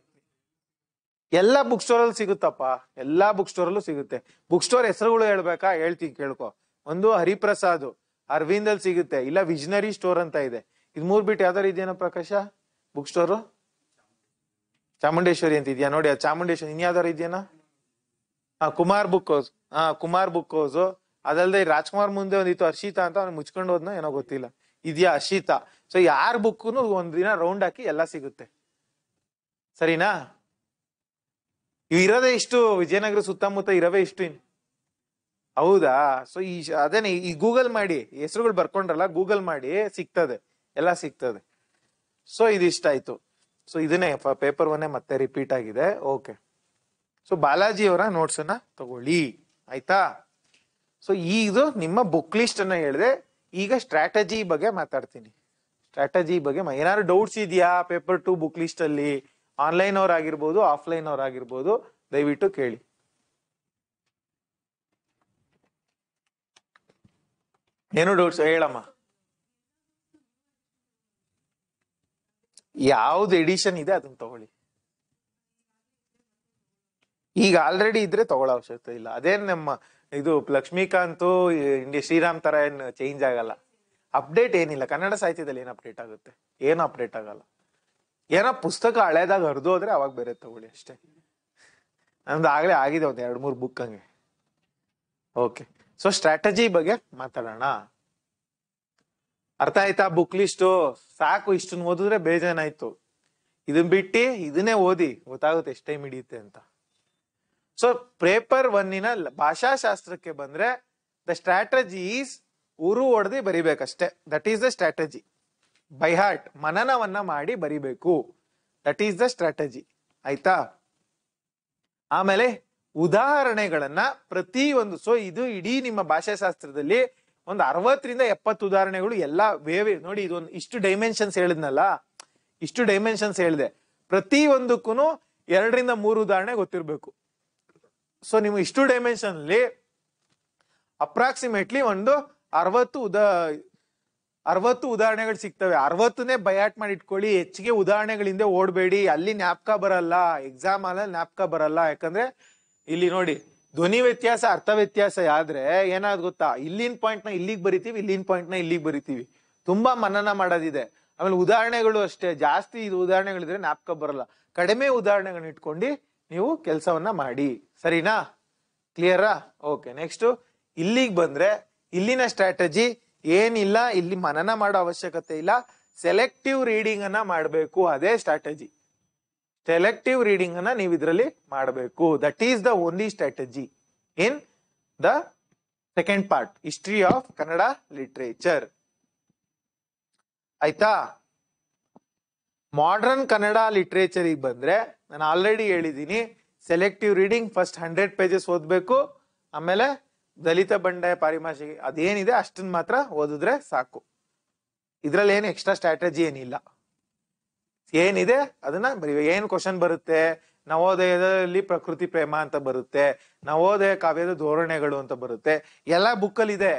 [SPEAKER 1] ಎಲ್ಲಾ ಬುಕ್ ಸ್ಟೋರ್ ಅಲ್ಲಿ ಸಿಗುತ್ತಪ್ಪ ಎಲ್ಲಾ ಬುಕ್ ಸ್ಟೋರ್ ಅಲ್ಲೂ ಸಿಗುತ್ತೆ ಬುಕ್ ಸ್ಟೋರ್ ಹೆಸರುಗಳು ಹೇಳ್ಬೇಕಾ ಹೇಳ್ತೀನಿ ಕೇಳ್ಕೊ ಒಂದು ಹರಿಪ್ರಸಾದ್ ಅರವಿಂದ್ ಅಲ್ಲಿ ಸಿಗುತ್ತೆ ಇಲ್ಲ ವಿಜನರಿ ಸ್ಟೋರ್ ಅಂತ ಇದೆ ಇದು ಮೂರ್ ಬಿಟ್ಟು ಯಾವ್ದಾರು ಇದೆಯಾ ಪ್ರಕಾಶ ಬುಕ್ ಸ್ಟೋರು ಚಾಮುಂಡೇಶ್ವರಿ ಅಂತ ಇದೆಯಾ ನೋಡಿ ಚಾಮುಂಡೇಶ್ವರಿ ಇನ್ಯಾವ್ದಾರು ಇದೆಯಾ ಹಾ ಕುಮಾರ್ ಬುಕ್ ಹೌಸ್ ಹಾ ಕುಮಾರ್ ಬುಕ್ ಹೌಸ್ ಅದಲ್ಲದೆ ರಾಜ್ಕುಮಾರ್ ಮುಂದೆ ಒಂದಿತ್ತು ಅರ್ಷಿತಾ ಅಂತ ಅವ್ನು ಮುಚ್ಕೊಂಡು ಹೋದ್ನ ಏನೋ ಗೊತ್ತಿಲ್ಲ ಇದೆಯಾ ಹರ್ಷಿತಾ ಸೊ ಯಾರ ಬುಕ್ನು ದಿನ ರೌಂಡ್ ಹಾಕಿ ಎಲ್ಲ ಸಿಗುತ್ತೆ ಸರಿನಾ ಇವ್ ಇರೋದೇ ಇಷ್ಟು ವಿಜಯನಗರ ಸುತ್ತಮುತ್ತ ಇರವೇ ಇಷ್ಟು ಇನ್ ಹೌದಾ ಸೊ ಈ ಅದೇನೆ ಈ ಗೂಗಲ್ ಮಾಡಿ ಹೆಸರುಗಳು ಬರ್ಕೊಂಡ್ರಲ್ಲ ಗೂಗಲ್ ಮಾಡಿ ಸಿಗ್ತದೆ ಎಲ್ಲ ಸಿಗ್ತದೆ ಸೊ ಇದಿಷ್ಟ ಆಯ್ತು ಸೊ ಇದನ್ನೇ ಪೇಪರ್ ಒನ್ನೇ ಮತ್ತೆ ರಿಪೀಟ್ ಆಗಿದೆ ಓಕೆ ಸೊ ನೋಟ್ಸ್ ಅನ್ನ ತಗೊಳ್ಳಿ ಆಯ್ತಾ ಸೊ ಇದು ನಿಮ್ಮ ಬುಕ್ ಲಿಸ್ಟ್ ಅನ್ನ ಹೇಳಿದೆ ಈಗ ಸ್ಟ್ರಾಟಜಿ ಬಗ್ಗೆ ಮಾತಾಡ್ತೀನಿ ಸ್ಟ್ರಾಟಜಿ ಬಗ್ಗೆ ಏನಾದ್ರು ಡೌಟ್ಸ್ ಇದೆಯಾ ಪೇಪರ್ ಟು ಬುಕ್ ಲಿಸ್ಟ್ ಅಲ್ಲಿ ಆನ್ಲೈನ್ ಅವ್ರು ಆಗಿರ್ಬೋದು ಆಫ್ಲೈನ್ ಅವ್ರು ಆಗಿರ್ಬೋದು ದಯವಿಟ್ಟು ಕೇಳಿ ಏನು ಡೌಟ್ಸ್ ಹೇಳಮ್ಮ ಯಾವ್ದು ಎಡಿಷನ್ ಇದೆ ಅದನ್ನ ತಗೊಳ್ಳಿ ಈಗ ಆಲ್ರೆಡಿ ಇದ್ರೆ ತಗೊಳ್ಳೋ ಅವಶ್ಯಕತೆ ಇಲ್ಲ ಅದೇನ್ ನಮ್ಮ ಇದು ಲಕ್ಷ್ಮೀಕಾಂತ್ ಶ್ರೀರಾಮ್ ತರ ಏನು ಚೇಂಜ್ ಆಗಲ್ಲ ಅಪ್ಡೇಟ್ ಏನಿಲ್ಲ ಕನ್ನಡ ಸಾಹಿತ್ಯದಲ್ಲಿ ಏನ್ ಅಪ್ಡೇಟ್ ಆಗುತ್ತೆ ಏನು ಅಪ್ಡೇಟ್ ಆಗಲ್ಲ ಏನೋ ಪುಸ್ತಕ ಹಳೇದಾಗ ಹರಿದು ಹೋದ್ರೆ ಅವಾಗ ಬೇರೆ ತಗೊಳ್ಳಿ ಅಷ್ಟೇ ನಮ್ದು ಆಗ್ಲೇ ಆಗಿದೆ ಒಂದು ಎರಡು ಮೂರು ಬುಕ್ ಹಂಗೆ ಓಕೆ ಸೊ ಸ್ಟ್ರಾಟಜಿ ಬಗ್ಗೆ ಮಾತಾಡೋಣ ಅರ್ಥ ಆಯ್ತಾ ಬುಕ್ ಲಿಸ್ಟು ಸಾಕು ಇಷ್ಟನ್ನು ಓದಿದ್ರೆ ಬೇಜಾನಾಯ್ತು ಇದನ್ ಬಿಟ್ಟು ಇದನ್ನೇ ಓದಿ ಗೊತ್ತಾಗುತ್ತೆ ಎಷ್ಟು ಟೈಮ್ ಹಿಡಿಯುತ್ತೆ ಅಂತ ಸೊ ಪೇಪರ್ ಒನ್ನಿನ ಭಾಷಾಶಾಸ್ತ್ರಕ್ಕೆ ಬಂದ್ರೆ ದ ಸ್ಟ್ರಾಟಜಿ ಈಸ್ ಊರು ಹೊಡೆದು ಬರಿಬೇಕಷ್ಟೇ that is the strategy by heart ಮನನವನ್ನ ಮಾಡಿ ಬರಿಬೇಕು ದಟ್ ಈಸ್ ದ ಸ್ಟ್ರಾಟಜಿ ಆಯ್ತಾ ಆಮೇಲೆ ಉದಾಹರಣೆಗಳನ್ನ ಪ್ರತಿ ಒಂದು ಸೊ ಇದು ಇಡೀ ನಿಮ್ಮ ಭಾಷಾಶಾಸ್ತ್ರದಲ್ಲಿ ಒಂದು ಅರವತ್ತರಿಂದ ಎಪ್ಪತ್ತು ಉದಾಹರಣೆಗಳು ಎಲ್ಲ ವೇವೆ ನೋಡಿ ಇದೊಂದು ಇಷ್ಟು ಡೈಮೆನ್ಷನ್ಸ್ ಹೇಳಿದ್ನಲ್ಲ ಇಷ್ಟು ಡೈಮೆನ್ಷನ್ಸ್ ಹೇಳಿದೆ ಪ್ರತಿ ಒಂದಕ್ಕೂ ಎರಡರಿಂದ ಮೂರು ಉದಾಹರಣೆ ಗೊತ್ತಿರಬೇಕು ಸೊ ನೀವು ಇಷ್ಟು ಡೈಮೆನ್ಷನ್ ಅಲ್ಲಿ ಅಪ್ರಾಕ್ಸಿಮೇಟ್ಲಿ ಒಂದು ಅರವತ್ತು ಉದಾ ಅರವತ್ತು ಉದಾಹರಣೆಗಳು ಸಿಗ್ತವೆ ಅರವತ್ತನ್ನೇ ಬಯಾಟ್ ಮಾಡಿ ಇಟ್ಕೊಳ್ಳಿ ಹೆಚ್ಚಿಗೆ ಉದಾಹರಣೆಗಳಿಂದ ಓಡಬೇಡಿ ಅಲ್ಲಿ ನ್ಯಾಪ್ಕ ಬರಲ್ಲ ಎಕ್ಸಾಮ್ ಅಲ್ಲ ನ್ಯಾಪ್ಕ ಬರಲ್ಲ ಯಾಕಂದ್ರೆ ಇಲ್ಲಿ ನೋಡಿ ಧ್ವನಿ ವ್ಯತ್ಯಾಸ ಅರ್ಥ ವ್ಯತ್ಯಾಸ ಆದ್ರೆ ಏನಾದ್ ಗೊತ್ತಾ ಇಲ್ಲಿನ ನ ಇಲ್ಲಿಗೆ ಬರಿತೀವಿ ಇಲ್ಲಿನ ನ ಇಲ್ಲಿಗೆ ಬರಿತೀವಿ ತುಂಬಾ ಮನನ ಮಾಡೋದಿದೆ ಆಮೇಲೆ ಉದಾಹರಣೆಗಳು ಅಷ್ಟೇ ಜಾಸ್ತಿ ಇದು ಉದಾಹರಣೆಗಳಿದ್ರೆ ನಾಪ್ಕ ಬರಲ್ಲ ಕಡಿಮೆ ಉದಾಹರಣೆಗಳನ್ನ ಇಟ್ಕೊಂಡು ನೀವು ಕೆಲಸವನ್ನ ಮಾಡಿ ಸರಿನಾ ಕ್ಲಿಯರಾ ಓಕೆ ನೆಕ್ಸ್ಟ್ ಇಲ್ಲಿಗೆ ಬಂದ್ರೆ ಇಲ್ಲಿನ ಸ್ಟ್ರಾಟಜಿ ಏನಿಲ್ಲ ಇಲ್ಲಿ ಮನನ ಮಾಡೋ ಅವಶ್ಯಕತೆ ಇಲ್ಲ ಸೆಲೆಕ್ಟಿವ್ ರೀಡಿಂಗ್ ಅನ್ನ ಮಾಡಬೇಕು ಅದೇ ಸ್ಟ್ರಾಟಜಿ ಸೆಲೆಕ್ಟಿವ್ ರೀಡಿಂಗ್ ಅನ್ನ ನೀವು ಇದರಲ್ಲಿ ಮಾಡಬೇಕು that is the only strategy in the second part history of Kannada literature ಆಯ್ತಾ ಮಾಡ್ರನ್ ಕನ್ನಡ ಲಿಟ್ರೇಚರಿಗೆ ಬಂದ್ರೆ ನಾನು ಆಲ್ರೆಡಿ ಹೇಳಿದ್ದೀನಿ selective reading first hundred pages ಓದಬೇಕು ಆಮೇಲೆ ದಲಿತ ಬಂಡಾಯ ಪಾರಿಮಾಶಿ ಅದೇನಿದೆ ಅಷ್ಟನ್ನು ಮಾತ್ರ ಓದಿದ್ರೆ ಸಾಕು ಇದರಲ್ಲಿ ಏನು ಎಕ್ಸ್ಟ್ರಾ ಸ್ಟ್ರಾಟಜಿ ಏನಿಲ್ಲ ಏನಿದೆ ಅದನ್ನ ಬರೀ ಏನ್ ಕ್ವಶನ್ ಬರುತ್ತೆ ನವೋದಯದಲ್ಲಿ ಪ್ರಕೃತಿ ಪ್ರೇಮ ಅಂತ ಬರುತ್ತೆ ನವೋದಯ ಕಾವ್ಯದ ಧೋರಣೆಗಳು ಅಂತ ಬರುತ್ತೆ ಎಲ್ಲ ಬುಕ್ಕಲ್ಲಿ ಇದೆ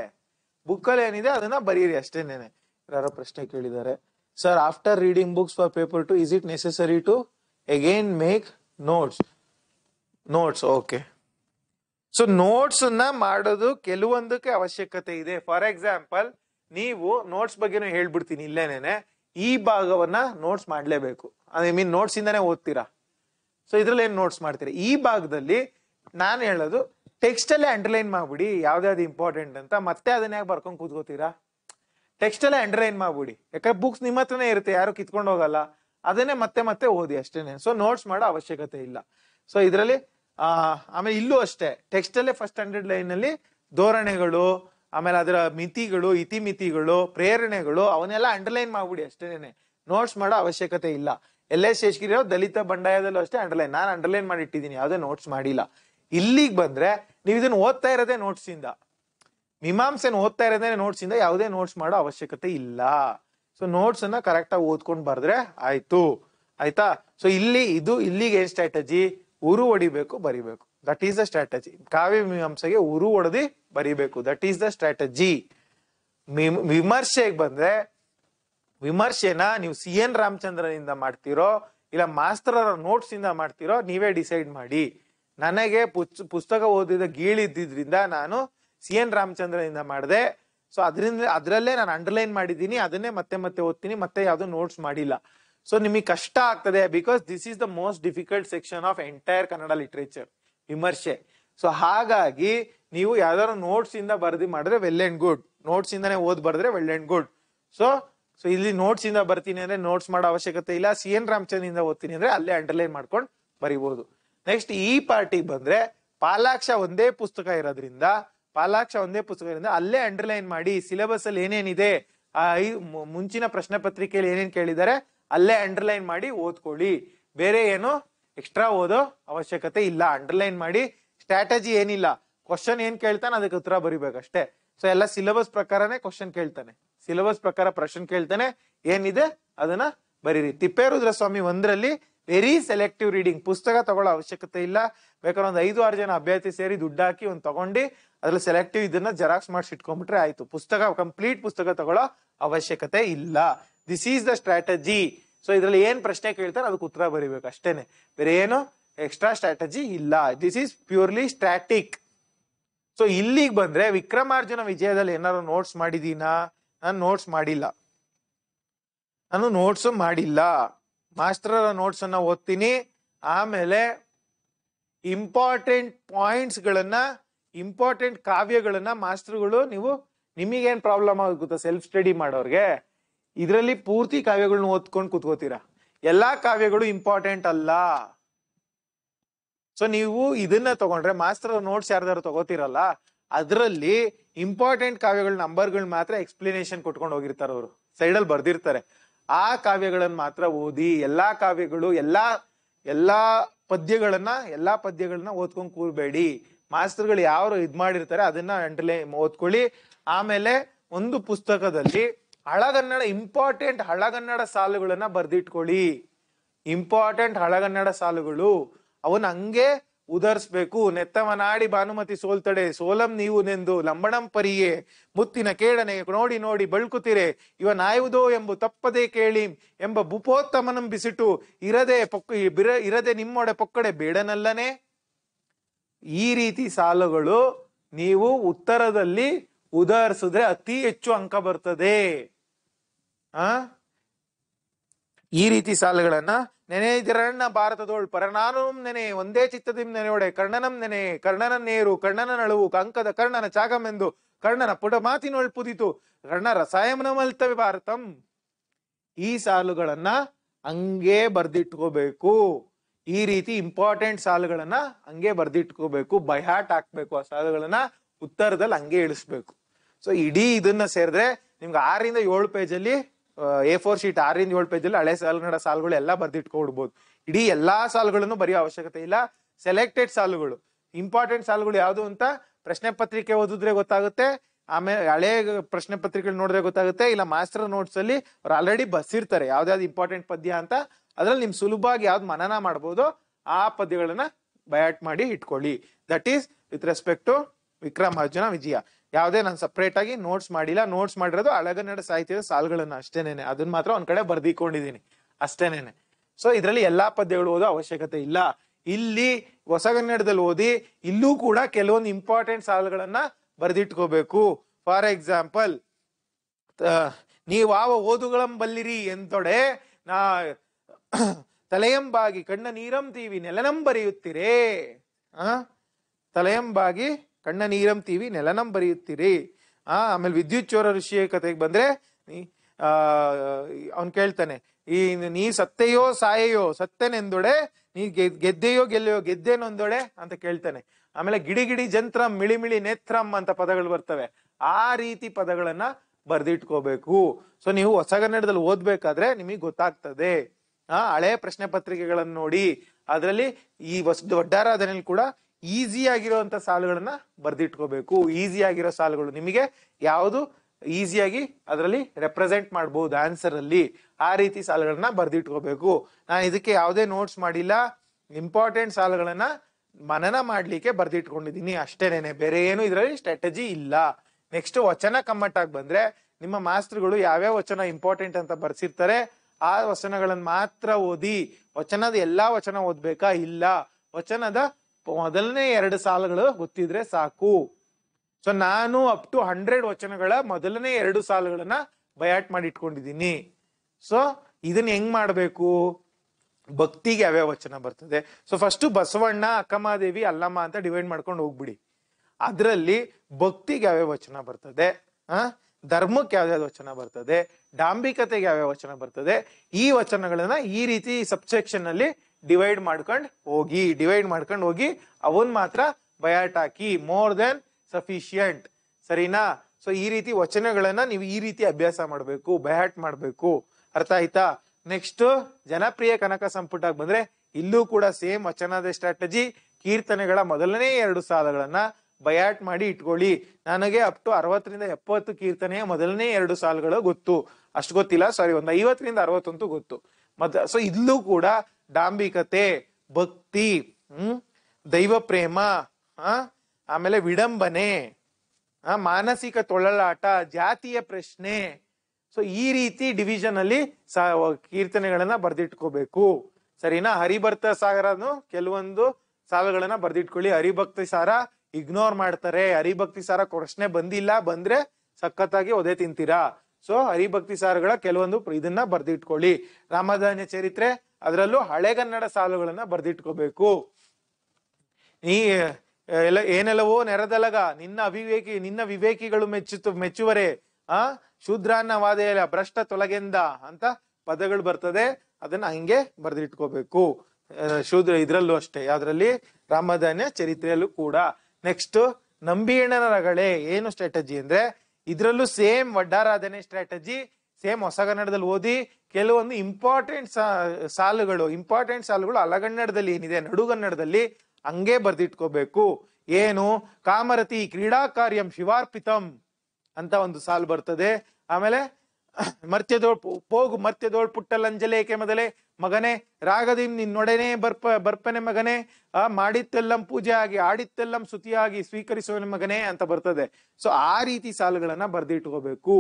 [SPEAKER 1] ಬುಕ್ಕಲ್ಲಿ ಏನಿದೆ ಅದನ್ನ ಬರೀರಿ ಅಷ್ಟೇನೇನೆ ಯಾರೋ ಪ್ರಶ್ನೆ ಕೇಳಿದ್ದಾರೆ sir after reading books for paper two is it necessary to again make notes notes okay so notes ಅನ್ನ ಮಾಡೋದು ಕೆಲವೊಂದಕ್ಕೆ ಅವಶ್ಯಕತೆ ಇದೆ ಫಾರ್ ಎಕ್ಸಾಂಪಲ್ ನೀವು ನೋಟ್ಸ್ ಬಗ್ಗೆನೂ ಹೇಳ್ಬಿಡ್ತೀನಿ ಇಲ್ಲೇನೇನೆ ಈ ಭಾಗವನ್ನ ನೋಟ್ಸ್ ಮಾಡಲೇಬೇಕು ಐ ಮೀನ್ ನೋಟ್ಸ್ ಇಂದಾನೆ ಓದ್ತೀರಾ ಸೊ ಇದ್ರಲ್ಲಿ ಏನು ನೋಟ್ಸ್ ಮಾಡ್ತೀರಾ ಈ ಭಾಗದಲ್ಲಿ ನಾನು ಹೇಳೋದು ಟೆಕ್ಸ್ಟ್ ಅಲ್ಲೇ ಅಂಡರ್ಲೈನ್ ಮಾಡ್ಬಿಡಿ ಯಾವ್ದಾವ್ದು ಇಂಪಾರ್ಟೆಂಟ್ ಅಂತ ಮತ್ತೆ ಅದನ್ನ ಯಾಕೆ ಬರ್ಕೊಂಡು ಕೂತ್ಕೋತೀರಾ ಟೆಕ್ಸ್ಟ್ ಅಲ್ಲೇ ಅಂಡರ್ಲೈನ್ ಮಾಡ್ಬಿಡಿ ಯಾಕಂದ್ರೆ ಬುಕ್ಸ್ ನಿಮ್ಮ ಹತ್ರನೇ ಇರುತ್ತೆ ಯಾರು ಕಿತ್ಕೊಂಡು ಹೋಗಲ್ಲ ಅದನ್ನೇ ಮತ್ತೆ ಮತ್ತೆ ಓದಿ ಅಷ್ಟೇನೆ ಸೊ ನೋಟ್ಸ್ ಮಾಡೋ ಅವಶ್ಯಕತೆ ಇಲ್ಲ ಸೊ ಇದರಲ್ಲಿ ಆಮೇಲೆ ಇಲ್ಲೂ ಅಷ್ಟೇ ಟೆಕ್ಸ್ಟ್ ಅಲ್ಲೇ ಫಸ್ಟ್ ಸ್ಟ್ಯಾಂಡರ್ಡ್ ಲೈನ್ ಅಲ್ಲಿ ಧೋರಣೆಗಳು ಆಮೇಲೆ ಅದರ ಮಿತಿಗಳು ಇತಿಮಿತಿಗಳು ಪ್ರೇರಣೆಗಳು ಅವನ್ನೆಲ್ಲ ಅಂಡರ್ಲೈನ್ ಮಾಡ್ಬಿಡಿ ಅಷ್ಟೇನೆ ನೋಟ್ಸ್ ಮಾಡೋ ಅವಶ್ಯಕತೆ ಇಲ್ಲ ಎಲ್ ಎಸ್ ಶೇಷಗಿರಿ ದಲಿತ ಬಂಡಾಯದಲ್ಲೂ ಅಷ್ಟೇ ಅಂಡರ್ಲೈನ್ ನಾನು ಅಂಡರ್ಲೈನ್ ಮಾಡಿ ಇಟ್ಟಿದ್ದೀನಿ ಯಾವುದೇ ನೋಟ್ಸ್ ಮಾಡಿಲ್ಲ ಇಲ್ಲಿಗೆ ಬಂದ್ರೆ ನೀವು ಇದನ್ನ ಓದ್ತಾ ಇರೋದೇ ನೋಟ್ಸ್ ಇಂದ ಮೀಮಾಂಸೆನ ಓದ್ತಾ ಇರೋದೇ ನೋಟ್ಸ್ ಇಂದ ಯಾವುದೇ ನೋಟ್ಸ್ ಮಾಡೋ ಅವಶ್ಯಕತೆ ಇಲ್ಲ ಸೊ ನೋಟ್ಸ್ ಅನ್ನ ಕರೆಕ್ಟ್ ಆಗಿ ಓದ್ಕೊಂಡು ಬರ್ದ್ರೆ ಆಯ್ತು ಆಯ್ತಾ ಸೊ ಇಲ್ಲಿ ಇದು ಇಲ್ಲಿಗೆ ಏನ್ ಸ್ಟ್ರಾಟಜಿ ಉರು ಹೊಡಿಬೇಕು ಬರಿಬೇಕು ದಟ್ ಈಸ್ ದ ಸ್ಟ್ರಾಟಜಿ ಕಾವ್ಯ ಮೀಮಾಂಸೆಗೆ ಉರು ಹೊಡೆದಿ ಬರೀಬೇಕು ದಟ್ ಈಸ್ ದ ಸ್ಟ್ರಾಟಜಿ ವಿಮರ್ಶೆಗೆ ಬಂದ್ರೆ ವಿಮರ್ಶೆನ ನೀವು ಸಿ ಎನ್ ರಾಮಚಂದ್ರನಿಂದ ಮಾಡ್ತಿರೋ ಇಲ್ಲ ಮಾಸ್ತರ ನೋಟ್ಸ್ ಇಂದ ಮಾಡ್ತಿರೋ ನೀವೇ ಡಿಸೈಡ್ ಮಾಡಿ ನನಗೆ ಪುಸ್ತಕ ಓದಿದ ಗೀಳಿದ್ದಿದ್ರಿಂದ ನಾನು ಸಿ ಎನ್ ರಾಮಚಂದ್ರನಿಂದ ಮಾಡಿದೆ ಸೊ ಅದರಿಂದ ಅದರಲ್ಲೇ ನಾನು ಅಂಡರ್ಲೈನ್ ಮಾಡಿದ್ದೀನಿ ಅದನ್ನೇ ಮತ್ತೆ ಮತ್ತೆ ಓದ್ತೀನಿ ಮತ್ತೆ ಯಾವುದೂ ನೋಟ್ಸ್ ಮಾಡಿಲ್ಲ ಸೊ ನಿಮಗೆ ಕಷ್ಟ ಆಗ್ತದೆ because this is the most difficult section of entire Kannada literature ವಿಮರ್ಶೆ ಸೊ ಹಾಗಾಗಿ ನೀವು ಯಾವ್ದಾದ್ರು ನೋಟ್ಸ್ ಇಂದ ಬರ್ದಿ ಮಾಡಿದ್ರೆ ವೆಲ್ ಅಂಡ್ ಗುಡ್ ನೋಟ್ಸ್ ಇಂದಾನೆ ಓದ್ ಬರೆದ್ರೆ well and good so so ಇಲ್ಲಿ ನೋಟ್ಸ್ ಇಂದ ಬರ್ತೀನಿ ಅಂದ್ರೆ ನೋಟ್ಸ್ ಮಾಡೋ ಅವಶ್ಯಕತೆ ಇಲ್ಲ ಸಿ ಎನ್ ರಾಮಚಂದ್ರ ಇಂದ ಓದ್ತೀನಿ ಅಂದ್ರೆ ಅಲ್ಲೇ ಅಂಡರ್ಲೈನ್ ಮಾಡ್ಕೊಂಡು ಬರಿಬಹುದು ನೆಕ್ಸ್ಟ್ ಈ ಪಾರ್ಟಿಗೆ ಬಂದ್ರೆ ಪಾಲಾಕ್ಷ ಒಂದೇ ಪುಸ್ತಕ ಇರೋದ್ರಿಂದ ಪಾಲಾಕ್ಷ ಒಂದೇ ಪುಸ್ತಕ ಇರೋದ್ರಿಂದ ಅಲ್ಲೇ ಅಂಡರ್ಲೈನ್ ಮಾಡಿ ಸಿಲೆಬಸ್ ಅಲ್ಲಿ ಏನೇನಿದೆ ಆ ಮುಂಚಿನ ಪ್ರಶ್ನೆ ಪತ್ರಿಕೆಯಲ್ಲಿ ಏನೇನು ಕೇಳಿದ್ದಾರೆ ಅಲ್ಲೇ ಅಂಡರ್ಲೈನ್ ಮಾಡಿ ಓದ್ಕೊಳ್ಳಿ ಬೇರೆ ಏನು ಎಕ್ಸ್ಟ್ರಾ ಓದೋ ಅವಶ್ಯಕತೆ ಇಲ್ಲ ಅಂಡರ್ಲೈನ್ ಮಾಡಿ ಸ್ಟ್ರಾಟಜಿ ಏನಿಲ್ಲ ಕ್ವಶನ್ ಏನ್ ಕೇಳ್ತಾನೆ ಅದಕ್ಕೆ ಉತ್ತರ ಬರಿಬೇಕಷ್ಟೇ ಸೊ ಎಲ್ಲ ಸಿಲೆಬಸ್ ಪ್ರಕಾರನೇ ಕ್ವಶನ್ ಕೇಳ್ತಾನೆ ಸಿಲೆಬಸ್ ಪ್ರಕಾರ ಪ್ರಶ್ನೆ ಕೇಳ್ತಾನೆ ಏನಿದೆ ಅದನ್ನ ಬರೀರಿ ಸ್ವಾಮಿ ಒಂದರಲ್ಲಿ ವೆರಿ ಸೆಲೆಕ್ಟಿವ್ ರೀಡಿಂಗ್ ಪುಸ್ತಕ ತಗೊಳ್ಳೋ ಅವಶ್ಯಕತೆ ಇಲ್ಲ ಬೇಕಾದ್ರೆ ಒಂದು ಐದು ಆರು ಜನ ಅಭ್ಯರ್ಥಿ ಸೇರಿ ದುಡ್ಡು ಹಾಕಿ ಒಂದು ತಗೊಂಡು ಅದ್ರಲ್ಲಿ ಸೆಲೆಕ್ಟಿವ್ ಇದನ್ನ ಜೆರಾಕ್ಸ್ ಮಾಡಿಸಿ ಇಟ್ಕೊಂಡ್ಬಿಟ್ರೆ ಆಯ್ತು ಪುಸ್ತಕ ಕಂಪ್ಲೀಟ್ ಪುಸ್ತಕ ತಗೊಳ್ಳೋ ಅವಶ್ಯಕತೆ ಇಲ್ಲ this is the strategy so ಇದರಲ್ಲಿ ಏನ್ ಪ್ರಶ್ನೆ ಕೇಳ್ತಾರೆ ಅದಕ್ಕೆ ಉತ್ತರ ಬರೀಬೇಕು ಅಷ್ಟೇನೆ ಬೇರೆ ಏನು ಎಕ್ಸ್ಟ್ರಾ ಸ್ಟ್ರಾಟಜಿ ಇಲ್ಲ this is purely strategic so ಇಲ್ಲಿಗೆ ಬಂದ್ರೆ ವಿಕ್ರಮಾರ್ಜುನ ವಿಜಯದಲ್ಲಿ ಏನಾದ್ರು ನೋಟ್ಸ್ ಮಾಡಿದೀನಾ ನಾನು ನೋಟ್ಸ್ ಮಾಡಿಲ್ಲ ನಾನು ನೋಟ್ಸ್ ಮಾಡಿಲ್ಲ ಮಾಸ್ಟರ್ ನೋಟ್ಸ್ ಅನ್ನ ಓದ್ತೀನಿ ಆಮೇಲೆ ಇಂಪಾರ್ಟೆಂಟ್ ಪಾಯಿಂಟ್ಸ್ ಗಳನ್ನ ಇಂಪಾರ್ಟೆಂಟ್ ಕಾವ್ಯಗಳನ್ನ ಮಾಸ್ಟರ್ಗಳು ನೀವು ನಿಮಗೇನ್ ಪ್ರಾಬ್ಲಮ್ ಆಗುತ್ತೆ ಸೆಲ್ಫ್ ಸ್ಟಡಿ ಮಾಡೋರ್ಗೆ ಇದರಲ್ಲಿ ಪೂರ್ತಿ ಕಾವ್ಯಗಳನ್ನ ಓದ್ಕೊಂಡು ಕುತ್ಕೋತೀರಾ ಎಲ್ಲಾ ಕಾವ್ಯಗಳು ಇಂಪಾರ್ಟೆಂಟ್ ಅಲ್ಲ ಸೊ ನೀವು ಇದನ್ನ ತಗೊಂಡ್ರೆ ಮಾಸ್ಟರ್ ನೋಟ್ಸ್ ಯಾರ್ದಾರು ತಗೋತಿರಲ್ಲ ಅದರಲ್ಲಿ ಇಂಪಾರ್ಟೆಂಟ್ ಕಾವ್ಯಗಳ ನಂಬರ್ಗಳ್ ಮಾತ್ರ ಎಕ್ಸ್ಪ್ಲನೇಷನ್ ಕೊಟ್ಕೊಂಡು ಹೋಗಿರ್ತಾರೆ ಅವರು ಸೈಡಲ್ಲಿ ಬರ್ದಿರ್ತಾರೆ ಆ ಕಾವ್ಯಗಳನ್ನ ಮಾತ್ರ ಓದಿ ಎಲ್ಲಾ ಕಾವ್ಯಗಳು ಎಲ್ಲಾ ಎಲ್ಲಾ ಪದ್ಯಗಳನ್ನ ಎಲ್ಲಾ ಪದ್ಯಗಳನ್ನ ಓದ್ಕೊಂಡು ಕೂರ್ಬೇಡಿ ಮಾಸ್ಟರ್ಗಳು ಯಾರು ಇದ್ ಮಾಡಿರ್ತಾರೆ ಅದನ್ನ ಅಂಟಲೆ ಓದ್ಕೊಳ್ಳಿ ಆಮೇಲೆ ಒಂದು ಪುಸ್ತಕದಲ್ಲಿ ಹಳಗನ್ನಡ ಇಂಪಾರ್ಟೆಂಟ್ ಹಳಗನ್ನಡ ಸಾಲುಗಳನ್ನ ಬರ್ದಿಟ್ಕೊಳ್ಳಿ ಇಂಪಾರ್ಟೆಂಟ್ ಹಳಗನ್ನಡ ಸಾಲುಗಳು ಅವನ್ ಹಂಗೆ ಉದರ್ಸ್ಬೇಕು ನೆತ್ತಮನಾಡಿ ಭಾನುಮತಿ ಸೋಲ್ತಡೆ ಸೋಲಂ ನೀವು ನೆಂದು ಲಂಬಣಂ ಪರಿಯೇ ಮುತ್ತಿನ ಕೇಳನೆ ನೋಡಿ ನೋಡಿ ಬಳ್ಕುತ್ತಿರೆ ಇವ ನಾಯುವುದೋ ಎಂಬ ತಪ್ಪದೆ ಕೇಳಿ ಎಂಬ ಬುಪೋತ್ತಮನಂ ಬಿಸಿಟು ಇರದೆ ಪೊಕ್ಕ ಇರದೆ ನಿಮ್ಮೊಡೆ ಪೊಕ್ಕಡೆ ಬೇಡನಲ್ಲನೆ ಈ ರೀತಿ ಸಾಲುಗಳು ನೀವು ಉತ್ತರದಲ್ಲಿ ಉದಾಹರಿಸಿದ್ರೆ ಅತಿ ಹೆಚ್ಚು ಅಂಕ ಬರ್ತದೆ ಆ ಈ ರೀತಿ ಸಾಲುಗಳನ್ನ ನೆನೆದಿರಣ್ಣ ಭಾರತದೋಳ್ ಪರನಾನುಂ ನೆನೆ ಒಂದೇ ಚಿತ್ತದಿಂ ನೆನೆಯೊಡೆ ಕರ್ಣನಂ ನೆನೆ ಕರ್ಣನ ನೇರು ಕರ್ಣನ ನಳುವು ಕಂಕದ ಕರ್ಣನ ಎಂದು ಕರ್ಣನ ಪುಟ ಮಾತಿನೊಳ್ ಪುದಿತು ಕರ್ಣ ರಸಾಯಮನ ಮಲ್ತವೆ ಭಾರತಂ ಈ ಸಾಲುಗಳನ್ನ ಹಂಗೆ ಬರ್ದಿಟ್ಕೋಬೇಕು ಈ ರೀತಿ ಇಂಪಾರ್ಟೆಂಟ್ ಸಾಲುಗಳನ್ನ ಹಂಗೆ ಬರ್ದಿಟ್ಕೋಬೇಕು ಬಯಾಟ್ ಹಾಕ್ಬೇಕು ಆ ಸಾಲುಗಳನ್ನ ಉತ್ತರದಲ್ಲಿ ಹಂಗೆ ಇಳಿಸ್ಬೇಕು ಸೊ ಇಡೀ ಇದನ್ನ ಸೇರಿದ್ರೆ ನಿಮ್ಗೆ ಆರರಿಂದ ಏಳು ಪೇಜಲ್ಲಿ ಎ ಫೋರ್ ಶೀಟ್ ಆರಿಂದ ಏಳು ಪೇಜಲ್ಲಿ ಹಳೆ ಸಾಲ್ಗಳ ಸಾಲುಗಳು ಎಲ್ಲ ಬರ್ದಿಟ್ಕೊಡ್ಬೋದು ಇಡೀ ಎಲ್ಲಾ ಸಾಲುಗಳನ್ನು ಬರೆಯೋ ಅವಶ್ಯಕತೆ ಇಲ್ಲ ಸೆಲೆಕ್ಟೆಡ್ ಸಾಲುಗಳು ಇಂಪಾರ್ಟೆಂಟ್ ಸಾಲುಗಳು ಯಾವುದು ಅಂತ ಪ್ರಶ್ನೆ ಪತ್ರಿಕೆ ಓದಿದ್ರೆ ಗೊತ್ತಾಗುತ್ತೆ ಆಮೇಲೆ ಹಳೆ ಪ್ರಶ್ನೆ ಪತ್ರಿಕೆಗಳು ನೋಡಿದ್ರೆ ಗೊತ್ತಾಗುತ್ತೆ ಇಲ್ಲ ಮಾಸ್ಟರ್ ನೋಟ್ಸ್ ಅಲ್ಲಿ ಅವ್ರು ಆಲ್ರೆಡಿ ಬಸ್ಸಿರ್ತಾರೆ ಯಾವ್ದಾವ್ದು ಇಂಪಾರ್ಟೆಂಟ್ ಪದ್ಯ ಅಂತ ಅದ್ರಲ್ಲಿ ನಿಮ್ ಸುಲಭವಾಗಿ ಯಾವ್ದು ಮನನ ಮಾಡ್ಬೋದು ಆ ಪದ್ಯಗಳನ್ನ ಬಯಾಟ್ ಮಾಡಿ ಇಟ್ಕೊಳ್ಳಿ that is with respect to Vikramarjuna Vijaya ಯಾವುದೇ ನಾನು ಸಪ್ರೇಟ್ ಆಗಿ ನೋಟ್ಸ್ ಮಾಡಿಲ್ಲ ನೋಟ್ಸ್ ಮಾಡಿರೋದು ಅಳಗನ್ನಡ ಸಾಹಿತ್ಯದ ಸಾಲುಗಳನ್ನ ಅಷ್ಟೇನೇನೆ ಅದನ್ನ ಮಾತ್ರ ಒಂದ್ ಕಡೆ ಬರ್ದಿಕೊಂಡಿದ್ದೀನಿ ಅಷ್ಟೇನೇನೆ ಸೊ ಇದರಲ್ಲಿ ಎಲ್ಲಾ ಪದ್ಯಗಳು ಓದೋ ಅವಶ್ಯಕತೆ ಇಲ್ಲ ಇಲ್ಲಿ ಹೊಸಗನ್ನಡದಲ್ಲಿ ಓದಿ ಇಲ್ಲೂ ಕೂಡ ಕೆಲವೊಂದು ಇಂಪಾರ್ಟೆಂಟ್ ಸಾಲುಗಳನ್ನ ಬರೆದಿಟ್ಕೋಬೇಕು ಫಾರ್ ಎಕ್ಸಾಂಪಲ್ ನೀವಾವ ಬಲ್ಲಿರಿ ಎಂತೊಡೆ ನಾ ತಲೆಯಂಬಾಗಿ ಕಣ್ಣ ನೆಲನಂ ಬರೆಯುತ್ತಿರೇ ಆ ತಲೆಯಂಬಾಗಿ ಕಣ್ಣ ನೀರಂ ನೀರಂತೀವಿ ನೆಲನಂ ಬರೆಯುತ್ತೀರಿ ಆ ಆಮೇಲೆ ವಿದ್ಯುತ್ ಚೋರ ಋಷಿಯ ಕತೆಗೆ ಬಂದ್ರೆ ಆ ಅವನು ಕೇಳ್ತಾನೆ ಈ ನೀ ಸತ್ತೆಯೋ ಸಾಯೆಯೋ ಸತ್ತೆನೆಂದೊಡೆ ನೀ ಗೆದ್ದೆಯೋ ಗೆಲ್ಲೆಯೋ ಗೆದ್ದೇನೊಂದೊಡೆ ಅಂತ ಕೇಳ್ತಾನೆ ಆಮೇಲೆ ಗಿಡಿ ಗಿಡಿ ಜಂತ್ರಂ ಮಿಳಿ ಮಿಳಿ ನೇತ್ರಂ ಅಂತ ಪದಗಳು ಬರ್ತವೆ ಆ ರೀತಿ ಪದಗಳನ್ನ ಬರ್ದಿಟ್ಕೋಬೇಕು ಸೊ ನೀವು ಹೊಸಗನ್ನಡದಲ್ಲಿ ಓದ್ಬೇಕಾದ್ರೆ ನಿಮಗೆ ಗೊತ್ತಾಗ್ತದೆ ಆ ಹಳೆ ಪ್ರಶ್ನೆ ಪತ್ರಿಕೆಗಳನ್ನು ನೋಡಿ ಅದರಲ್ಲಿ ಈ ವಸ್ ದೊಡ್ಡಾರಾಧನೆಯಲ್ಲಿ ಕೂಡ ಈಸಿಯಾಗಿರುವಂಥ ಸಾಲುಗಳನ್ನು ಬರೆದಿಟ್ಕೋಬೇಕು ಆಗಿರೋ ಸಾಲುಗಳು ನಿಮಗೆ ಯಾವುದು ಈಸಿಯಾಗಿ ಅದರಲ್ಲಿ ರೆಪ್ರೆಸೆಂಟ್ ಮಾಡ್ಬೋದು ಆನ್ಸರಲ್ಲಿ ಆ ರೀತಿ ಸಾಲುಗಳನ್ನ ಬರೆದಿಟ್ಕೋಬೇಕು ನಾನು ಇದಕ್ಕೆ ಯಾವುದೇ ನೋಟ್ಸ್ ಮಾಡಿಲ್ಲ ಇಂಪಾರ್ಟೆಂಟ್ ಸಾಲುಗಳನ್ನು ಮನನ ಮಾಡಲಿಕ್ಕೆ ಬರೆದಿಟ್ಕೊಂಡಿದ್ದೀನಿ ಅಷ್ಟೇನೆ ಬೇರೆ ಏನು ಇದರಲ್ಲಿ ಸ್ಟ್ರಾಟಜಿ ಇಲ್ಲ ನೆಕ್ಸ್ಟ್ ವಚನ ಕಮ್ಮಟ್ಟಾಗಿ ಬಂದರೆ ನಿಮ್ಮ ಮಾಸ್ತ್ರುಗಳು ಯಾವ್ಯಾವ ವಚನ ಇಂಪಾರ್ಟೆಂಟ್ ಅಂತ ಬರ್ಸಿರ್ತಾರೆ ಆ ವಚನಗಳನ್ನು ಮಾತ್ರ ಓದಿ ವಚನದ ಎಲ್ಲಾ ವಚನ ಓದಬೇಕಾ ಇಲ್ಲ ವಚನದ ಮೊದಲನೇ ಎರಡು ಸಾಲುಗಳು ಗೊತ್ತಿದ್ರೆ ಸಾಕು ಸೊ ನಾನು ಅಪ್ ಟು ಹಂಡ್ರೆಡ್ ವಚನಗಳ ಮೊದಲನೇ ಎರಡು ಸಾಲುಗಳನ್ನ ಬಯಾಟ್ ಮಾಡಿ ಇಟ್ಕೊಂಡಿದ್ದೀನಿ ಸೊ ಇದನ್ನ ಹೆಂಗ್ ಮಾಡಬೇಕು ಭಕ್ತಿಗೆ ಯಾವ್ಯಾವ ವಚನ ಬರ್ತದೆ ಸೊ ಫಸ್ಟ್ ಬಸವಣ್ಣ ಅಕ್ಕಮಾದೇವಿ ಅಲ್ಲಮ್ಮ ಅಂತ ಡಿವೈಡ್ ಮಾಡ್ಕೊಂಡು ಹೋಗ್ಬಿಡಿ ಅದರಲ್ಲಿ ಭಕ್ತಿಗೆ ಯಾವ್ಯಾವ ವಚನ ಬರ್ತದೆ ಆ ಧರ್ಮಕ್ಕೆ ಯಾವ್ಯಾವ ವಚನ ಬರ್ತದೆ ಡಾಂಬಿಕತೆಗೆ ಯಾವ್ಯಾವ ವಚನ ಬರ್ತದೆ ಈ ವಚನಗಳನ್ನ ಈ ರೀತಿ ಸಬ್ಸೆಕ್ಷನ್ ಅಲ್ಲಿ ಡಿವೈಡ್ ಮಾಡ್ಕೊಂಡು ಹೋಗಿ ಡಿವೈಡ್ ಮಾಡ್ಕೊಂಡು ಹೋಗಿ ಅವನ್ ಮಾತ್ರ ಬಯಾಟ್ ಹಾಕಿ ಮೋರ್ ದೆನ್ ಸಫಿಶಿಯಂಟ್ ಸರಿನಾ ಸೊ ಈ ರೀತಿ ವಚನಗಳನ್ನ ನೀವು ಈ ರೀತಿ ಅಭ್ಯಾಸ ಮಾಡಬೇಕು ಬಯಾಟ್ ಮಾಡಬೇಕು ಅರ್ಥ ಆಯ್ತಾ ನೆಕ್ಸ್ಟ್ ಜನಪ್ರಿಯ ಕನಕ ಸಂಪುಟಕ್ಕೆ ಬಂದ್ರೆ ಇಲ್ಲೂ ಕೂಡ ಸೇಮ್ ವಚನದ ಸ್ಟ್ರಾಟಜಿ ಕೀರ್ತನೆಗಳ ಮೊದಲನೇ ಎರಡು ಸಾಲುಗಳನ್ನ ಬಯಾಟ್ ಮಾಡಿ ಇಟ್ಕೊಳ್ಳಿ ನನಗೆ ಅಪ್ ಟು ಅರವತ್ತರಿಂದ ಎಪ್ಪತ್ತು ಕೀರ್ತನೆಯ ಮೊದಲನೇ ಎರಡು ಸಾಲುಗಳು ಗೊತ್ತು ಅಷ್ಟು ಗೊತ್ತಿಲ್ಲ ಸಾರಿ ಒಂದು ಐವತ್ತರಿಂದ ಅರವತ್ತಂತೂ ಗೊತ್ತು ಮತ್ತೆ ಸೊ ಇಲ್ಲೂ ಕೂಡ ಡಾಂಬಿಕತೆ ಭಕ್ತಿ ಹ್ಮ್ ದೈವ ಪ್ರೇಮ ಹ ಆಮೇಲೆ ವಿಡಂಬನೆ ಆ ಮಾನಸಿಕ ತೊಳಲಾಟ ಜಾತಿಯ ಪ್ರಶ್ನೆ ಸೊ ಈ ರೀತಿ ಡಿವಿಷನ್ ಅಲ್ಲಿ ಕೀರ್ತನೆಗಳನ್ನ ಬರ್ದಿಟ್ಕೋಬೇಕು ಸರಿನಾ ಹರಿಭರ್ತ ಸಾಗರನು ಕೆಲವೊಂದು ಸಾಲುಗಳನ್ನ ಬರ್ದಿಟ್ಕೊಳ್ಳಿ ಹರಿಭಕ್ತಿ ಸಾರ ಇಗ್ನೋರ್ ಮಾಡ್ತಾರೆ ಹರಿಭಕ್ತಿ ಸಾರ ಪ್ರಶ್ನೆ ಬಂದಿಲ್ಲ ಬಂದ್ರೆ ಸಖತ್ತಾಗಿ ಒದೆ ತಿಂತೀರಾ ಸೊ ಹರಿಭಕ್ತಿ ಸಾರುಗಳ ಕೆಲವೊಂದು ಇದನ್ನ ಬರ್ದಿಟ್ಕೊಳ್ಳಿ ರಾಮಧಾನ್ಯ ಚರಿತ್ರೆ ಅದರಲ್ಲೂ ಹಳೆಗನ್ನಡ ಸಾಲುಗಳನ್ನ ಬರ್ದಿಟ್ಕೋಬೇಕು ಈ ಎಲ್ಲ ಏನೆಲ್ಲವೋ ನೆರದಲಗ ನಿನ್ನ ಅವಿವೇಕಿ ನಿನ್ನ ವಿವೇಕಿಗಳು ಮೆಚ್ಚುತ್ತು ಮೆಚ್ಚುವರೆ ಆ ಶೂದ್ರಾನ್ನ ವಾದೆಯಲ್ಲ ಭ್ರಷ್ಟ ತೊಲಗೆಂದ ಅಂತ ಪದಗಳು ಬರ್ತದೆ ಅದನ್ನ ಹಂಗೆ ಬರ್ದಿಟ್ಕೋಬೇಕು ಶೂದ್ರ ಇದ್ರಲ್ಲೂ ಅಷ್ಟೇ ಅದರಲ್ಲಿ ರಾಮಧಾನ್ಯ ಚರಿತ್ರೆಯಲ್ಲೂ ಕೂಡ ನೆಕ್ಸ್ಟ್ ರಗಳೆ ಏನು ಸ್ಟ್ರಾಟಜಿ ಅಂದ್ರೆ ಇದರಲ್ಲೂ ಸೇಮ್ ವಡ್ಡಾರಾಧನೆ ಸ್ಟ್ರಾಟಜಿ ಸೇಮ್ ಹೊಸಗನ್ನಡದಲ್ಲಿ ಓದಿ ಕೆಲವೊಂದು ಇಂಪಾರ್ಟೆಂಟ್ ಸಾಲುಗಳು ಇಂಪಾರ್ಟೆಂಟ್ ಸಾಲುಗಳು ಅಲಗನ್ನಡದಲ್ಲಿ ಏನಿದೆ ನಡುಗನ್ನಡದಲ್ಲಿ ಹಂಗೆ ಬರ್ದಿಟ್ಕೋಬೇಕು ಏನು ಕಾಮರತಿ ಕ್ರೀಡಾ ಕಾರ್ಯಂ ಶಿವಾರ್ಪಿತಂ ಅಂತ ಒಂದು ಸಾಲು ಬರ್ತದೆ ಆಮೇಲೆ ಮರ್ತ್ಯದೋಳ್ ಪೋಗು ಮರ್ತ್ಯದೋಳ್ ಪುಟ್ಟಲಂಜಲೇಕೆ ಮೊದಲೇ ಮಗನೇ ರಾಗದಿಂ ನಿನ್ನೊಡನೆ ಬರ್ಪ ಬರ್ಪನೆ ಮಗನೇ ಆ ಮಾಡಿತ್ತೆಲ್ಲಂ ಪೂಜೆ ಆಗಿ ಆಡಿತ್ತೆಲ್ಲಂ ಸ್ತುತಿಯಾಗಿ ಸ್ವೀಕರಿಸುವ ಮಗನೇ ಅಂತ ಬರ್ತದೆ ಸೊ ಆ ರೀತಿ ಸಾಲುಗಳನ್ನ ಬರ್ದಿಟ್ಕೋಬೇಕು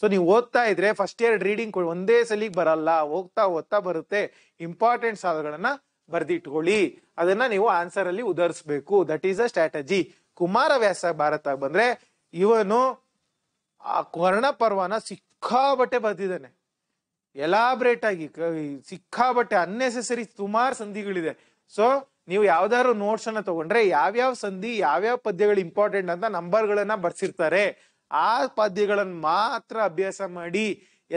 [SPEAKER 1] ಸೊ ನೀವು ಓದ್ತಾ ಇದ್ರೆ ಫಸ್ಟ್ ಇಯರ್ ರೀಡಿಂಗ್ ಒಂದೇ ಸಲಿಗೆ ಬರಲ್ಲ ಹೋಗ್ತಾ ಓದ್ತಾ ಬರುತ್ತೆ ಇಂಪಾರ್ಟೆಂಟ್ ಸಾಲುಗಳನ್ನ ಬರ್ದಿಟ್ಕೊಳ್ಳಿ ಅದನ್ನ ನೀವು ಆನ್ಸರ್ ಅಲ್ಲಿ ಉದರ್ಸ್ಬೇಕು that is a strategy Kumaravyasa Bharata ಬಂದ್ರೆ ಇವನು ಆ ಕರ್ಣ ಪರ್ವನ ಸಿಕ್ಕಾಬಟ್ಟೆ ಬರ್ದಿದ್ದಾನೆ ಎಲಾಬ್ರೇಟ್ ಆಗಿ ಸಿಕ್ಕಾಬಟ್ಟೆ ಅನ್ನೆಸೆಸರಿ ಸುಮಾರು ಸಂಧಿಗಳಿದೆ ಸೊ ನೀವು ಯಾವ್ದಾದ್ರು ನೋಟ್ಸ್ ಅನ್ನ ತಗೊಂಡ್ರೆ ಯಾವ್ಯಾವ ಸಂಧಿ ಯಾವ್ಯಾವ ಪದ್ಯಗಳು ಇಂಪಾರ್ಟೆಂಟ್ ಅಂತ ನಂಬರ್ಗಳನ್ನ ಬರ್ಸಿರ್ತಾರೆ ಆ ಪದ್ಯಗಳನ್ನ ಮಾತ್ರ ಅಭ್ಯಾಸ ಮಾಡಿ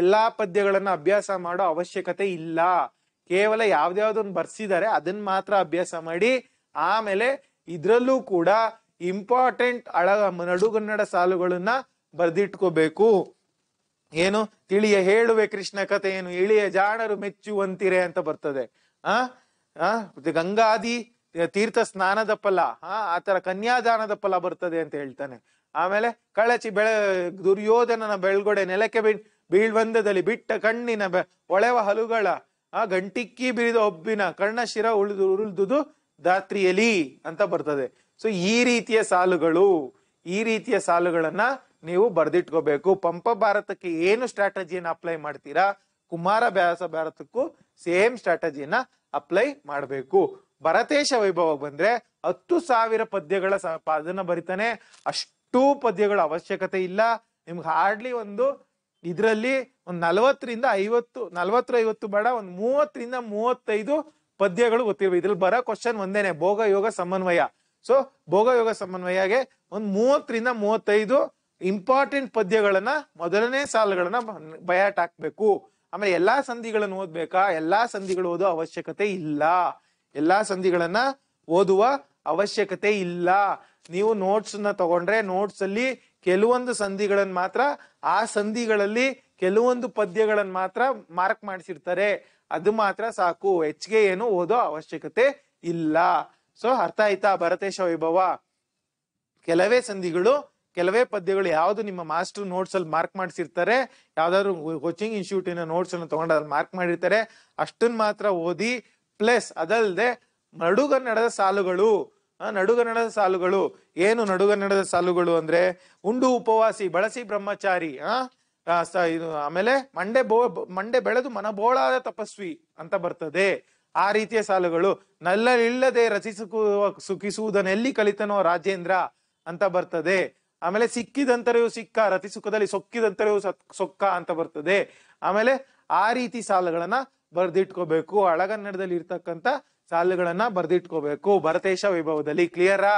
[SPEAKER 1] ಎಲ್ಲಾ ಪದ್ಯಗಳನ್ನ ಅಭ್ಯಾಸ ಮಾಡೋ ಅವಶ್ಯಕತೆ ಇಲ್ಲ ಕೇವಲ ಯಾವ್ದ್ಯಾವ್ದೊಂದು ಬರ್ಸಿದ್ದಾರೆ ಅದನ್ನ ಮಾತ್ರ ಅಭ್ಯಾಸ ಮಾಡಿ ಆಮೇಲೆ ಇದ್ರಲ್ಲೂ ಕೂಡ ಇಂಪಾರ್ಟೆಂಟ್ ಅಳ ನಡುಗನ್ನಡ ಸಾಲುಗಳನ್ನ ಬರ್ದಿಟ್ಕೋಬೇಕು ಏನು ತಿಳಿಯ ಹೇಳುವೆ ಕೃಷ್ಣ ಕಥೆ ಏನು ಇಳಿಯ ಜಾಣರು ಮೆಚ್ಚುವಂತಿರೆ ಅಂತ ಬರ್ತದೆ ಆ ಗಂಗಾದಿ ತೀರ್ಥ ಸ್ನಾನದ ಫಲ ಆ ಆತರ ಕನ್ಯಾದಾನದ ಫಲ ಬರ್ತದೆ ಅಂತ ಹೇಳ್ತಾನೆ ಆಮೇಲೆ ಕಳಚಿ ಬೆಳ ದುರ್ಯೋಧನನ ಬೆಳ್ಗೊಡೆ ನೆಲಕ್ಕೆ ಬಿ ಬೀಳ್ವಂದದಲ್ಲಿ ಬಿಟ್ಟ ಕಣ್ಣಿನ ಒಳೆವ ಹಲುಗಳ ಆ ಗಂಟಿಕ್ಕಿ ಬಿರಿದ ಒಬ್ಬಿನ ಕಣ್ಣ ಶಿರ ಉಳಿದು ಉರುಳ್ದುದು ದಾತ್ರಿಯಲಿ ಅಂತ ಬರ್ತದೆ ಸೊ ಈ ರೀತಿಯ ಸಾಲುಗಳು ಈ ರೀತಿಯ ಸಾಲುಗಳನ್ನ ನೀವು ಬರೆದಿಟ್ಕೋಬೇಕು ಪಂಪ ಭಾರತಕ್ಕೆ ಏನು ಸ್ಟ್ರಾಟಜಿಯನ್ನು ಅಪ್ಲೈ ಮಾಡ್ತೀರಾ ಕುಮಾರ ವ್ಯಾಸ ಭಾರತಕ್ಕೂ ಸೇಮ್ ಸ್ಟ್ರಾಟಜಿಯನ್ನ ಅಪ್ಲೈ ಮಾಡಬೇಕು ಭರತೇಶ ವೈಭವ ಬಂದ್ರೆ ಹತ್ತು ಸಾವಿರ ಪದ್ಯಗಳ ಅದನ್ನ ಬರಿತಾನೆ ಅಷ್ಟು ಪದ್ಯಗಳ ಅವಶ್ಯಕತೆ ಇಲ್ಲ ನಿಮ್ಗೆ ಹಾರ್ಡ್ಲಿ ಒಂದು ಇದರಲ್ಲಿ ಒಂದು ನಲವತ್ತರಿಂದ ಐವತ್ತು ನಲ್ವತ್ತರ ಐವತ್ತು ಬೇಡ ಒಂದು ಮೂವತ್ತರಿಂದ ಮೂವತ್ತೈದು ಪದ್ಯಗಳು ಗೊತ್ತಿರ್ಬೇಕು ಇದ್ರಲ್ಲಿ ಬರೋ ಕ್ವಶನ್ ಒಂದೇನೆ ಭೋಗ ಯೋಗ ಸಮನ್ವಯ ಸೊ ಭೋಗ ಯೋಗ ಸಮನ್ವಯಗೆ ಒಂದು ಮೂವತ್ತರಿಂದ ಮೂವತ್ತೈದು ಇಂಪಾರ್ಟೆಂಟ್ ಪದ್ಯಗಳನ್ನ ಮೊದಲನೇ ಸಾಲುಗಳನ್ನ ಬಯಾಟ್ ಹಾಕ್ಬೇಕು ಆಮೇಲೆ ಎಲ್ಲಾ ಸಂಧಿಗಳನ್ನು ಓದ್ಬೇಕಾ ಎಲ್ಲಾ ಸಂಧಿಗಳು ಓದೋ ಅವಶ್ಯಕತೆ ಇಲ್ಲ ಎಲ್ಲಾ ಸಂಧಿಗಳನ್ನ ಓದುವ ಅವಶ್ಯಕತೆ ಇಲ್ಲ ನೀವು ನೋಟ್ಸ್ ನ ತಗೊಂಡ್ರೆ ನೋಟ್ಸ್ ಅಲ್ಲಿ ಕೆಲವೊಂದು ಸಂಧಿಗಳನ್ನ ಮಾತ್ರ ಆ ಸಂಧಿಗಳಲ್ಲಿ ಕೆಲವೊಂದು ಪದ್ಯಗಳನ್ನ ಮಾತ್ರ ಮಾರ್ಕ್ ಮಾಡಿಸಿರ್ತಾರೆ ಅದು ಮಾತ್ರ ಸಾಕು ಹೆಚ್ಚಿಗೆ ಏನು ಓದೋ ಅವಶ್ಯಕತೆ ಇಲ್ಲ ಸೊ ಅರ್ಥ ಆಯ್ತಾ ಭರತೇಶ ವೈಭವ ಕೆಲವೇ ಸಂಧಿಗಳು ಕೆಲವೇ ಪದ್ಯಗಳು ಯಾವುದು ನಿಮ್ಮ ಮಾಸ್ಟರ್ ನೋಟ್ಸ್ ಅಲ್ಲಿ ಮಾರ್ಕ್ ಮಾಡಿಸಿರ್ತಾರೆ ಯಾವ್ದಾದ್ರು ಕೋಚಿಂಗ್ ಇನ್ಸ್ಟಿಟ್ಯೂಟಿನ ನೋಟ್ಸ್ ಅನ್ನು ತಗೊಂಡು ಅಲ್ಲಿ ಮಾರ್ಕ್ ಮಾಡಿರ್ತಾರೆ ಅಷ್ಟನ್ನು ಮಾತ್ರ ಓದಿ ಪ್ಲಸ್ ಅದಲ್ಲದೆ ನಡುಗನ್ನಡದ ಸಾಲುಗಳು ನಡುಗನ್ನಡದ ಸಾಲುಗಳು ಏನು ನಡುಗನ್ನಡದ ಸಾಲುಗಳು ಅಂದ್ರೆ ಉಂಡು ಉಪವಾಸಿ ಬಳಸಿ ಬ್ರಹ್ಮಚಾರಿ ಆ ಇದು ಆಮೇಲೆ ಮಂಡೆ ಬೋ ಮಂಡೆ ಬೆಳೆದು ಮನಬೋಳಾದ ತಪಸ್ವಿ ಅಂತ ಬರ್ತದೆ ಆ ರೀತಿಯ ಸಾಲುಗಳು ನಲ್ಲಲಿಲ್ಲದೆ ರಚಿಸುವ ಸುಖಿಸುವುದನ್ನೆಲ್ಲಿ ಕಲಿತನೋ ರಾಜೇಂದ್ರ ಅಂತ ಬರ್ತದೆ ಆಮೇಲೆ ಸಿಕ್ಕಿದಂತರೆಯೂ ಸಿಕ್ಕ ರತಿ ಸುಖದಲ್ಲಿ ಸೊಕ್ಕಿದಂತರೆಯೂ ಸೊಕ್ಕ ಅಂತ ಬರ್ತದೆ ಆಮೇಲೆ ಆ ರೀತಿ ಸಾಲುಗಳನ್ನ ಬರ್ದಿಟ್ಕೋಬೇಕು ಅಳಗನ್ನಡದಲ್ಲಿ ಇರ್ತಕ್ಕಂತ ಸಾಲುಗಳನ್ನ ಬರ್ದಿಟ್ಕೋಬೇಕು ಭರತೇಶ ವೈಭವದಲ್ಲಿ ಕ್ಲಿಯರಾ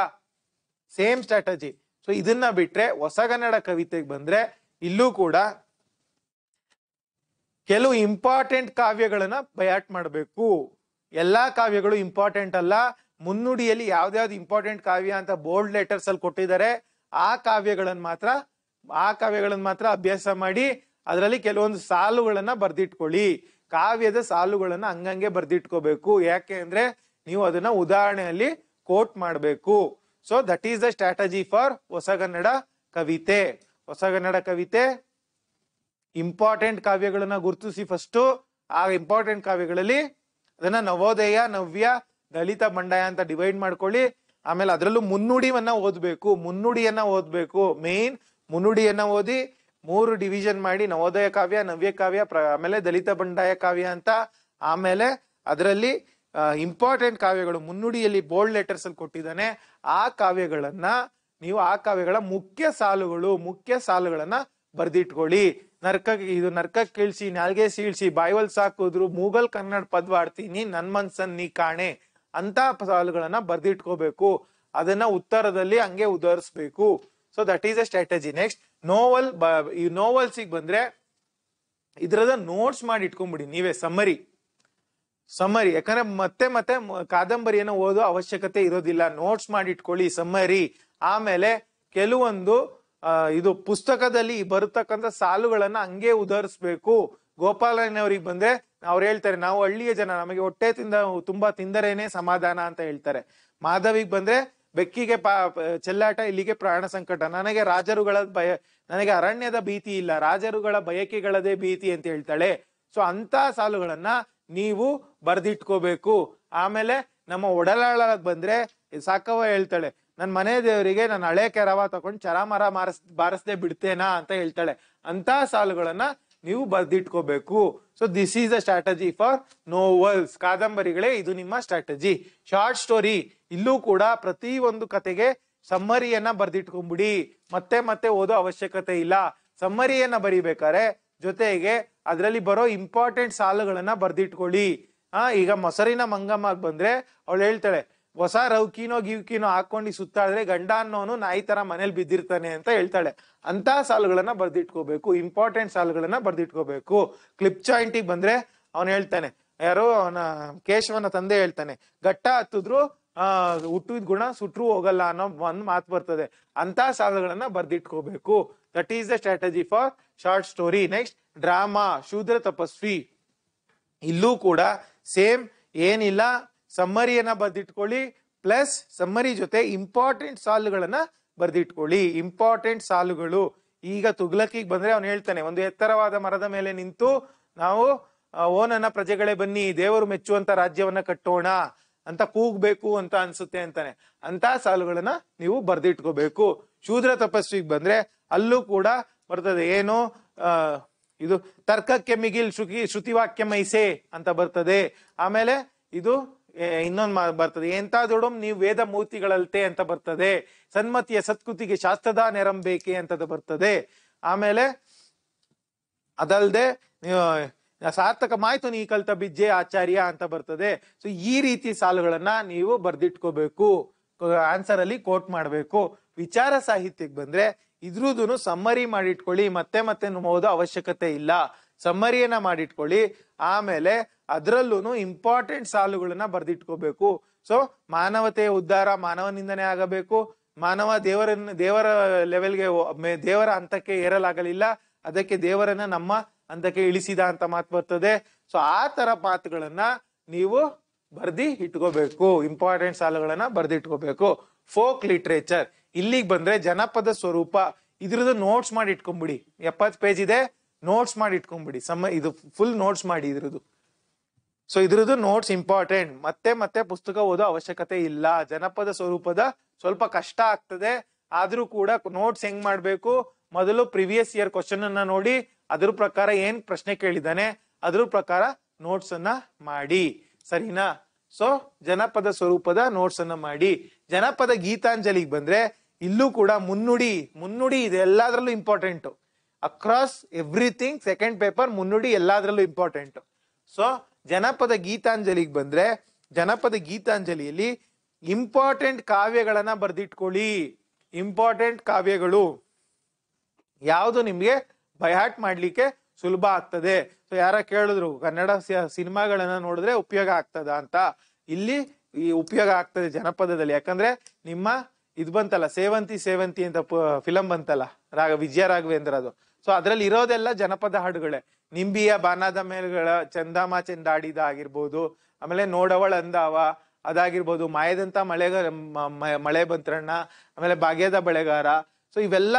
[SPEAKER 1] ಸೇಮ್ ಸ್ಟ್ರಾಟಜಿ ಸೊ ಇದನ್ನ ಬಿಟ್ರೆ ಹೊಸಗನ್ನಡ ಕವಿತೆಗೆ ಬಂದ್ರೆ ಇಲ್ಲೂ ಕೂಡ ಕೆಲವು ಇಂಪಾರ್ಟೆಂಟ್ ಕಾವ್ಯಗಳನ್ನ ಬಯಾಟ್ ಮಾಡಬೇಕು ಎಲ್ಲಾ ಕಾವ್ಯಗಳು ಇಂಪಾರ್ಟೆಂಟ್ ಅಲ್ಲ ಮುನ್ನುಡಿಯಲ್ಲಿ ಯಾವ್ದಾವ್ದು ಇಂಪಾರ್ಟೆಂಟ್ ಕಾವ್ಯ ಅಂತ ಬೋಲ್ಡ್ ಲೆಟರ್ಸ್ ಅಲ್ಲಿ ಕೊಟ್ಟಿದ್ದಾರೆ ಆ ಕಾವ್ಯಗಳನ್ನು ಮಾತ್ರ ಆ ಕಾವ್ಯಗಳನ್ನು ಮಾತ್ರ ಅಭ್ಯಾಸ ಮಾಡಿ ಅದರಲ್ಲಿ ಕೆಲವೊಂದು ಸಾಲುಗಳನ್ನ ಬರ್ದಿಟ್ಕೊಳ್ಳಿ ಕಾವ್ಯದ ಸಾಲುಗಳನ್ನ ಹಂಗಂಗೆ ಬರ್ದಿಟ್ಕೋಬೇಕು ಯಾಕೆ ಅಂದ್ರೆ ನೀವು ಅದನ್ನ ಉದಾಹರಣೆಯಲ್ಲಿ ಕೋಟ್ ಮಾಡಬೇಕು so that is the strategy for ಹೊಸಗನ್ನಡ ಕವಿತೆ ಹೊಸಗನ್ನಡ ಕವಿತೆ ಇಂಪಾರ್ಟೆಂಟ್ ಕಾವ್ಯಗಳನ್ನ ಗುರುತಿಸಿ ಫಸ್ಟು ಆ ಇಂಪಾರ್ಟೆಂಟ್ ಕಾವ್ಯಗಳಲ್ಲಿ ಅದನ್ನ ನವೋದಯ ನವ್ಯ ದಲಿತ ಬಂಡಾಯ ಅಂತ ಡಿವೈಡ್ ಮಾಡ್ಕೊಳ್ಳಿ ಆಮೇಲೆ ಅದರಲ್ಲೂ ಮುನ್ನುಡಿಯನ್ನ ಓದಬೇಕು ಮುನ್ನುಡಿಯನ್ನ ಓದಬೇಕು ಮೇನ್ ಮುನ್ನುಡಿಯನ್ನ ಓದಿ ಮೂರು ಡಿವಿಷನ್ ಮಾಡಿ ನವೋದಯ ಕಾವ್ಯ ನವ್ಯ ಕಾವ್ಯ ಆಮೇಲೆ ದಲಿತ ಬಂಡಾಯ ಕಾವ್ಯ ಅಂತ ಆಮೇಲೆ ಅದರಲ್ಲಿ ಇಂಪಾರ್ಟೆಂಟ್ ಕಾವ್ಯಗಳು ಮುನ್ನುಡಿಯಲ್ಲಿ ಬೋಲ್ಡ್ ಲೆಟರ್ಸ್ ಅಲ್ಲಿ ಕೊಟ್ಟಿದ್ದಾನೆ ಆ ಕಾವ್ಯಗಳನ್ನ ನೀವು ಆ ಕಾವ್ಯಗಳ ಮುಖ್ಯ ಸಾಲುಗಳು ಮುಖ್ಯ ಸಾಲುಗಳನ್ನ ಬರ್ದಿಟ್ಕೊಳ್ಳಿ ನರ್ಕ ಇದು ನರ್ಕ ಕೀಳ್ಸಿ ನಾಲ್ಗೆ ಸೀಳ್ಸಿ ಬಾಯ್ವಲ್ ಸಾಕಿದ್ರು ಮೂಗಲ್ ಕನ್ನಡ ಪದ್ವಾಡ್ತೀನಿ ನನ್ ಮನ್ಸನ್ ನೀ ಕಾಣೆ ಅಂತ ಸಾಲುಗಳನ್ನ ಬರ್ದಿಟ್ಕೋಬೇಕು ಅದನ್ನ ಉತ್ತರದಲ್ಲಿ ಹಂಗೆ ಉದರ್ಸ್ಬೇಕು so that is a strategy next novel ಈ ನೋವಲ್ಸಿಗೆ ಬಂದ್ರೆ ಇದ್ರದ ನೋಟ್ಸ್ ಮಾಡಿ ಇಟ್ಕೊಂಡ್ಬಿಡಿ ನೀವೇ ಸಮ್ಮರಿ ಸಮ್ಮರಿ ಯಾಕಂದ್ರೆ ಮತ್ತೆ ಮತ್ತೆ ಕಾದಂಬರಿಯನ್ನು ಓದೋ ಅವಶ್ಯಕತೆ ಇರೋದಿಲ್ಲ ನೋಟ್ಸ್ ಮಾಡಿ ಇಟ್ಕೊಳ್ಳಿ ಸಮ್ಮರಿ ಆಮೇಲೆ ಕೆಲವೊಂದು ಇದು ಪುಸ್ತಕದಲ್ಲಿ ಬರತಕ್ಕಂಥ ಸಾಲುಗಳನ್ನ ಹಂಗೆ ಉದರ್ಸ್ಬೇಕು ಗೋಪಾಲಯ್ಯನವ್ರಿಗೆ ಬಂದ್ರೆ ಅವ್ರು ಹೇಳ್ತಾರೆ ನಾವು ಹಳ್ಳಿಯ ಜನ ನಮಗೆ ಹೊಟ್ಟೆ ತಿಂದ ತುಂಬಾ ತಿಂದರೇನೆ ಸಮಾಧಾನ ಅಂತ ಹೇಳ್ತಾರೆ ಮಾಧವಿಗೆ ಬಂದ್ರೆ ಬೆಕ್ಕಿಗೆ ಪಾ ಚೆಲ್ಲಾಟ ಇಲ್ಲಿಗೆ ಪ್ರಾಣ ಸಂಕಟ ನನಗೆ ರಾಜರುಗಳ ಭಯ ನನಗೆ ಅರಣ್ಯದ ಭೀತಿ ಇಲ್ಲ ರಾಜರುಗಳ ಬಯಕೆಗಳದೇ ಭೀತಿ ಅಂತ ಹೇಳ್ತಾಳೆ ಸೊ ಅಂತ ಸಾಲುಗಳನ್ನ ನೀವು ಬರ್ದಿಟ್ಕೋಬೇಕು ಆಮೇಲೆ ನಮ್ಮ ಒಡಲಾಳ ಬಂದ್ರೆ ಸಾಕವ ಹೇಳ್ತಾಳೆ ನನ್ನ ಮನೆ ದೇವರಿಗೆ ನಾನು ಹಳೆ ಕೆರವ ತಕೊಂಡು ಚರಾಮರ ಮಾರಸ್ ಬಾರಿಸ್ದೆ ಬಿಡ್ತೇನಾ ಅಂತ ಹೇಳ್ತಾಳೆ ಅಂತ ಸಾಲುಗಳನ್ನ ನೀವು ಬರ್ದಿಟ್ಕೋಬೇಕು so this is a strategy for novels ಕಾದಂಬರಿಗಳೇ ಇದು ನಿಮ್ಮ ಸ್ಟ್ರಾಟಜಿ ಶಾರ್ಟ್ ಸ್ಟೋರಿ ಇಲ್ಲೂ ಕೂಡ ಪ್ರತಿ ಒಂದು ಕತೆಗೆ ಸಮ್ಮರಿಯನ್ನ ಬರ್ದಿಟ್ಕೊಂಡ್ಬಿಡಿ ಮತ್ತೆ ಮತ್ತೆ ಓದೋ ಅವಶ್ಯಕತೆ ಇಲ್ಲ ಸಮ್ಮರಿಯನ್ನ ಬರಿಬೇಕಾದ್ರೆ ಜೊತೆಗೆ ಅದರಲ್ಲಿ ಬರೋ ಇಂಪಾರ್ಟೆಂಟ್ ಸಾಲುಗಳನ್ನ ಬರ್ದಿಟ್ಕೊಳ್ಳಿ ಆ ಈಗ ಮೊಸರಿನ ಮಂಗಮ್ಮ ಬಂದ್ರೆ ಅವಳು ಹೇಳ್ತಾಳೆ ಹೊಸ ರೌಕಿನೋ ಗಿವ್ಕಿನೋ ಹಾಕೊಂಡು ಸುತ್ತಾಡಿದ್ರೆ ಗಂಡ ಅನ್ನೋನು ನಾಯಿ ತರ ಮನೇಲಿ ಬಿದ್ದಿರ್ತಾನೆ ಅಂತ ಹೇಳ್ತಾಳೆ ಅಂತ ಸಾಲುಗಳನ್ನ ಬರ್ದಿಟ್ಕೋಬೇಕು ಇಂಪಾರ್ಟೆಂಟ್ ಸಾಲುಗಳನ್ನ ಬರ್ದಿಟ್ಕೋಬೇಕು ಕ್ಲಿಪ್ ಜಾಯಿಂಟಿಗೆ ಬಂದ್ರೆ ಅವನು ಹೇಳ್ತಾನೆ ಯಾರೋ ಅವನ ಕೇಶವನ ತಂದೆ ಹೇಳ್ತಾನೆ ಘಟ್ಟ ಹತ್ತಿದ್ರು ಆ ಹುಟ್ಟಿದ ಗುಣ ಸುಟ್ರು ಹೋಗಲ್ಲ ಅನ್ನೋ ಒಂದ್ ಮಾತು ಬರ್ತದೆ ಅಂತ ಸಾಲುಗಳನ್ನ ಬರ್ದಿಟ್ಕೋಬೇಕು that is the strategy for short story next drama Shudra Tapasvi ಇಲ್ಲೂ ಕೂಡ ಸೇಮ್ ಏನಿಲ್ಲ ಸಮ್ಮರಿಯನ್ನು ಬರೆದಿಟ್ಕೊಳ್ಳಿ ಪ್ಲಸ್ ಸಮ್ಮರಿ ಜೊತೆ ಇಂಪಾರ್ಟೆಂಟ್ ಸಾಲುಗಳನ್ನು ಬರೆದಿಟ್ಕೊಳ್ಳಿ ಇಂಪಾರ್ಟೆಂಟ್ ಸಾಲುಗಳು ಈಗ ತುಗ್ಲಕ್ಕಿಗೆ ಬಂದರೆ ಅವನು ಹೇಳ್ತಾನೆ ಒಂದು ಎತ್ತರವಾದ ಮರದ ಮೇಲೆ ನಿಂತು ನಾವು ಓನನ್ನ ಪ್ರಜೆಗಳೇ ಬನ್ನಿ ದೇವರು ಮೆಚ್ಚುವಂತ ರಾಜ್ಯವನ್ನ ಕಟ್ಟೋಣ ಅಂತ ಕೂಗ್ಬೇಕು ಅಂತ ಅನ್ಸುತ್ತೆ ಅಂತಾನೆ ಅಂತ ಸಾಲುಗಳನ್ನ ನೀವು ಬರ್ದಿಟ್ಕೋಬೇಕು ಶೂದ್ರ ತಪಸ್ವಿಗೆ ಬಂದ್ರೆ ಅಲ್ಲೂ ಕೂಡ ಬರ್ತದೆ ಏನು ಇದು ತರ್ಕಕ್ಕೆ ಮಿಗಿಲ್ ಶ್ರುತಿ ಶ್ರುತಿವಾಕ್ಯ ಮೈಸೆ ಅಂತ ಬರ್ತದೆ ಆಮೇಲೆ ಇದು ಇನ್ನೊಂದು ಬರ್ತದೆ ದೊಡಮ್ ನೀವು ವೇದ ಮೂರ್ತಿಗಳಲ್ತೆ ಅಂತ ಬರ್ತದೆ ಸನ್ಮತಿಯ ಸತ್ಕೃತಿಗೆ ಶಾಸ್ತ್ರದ ನೆರಂಬೇಕೆ ಅಂತದ್ದು ಬರ್ತದೆ ಆಮೇಲೆ ಅದಲ್ಲದೆ ಸಾರ್ಥಕ ಮಾಹಿತಿ ನೀ ಕಲ್ತ ಬಿಜ್ಜೆ ಆಚಾರ್ಯ ಅಂತ ಬರ್ತದೆ ಸೊ ಈ ರೀತಿ ಸಾಲುಗಳನ್ನ ನೀವು ಬರ್ದಿಟ್ಕೋಬೇಕು ಆನ್ಸರ್ ಅಲ್ಲಿ ಕೋಟ್ ಮಾಡಬೇಕು ವಿಚಾರ ಸಾಹಿತ್ಯಕ್ಕೆ ಬಂದ್ರೆ ಇದ್ರದ್ದು ಸಮ್ಮರಿ ಮಾಡಿಟ್ಕೊಳ್ಳಿ ಮತ್ತೆ ಮತ್ತೆ ನೋವೋದು ಅವಶ್ಯಕತೆ ಇಲ್ಲ ಸಮ್ಮರಿಯನ್ನ ಮಾಡಿಟ್ಕೊಳ್ಳಿ ಆಮೇಲೆ ಅದರಲ್ಲೂ ಇಂಪಾರ್ಟೆಂಟ್ ಸಾಲುಗಳನ್ನ ಬರೆದಿಟ್ಕೋಬೇಕು ಸೊ ಮಾನವತೆಯ ಉದ್ಧಾರ ಮಾನವನಿಂದನೇ ಆಗಬೇಕು ಮಾನವ ದೇವರ ದೇವರ ಲೆವೆಲ್ಗೆ ದೇವರ ಹಂತಕ್ಕೆ ಏರಲಾಗಲಿಲ್ಲ ಅದಕ್ಕೆ ದೇವರನ್ನ ನಮ್ಮ ಹಂತಕ್ಕೆ ಇಳಿಸಿದ ಅಂತ ಮಾತು ಬರ್ತದೆ ಸೊ ಆ ತರ ಮಾತುಗಳನ್ನ ನೀವು ಬರ್ದಿ ಇಟ್ಕೋಬೇಕು ಇಂಪಾರ್ಟೆಂಟ್ ಸಾಲುಗಳನ್ನ ಬರ್ದಿಟ್ಕೋಬೇಕು ಫೋಕ್ ಲಿಟ್ರೇಚರ್ ಇಲ್ಲಿಗೆ ಬಂದ್ರೆ ಜನಪದ ಸ್ವರೂಪ ಇದ್ರದ್ದು ನೋಟ್ಸ್ ಮಾಡಿ ಇಟ್ಕೊಂಡ್ಬಿಡಿ ಎಪ್ಪತ್ತು ಪೇಜ್ ಇದೆ ನೋಟ್ಸ್ ಮಾಡಿ ಇಟ್ಕೊಂಡ್ಬಿಡಿ ಸಮ ಇದು ಫುಲ್ ನೋಟ್ಸ್ ಮಾಡಿ ಇದ್ರದ್ದು ಸೊ ಇದ್ರದ್ದು ನೋಟ್ಸ್ ಇಂಪಾರ್ಟೆಂಟ್ ಮತ್ತೆ ಮತ್ತೆ ಪುಸ್ತಕ ಓದೋ ಅವಶ್ಯಕತೆ ಇಲ್ಲ ಜನಪದ ಸ್ವರೂಪದ ಸ್ವಲ್ಪ ಕಷ್ಟ ಆಗ್ತದೆ ಆದ್ರೂ ಕೂಡ ನೋಟ್ಸ್ ಹೆಂಗ್ ಮಾಡ್ಬೇಕು ಮೊದಲು ಪ್ರಿವಿಯಸ್ ಇಯರ್ ಕ್ವಶನ್ ಅನ್ನ ನೋಡಿ ಅದ್ರ ಪ್ರಕಾರ ಏನ್ ಪ್ರಶ್ನೆ ಕೇಳಿದಾನೆ ಅದ್ರ ಪ್ರಕಾರ ನೋಟ್ಸ್ ಅನ್ನ ಮಾಡಿ ಸರಿನಾ ಸೊ ಜನಪದ ಸ್ವರೂಪದ ನೋಟ್ಸ್ ಅನ್ನ ಮಾಡಿ ಜನಪದ ಗೀತಾಂಜಲಿಗೆ ಬಂದ್ರೆ ಇಲ್ಲೂ ಕೂಡ ಮುನ್ನುಡಿ ಮುನ್ನುಡಿ ಇದೆ ಎಲ್ಲಾದ್ರಲ್ಲೂ important across everything second paper ಮುನ್ನುಡಿ ಎಲ್ಲಾದ್ರಲ್ಲೂ ಇಂಪಾರ್ಟೆಂಟ್ ಸೊ ಜನಪದ ಗೀತಾಂಜಲಿಗೆ ಬಂದ್ರೆ ಜನಪದ ಗೀತಾಂಜಲಿಯಲ್ಲಿ ಇಂಪಾರ್ಟೆಂಟ್ ಕಾವ್ಯಗಳನ್ನ ಬರ್ದಿಟ್ಕೊಳ್ಳಿ ಇಂಪಾರ್ಟೆಂಟ್ ಕಾವ್ಯಗಳು ಯಾವುದು ನಿಮಗೆ ಬಯಹಾಟ್ ಮಾಡ್ಲಿಕ್ಕೆ ಸುಲಭ ಆಗ್ತದೆ ಸೊ ಯಾರ ಕೇಳಿದ್ರು ಕನ್ನಡ ಸಿನಿಮಾಗಳನ್ನ ನೋಡಿದ್ರೆ ಉಪಯೋಗ ಆಗ್ತದ ಅಂತ ಇಲ್ಲಿ ಈ ಉಪಯೋಗ ಆಗ್ತದೆ ಜನಪದದಲ್ಲಿ ಯಾಕಂದ್ರೆ ನಿಮ್ಮ ಇದು ಬಂತಲ್ಲ ಸೇವಂತಿ ಸೇವಂತಿ ಅಂತ ಫಿಲಂ ಬಂತಲ್ಲ ರಾಗ ವಿಜಯ ರಾಘವೇಂದ್ರ ಅದು ಸೊ ಅದ್ರಲ್ಲಿ ಇರೋದೆಲ್ಲ ಜನಪದ ಹಾಡುಗಳೇ ನಿಂಬಿಯ ಬಾನಾದ ಮೇಲ್ಗಳ ಚಂದಾಮ ಚೆಂದಾಡಿದ ಆಗಿರ್ಬೋದು ಆಮೇಲೆ ನೋಡವಳ ಅಂದಾವ ಅದಾಗಿರ್ಬೋದು ಮಾಯದಂತ ಮಳೆ ಮಳೆ ಬಂತ್ರಣ್ಣ ಆಮೇಲೆ ಭಾಗ್ಯದ ಬಳೆಗಾರ ಸೊ ಇವೆಲ್ಲ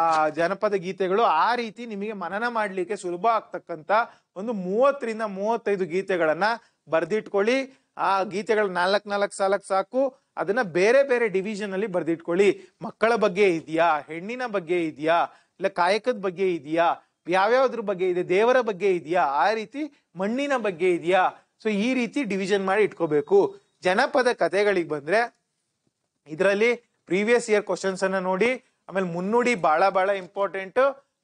[SPEAKER 1] ಆ ಜನಪದ ಗೀತೆಗಳು ಆ ರೀತಿ ನಿಮಗೆ ಮನನ ಮಾಡ್ಲಿಕ್ಕೆ ಸುಲಭ ಆಗ್ತಕ್ಕಂತ ಒಂದು ಮೂವತ್ತರಿಂದ ಮೂವತ್ತೈದು ಗೀತೆಗಳನ್ನ ಬರ್ದಿಟ್ಕೊಳ್ಳಿ ಆ ಗೀತೆಗಳ ನಾಲ್ಕ್ ನಾಲ್ಕು ಸಾಲಕ್ ಸಾಕು ಅದನ್ನ ಬೇರೆ ಬೇರೆ ಡಿವಿಷನ್ ಅಲ್ಲಿ ಬರ್ದಿಟ್ಕೊಳ್ಳಿ ಮಕ್ಕಳ ಬಗ್ಗೆ ಇದೆಯಾ ಹೆಣ್ಣಿನ ಬಗ್ಗೆ ಇದೆಯಾ ಇಲ್ಲ ಕಾಯಕದ ಬಗ್ಗೆ ಇದೆಯಾ ಯಾವ್ಯಾವ್ದ್ರ ಬಗ್ಗೆ ಇದೆ ದೇವರ ಬಗ್ಗೆ ಇದೆಯಾ ಆ ರೀತಿ ಮಣ್ಣಿನ ಬಗ್ಗೆ ಇದೆಯಾ ಸೊ ಈ ರೀತಿ ಡಿವಿಷನ್ ಮಾಡಿ ಇಟ್ಕೋಬೇಕು ಜನಪದ ಕಥೆಗಳಿಗೆ ಬಂದ್ರೆ ಇದರಲ್ಲಿ ಪ್ರೀವಿಯಸ್ ಇಯರ್ ಕ್ವಶನ್ಸ್ ಅನ್ನ ನೋಡಿ ಆಮೇಲೆ ಮುನ್ನುಡಿ ಬಹಳ ಬಹಳ ಇಂಪಾರ್ಟೆಂಟ್